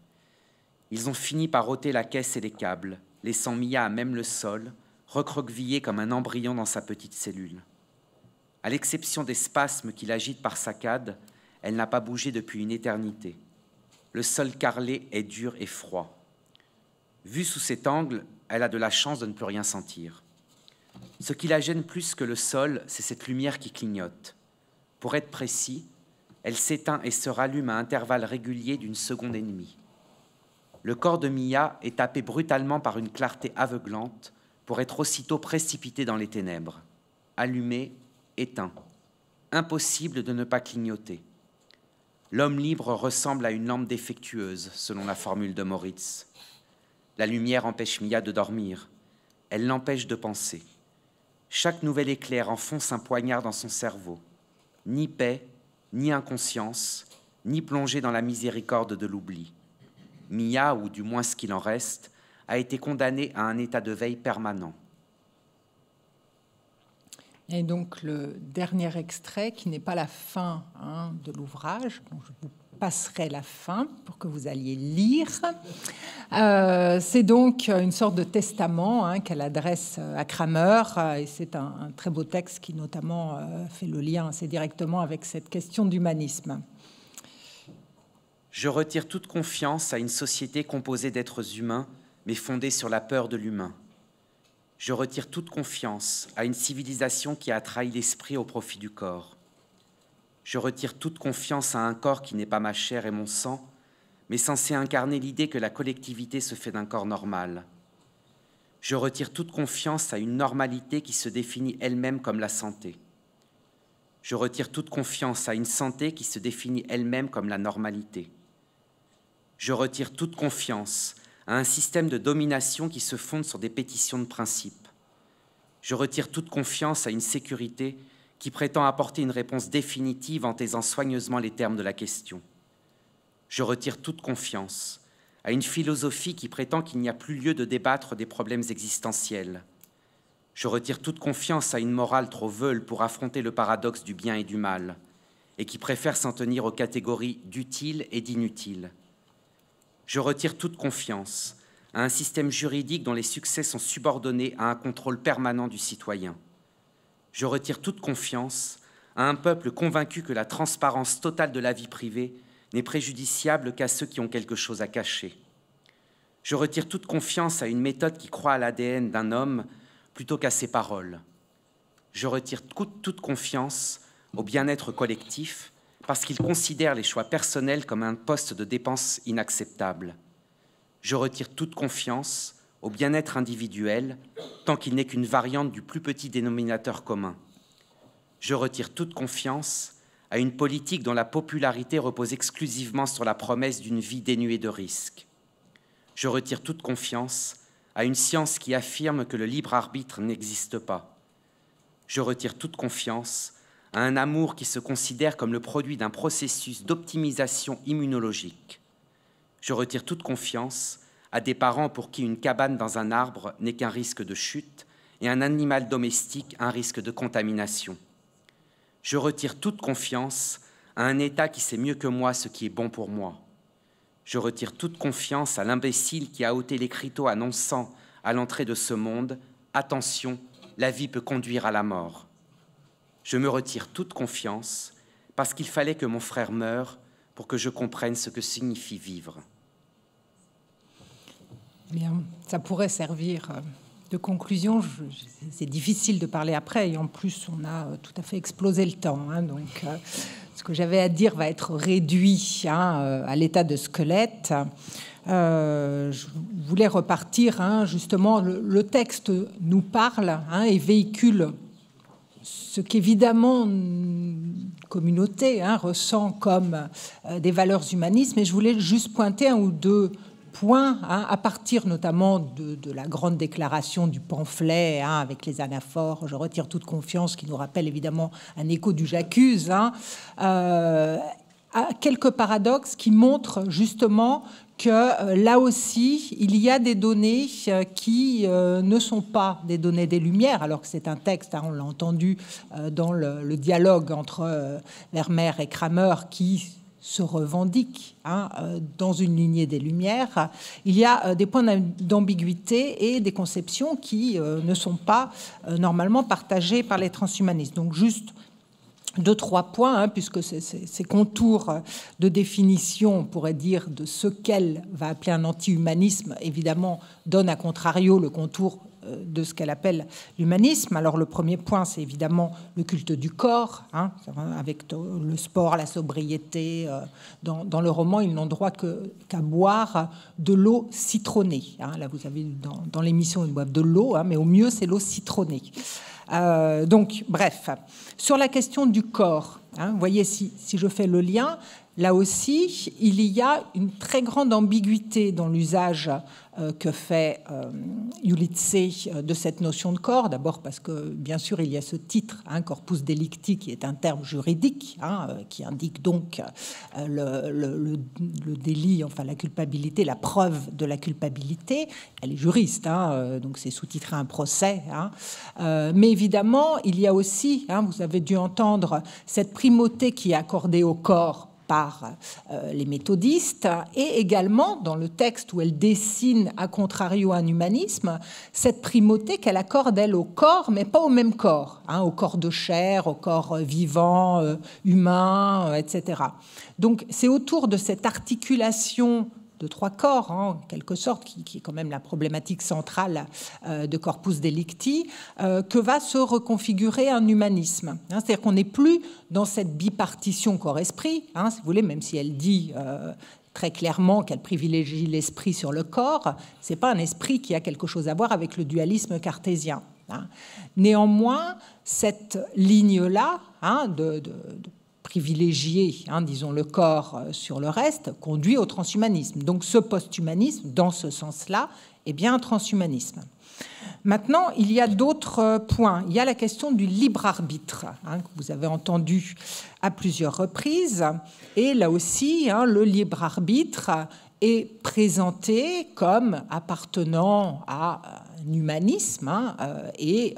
[SPEAKER 4] Ils ont fini par ôter la caisse et les câbles, laissant Mia à même le sol, recroquevillée comme un embryon dans sa petite cellule. À l'exception des spasmes qui l'agitent par saccades, elle n'a pas bougé depuis une éternité. Le sol carrelé est dur et froid. Vu sous cet angle, elle a de la chance de ne plus rien sentir. Ce qui la gêne plus que le sol, c'est cette lumière qui clignote. Pour être précis, elle s'éteint et se rallume à intervalles réguliers d'une seconde et demie. Le corps de Mia est tapé brutalement par une clarté aveuglante, pour être aussitôt précipité dans les ténèbres, allumé, éteint. Impossible de ne pas clignoter. L'homme libre ressemble à une lampe défectueuse, selon la formule de Moritz. La lumière empêche Mia de dormir, elle l'empêche de penser. Chaque nouvel éclair enfonce un poignard dans son cerveau. Ni paix, ni inconscience, ni plongée dans la miséricorde de l'oubli. Mia, ou du moins ce qu'il en reste, a été condamné à un état de veille permanent.
[SPEAKER 1] Et donc le dernier extrait, qui n'est pas la fin hein, de l'ouvrage, je vous passerai la fin pour que vous alliez lire, euh, c'est donc une sorte de testament hein, qu'elle adresse euh, à Kramer, euh, et c'est un, très beau texte qui notamment fait le lien assez directement avec cette question d'humanisme.
[SPEAKER 4] Je retire toute confiance à une société composée d'êtres humains mais fondée sur la peur de l'humain. Je retire toute confiance à une civilisation qui a trahi l'esprit au profit du corps. Je retire toute confiance à un corps qui n'est pas ma chair et mon sang, mais censé incarner l'idée que la collectivité se fait d'un corps normal. Je retire toute confiance à une normalité qui se définit elle-même comme la santé. Je retire toute confiance à une santé qui se définit elle-même comme la normalité. Je retire toute confiance à un système de domination qui se fonde sur des pétitions de principe. Je retire toute confiance à une sécurité qui prétend apporter une réponse définitive en taisant soigneusement les termes de la question. Je retire toute confiance à une philosophie qui prétend qu'il n'y a plus lieu de débattre des problèmes existentiels. Je retire toute confiance à une morale trop veule pour affronter le paradoxe du bien et du mal, et qui préfère s'en tenir aux catégories d'utile et d'inutile. Je retire toute confiance à un système juridique dont les succès sont subordonnés à un contrôle permanent du citoyen. Je retire toute confiance à un peuple convaincu que la transparence totale de la vie privée n'est préjudiciable qu'à ceux qui ont quelque chose à cacher. Je retire toute confiance à une méthode qui croit à l'ADN d'un homme plutôt qu'à ses paroles. Je retire toute confiance au bien-être collectif parce qu'il considère les choix personnels comme un poste de dépense inacceptable. Je retire toute confiance au bien-être individuel tant qu'il n'est qu'une variante du plus petit dénominateur commun. Je retire toute confiance à une politique dont la popularité repose exclusivement sur la promesse d'une vie dénuée de risques. Je retire toute confiance à une science qui affirme que le libre arbitre n'existe pas. Je retire toute confiance à un amour qui se considère comme le produit d'un processus d'optimisation immunologique. Je retire toute confiance à des parents pour qui une cabane dans un arbre n'est qu'un risque de chute et un animal domestique un risque de contamination. Je retire toute confiance à un État qui sait mieux que moi ce qui est bon pour moi. Je retire toute confiance à l'imbécile qui a ôté l'écriteau annonçant à l'entrée de ce monde Attention, la vie peut conduire à la mort je me retire toute confiance parce qu'il fallait que mon frère meure pour que je comprenne ce que signifie vivre.
[SPEAKER 1] Eh ça pourrait servir euh, de conclusion. C'est difficile de parler après, et en plus, on a euh, tout à fait explosé le temps. Hein, donc, euh, ce que j'avais à dire va être réduit hein, à l'état de squelette. je voulais repartir, hein, justement, le, le, texte nous parle et véhicule ce qu'évidemment communauté hein, ressent comme euh, des valeurs humanistes, mais je voulais juste pointer un ou deux points, hein, à partir notamment de, la grande déclaration du pamphlet hein, avec les anaphores, je retire toute confiance, qui nous rappelle évidemment un écho du j'accuse, euh, quelques paradoxes qui montrent justement que euh, là aussi, il y a des données euh, qui euh, ne sont pas des données des Lumières, alors que c'est un texte, hein, on l'a entendu dans le, dialogue entre Vermeer et Kramer, qui se revendique hein, dans une lignée des Lumières. Il y a des points d'ambiguïté et des conceptions qui ne sont pas normalement partagées par les transhumanistes. Donc juste deux, trois points, hein, puisque ces contours de définition, on pourrait dire, de ce qu'elle va appeler un anti-humanisme, évidemment, donnent à contrario le contour euh, de ce qu'elle appelle l'humanisme. Alors le premier point, c'est évidemment le culte du corps, hein, avec le sport, la sobriété. Euh, dans, le roman, ils n'ont droit qu'à boire de l'eau citronnée. Hein. Là, vous avez dans, l'émission, ils boivent de l'eau, mais au mieux, c'est l'eau citronnée. Euh, donc, bref, sur la question du corps, hein, vous voyez si, je fais le lien, Là aussi, il y a une très grande ambiguïté dans l'usage euh, que fait euh, Yulitse euh, de cette notion de corps. D'abord parce que, bien sûr, il y a ce titre, hein, corpus delicti, qui est un terme juridique, hein, qui indique donc le, délit, enfin la culpabilité, la preuve de la culpabilité. Elle est juriste, hein, donc c'est sous-titré un procès. mais évidemment, il y a aussi, vous avez dû entendre, cette primauté qui est accordée au corps euh, les méthodistes, et également dans le texte où elle dessine, à contrario, un humanisme, cette primauté qu'elle accorde, elle, au corps, mais pas au même corps, hein, au corps de chair, au corps euh, vivant, euh, humain, etc. Donc c'est autour de cette articulation trois corps, hein, en quelque sorte, qui, est quand même la problématique centrale euh, de Corpus Delicti, euh, que va se reconfigurer un humanisme. Hein. C'est-à-dire qu'on n'est plus dans cette bipartition corps-esprit, hein, si vous voulez, même si elle dit euh, très clairement qu'elle privilégie l'esprit sur le corps, c'est pas un esprit qui a quelque chose à voir avec le dualisme cartésien. Néanmoins, cette ligne-là, de, de privilégier, hein, disons, le corps euh, sur le reste, conduit au transhumanisme. Donc ce post-humanisme, dans ce sens-là, est bien un transhumanisme. Maintenant, il y a d'autres euh, points. Il y a la question du libre arbitre, hein, que vous avez entendu à plusieurs reprises. Et là aussi, hein, le libre arbitre est présenté comme appartenant à euh, un humanisme et,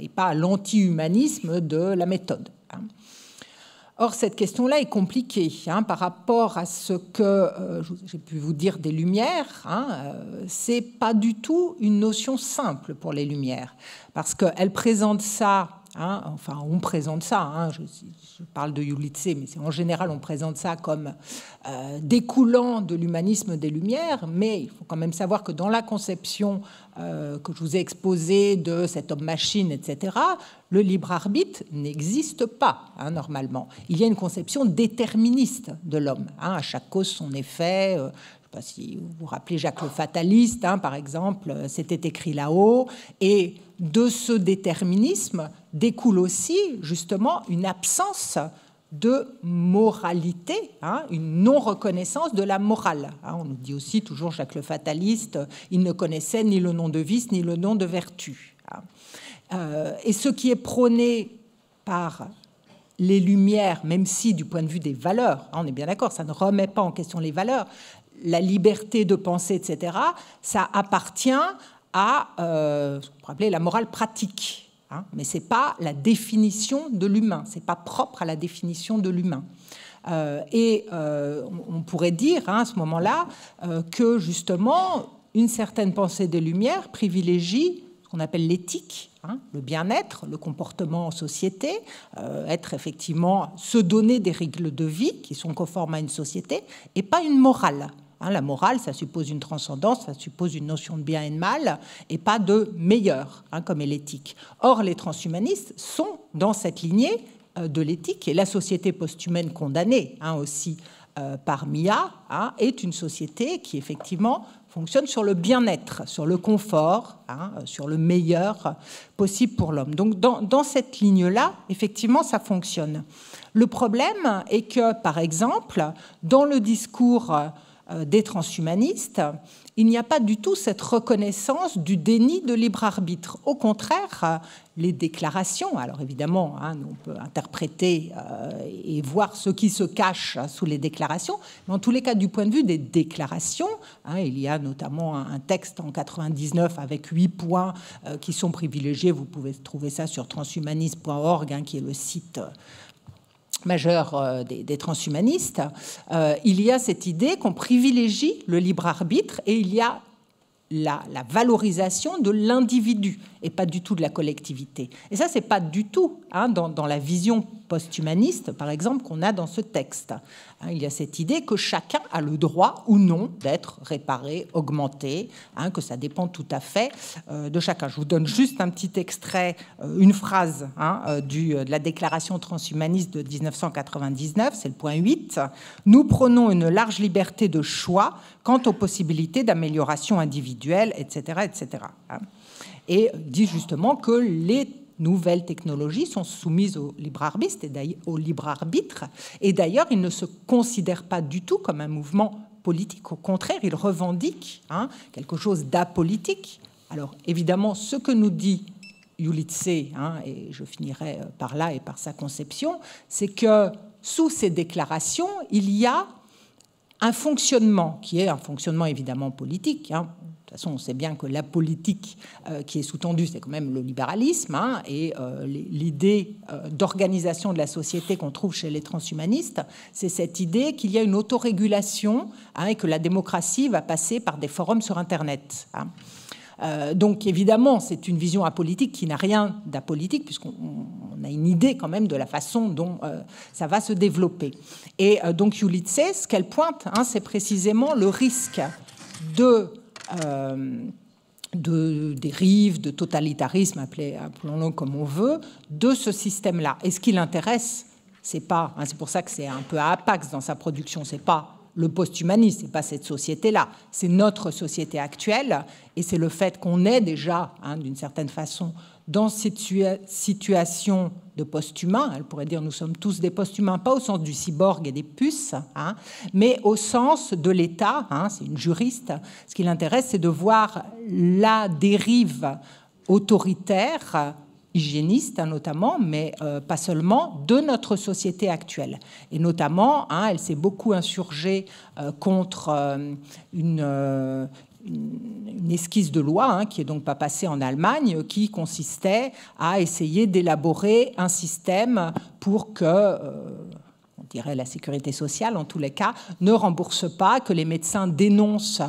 [SPEAKER 1] et, pas à l'anti-humanisme de la méthode. Or, cette question-là est compliquée hein, par rapport à ce que euh, j'ai pu vous dire des Lumières. Hein, euh, c'est pas du tout une notion simple pour les Lumières, parce qu'elles présentent ça Hein, enfin, on présente ça. Hein, je, parle de Yulitse, mais en général, on présente ça comme euh, découlant de l'humanisme des Lumières. Mais il faut quand même savoir que dans la conception euh, que je vous ai exposée de cet homme-machine, etc., le libre arbitre n'existe pas hein, normalement. Il y a une conception déterministe de l'homme. à chaque cause, son effet. Euh, je ne sais pas si vous vous rappelez Jacques le Fataliste, par exemple, c'était écrit là-haut. Et de ce déterminisme découle aussi justement une absence de moralité, hein, une non-reconnaissance de la morale. Hein. on nous dit aussi toujours Jacques le fataliste, il ne connaissait ni le nom de vice ni le nom de vertu. Hein. Euh, et ce qui est prôné par les lumières, même si du point de vue des valeurs, on est bien d'accord, ça ne remet pas en question les valeurs, la liberté de penser, etc., ça appartient à euh, ce qu'on appeler la morale pratique. Hein, mais ce n'est pas la définition de l'humain, ce n'est pas propre à la définition de l'humain. Euh, et euh, on, pourrait dire hein, à ce moment-là euh, que justement une certaine pensée des Lumières privilégie ce qu'on appelle l'éthique, hein, le bien-être, le comportement en société, être effectivement se donner des règles de vie qui sont conformes à une société, et pas une morale. Hein, la morale, ça suppose une transcendance, ça suppose une notion de bien et de mal, et pas de meilleur, hein, comme est l'éthique. Or, les transhumanistes sont dans cette lignée euh, de l'éthique, et la société posthumaine condamnée hein, aussi euh, par Mia est une société qui, effectivement, fonctionne sur le bien-être, sur le confort, euh, sur le meilleur possible pour l'homme. Donc dans cette ligne-là, effectivement, ça fonctionne. Le problème est que, par exemple, dans le discours euh, des transhumanistes, il n'y a pas du tout cette reconnaissance du déni de libre arbitre. Au contraire, euh, les déclarations, alors évidemment, hein, on peut interpréter euh, et voir ce qui se cache hein, sous les déclarations, mais en tous les cas, du point de vue des déclarations, hein, il y a notamment un texte en 99 avec huit points qui sont privilégiés. Vous pouvez trouver ça sur transhumanisme.org, qui est le site majeur euh, des, transhumanistes, euh, il y a cette idée qu'on privilégie le libre arbitre et il y a la, valorisation de l'individu et pas du tout de la collectivité. Et ça, n'est pas du tout hein, dans, dans, la vision post-humaniste, par exemple, qu'on a dans ce texte. Hein, il y a cette idée que chacun a le droit ou non d'être réparé, augmenté, hein, que ça dépend tout à fait euh, de chacun. Je vous donne juste un petit extrait, euh, une phrase hein, euh, du, de la déclaration transhumaniste de 1999, c'est le point 8. Nous prenons une large liberté de choix quant aux possibilités d'amélioration individuelle, etc. etc. Et dit justement que les nouvelles technologies sont soumises au libre arbitre, et d'ailleurs, ils ne se considèrent pas du tout comme un mouvement politique. Au contraire, ils revendiquent hein, quelque chose d'apolitique. Alors évidemment, ce que nous dit Yulitse, hein, et je finirai euh, par là et par sa conception, c'est que sous ces déclarations, il y a un fonctionnement qui est un fonctionnement évidemment politique. Hein, façon, on sait bien que la politique euh, qui est sous-tendue, c'est quand même le libéralisme, hein, et euh, l'idée euh, d'organisation de la société qu'on trouve chez les transhumanistes, c'est cette idée qu'il y a une autorégulation hein, et que la démocratie va passer par des forums sur Internet. Hein. donc évidemment, c'est une vision apolitique qui n'a rien d'apolitique, puisqu'on a une idée quand même de la façon dont ça va se développer. Et donc Yulitses, ce qu'elle pointe, c'est précisément le risque de euh, de dérive, de totalitarisme, appelons-le comme on veut, de ce système-là. Et ce qui l'intéresse, c'est pas, hein, c'est pour ça que c'est un peu à Apax dans sa production, c'est pas le post-humanisme, c'est pas cette société-là, c'est notre société actuelle, et c'est le fait qu'on est déjà, hein, d'une certaine façon, dans cette situation de post-humain, elle pourrait dire nous sommes tous des post-humains, pas au sens du cyborg et des puces, hein, mais au sens de l'État, hein, c'est une juriste, ce qui l'intéresse c'est de voir la dérive autoritaire hygiéniste hein, notamment, mais euh, pas seulement, de notre société actuelle. Et notamment, hein, elle s'est beaucoup insurgée euh, contre euh, une, une esquisse de loi, hein, qui est donc pas passée en Allemagne, qui consistait à essayer d'élaborer un système pour que... Euh, on dirait la sécurité sociale en tous les cas, ne rembourse pas, que les médecins dénoncent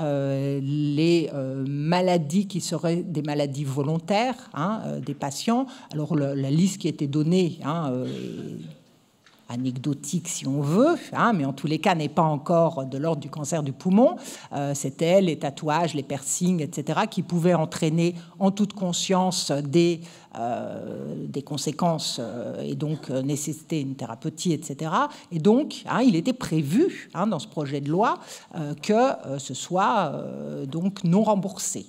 [SPEAKER 1] euh, les euh, maladies qui seraient des maladies volontaires hein, des patients. Alors la liste qui était donnée, hein, anecdotique si on veut, hein, mais en tous les cas n'est pas encore de l'ordre du cancer du poumon. Euh, c'était les tatouages, les piercings, etc., qui pouvaient entraîner en toute conscience des, euh, conséquences euh, et donc nécessiter une thérapeutie, etc. Et donc, hein, il était prévu hein, dans ce projet de loi que ce soit donc non remboursé.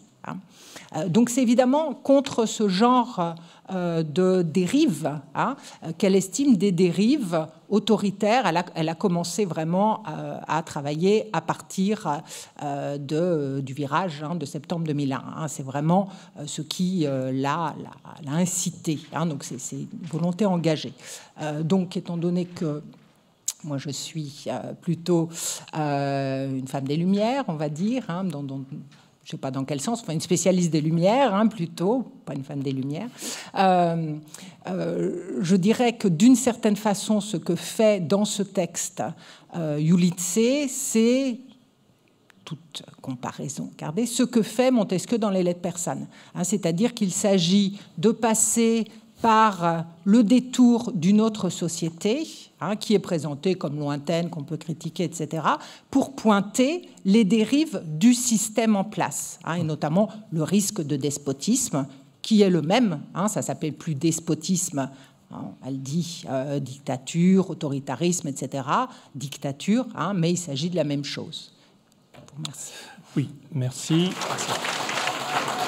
[SPEAKER 1] Euh, donc c'est évidemment contre ce genre euh, de dérives hein, qu'elle estime des dérives autoritaires. Elle a, commencé vraiment euh, à, travailler à partir du virage hein, de septembre 2001. Hein. C'est vraiment ce qui l'a, incité. donc c'est une volonté engagée. donc étant donné que moi, je suis plutôt une femme des Lumières, on va dire, dans, je ne sais pas dans quel sens, enfin une spécialiste des Lumières hein, plutôt, pas une femme des Lumières. Euh, euh, je dirais que d'une certaine façon, ce que fait dans ce texte euh, c'est toute comparaison gardée, ce que fait Montesquieu dans les lettres persanes. Hein, c'est-à-dire qu'il s'agit de passer par le détour d'une autre société, Hein, qui est présentée comme lointaine, qu'on peut critiquer, etc., pour pointer les dérives du système en place, hein, et notamment le risque de despotisme, qui est le même, hein, ça s'appelle plus despotisme elle hein, dit euh, dictature, autoritarisme, etc. Dictature, mais il s'agit de la même chose.
[SPEAKER 2] Merci. Oui, merci. merci.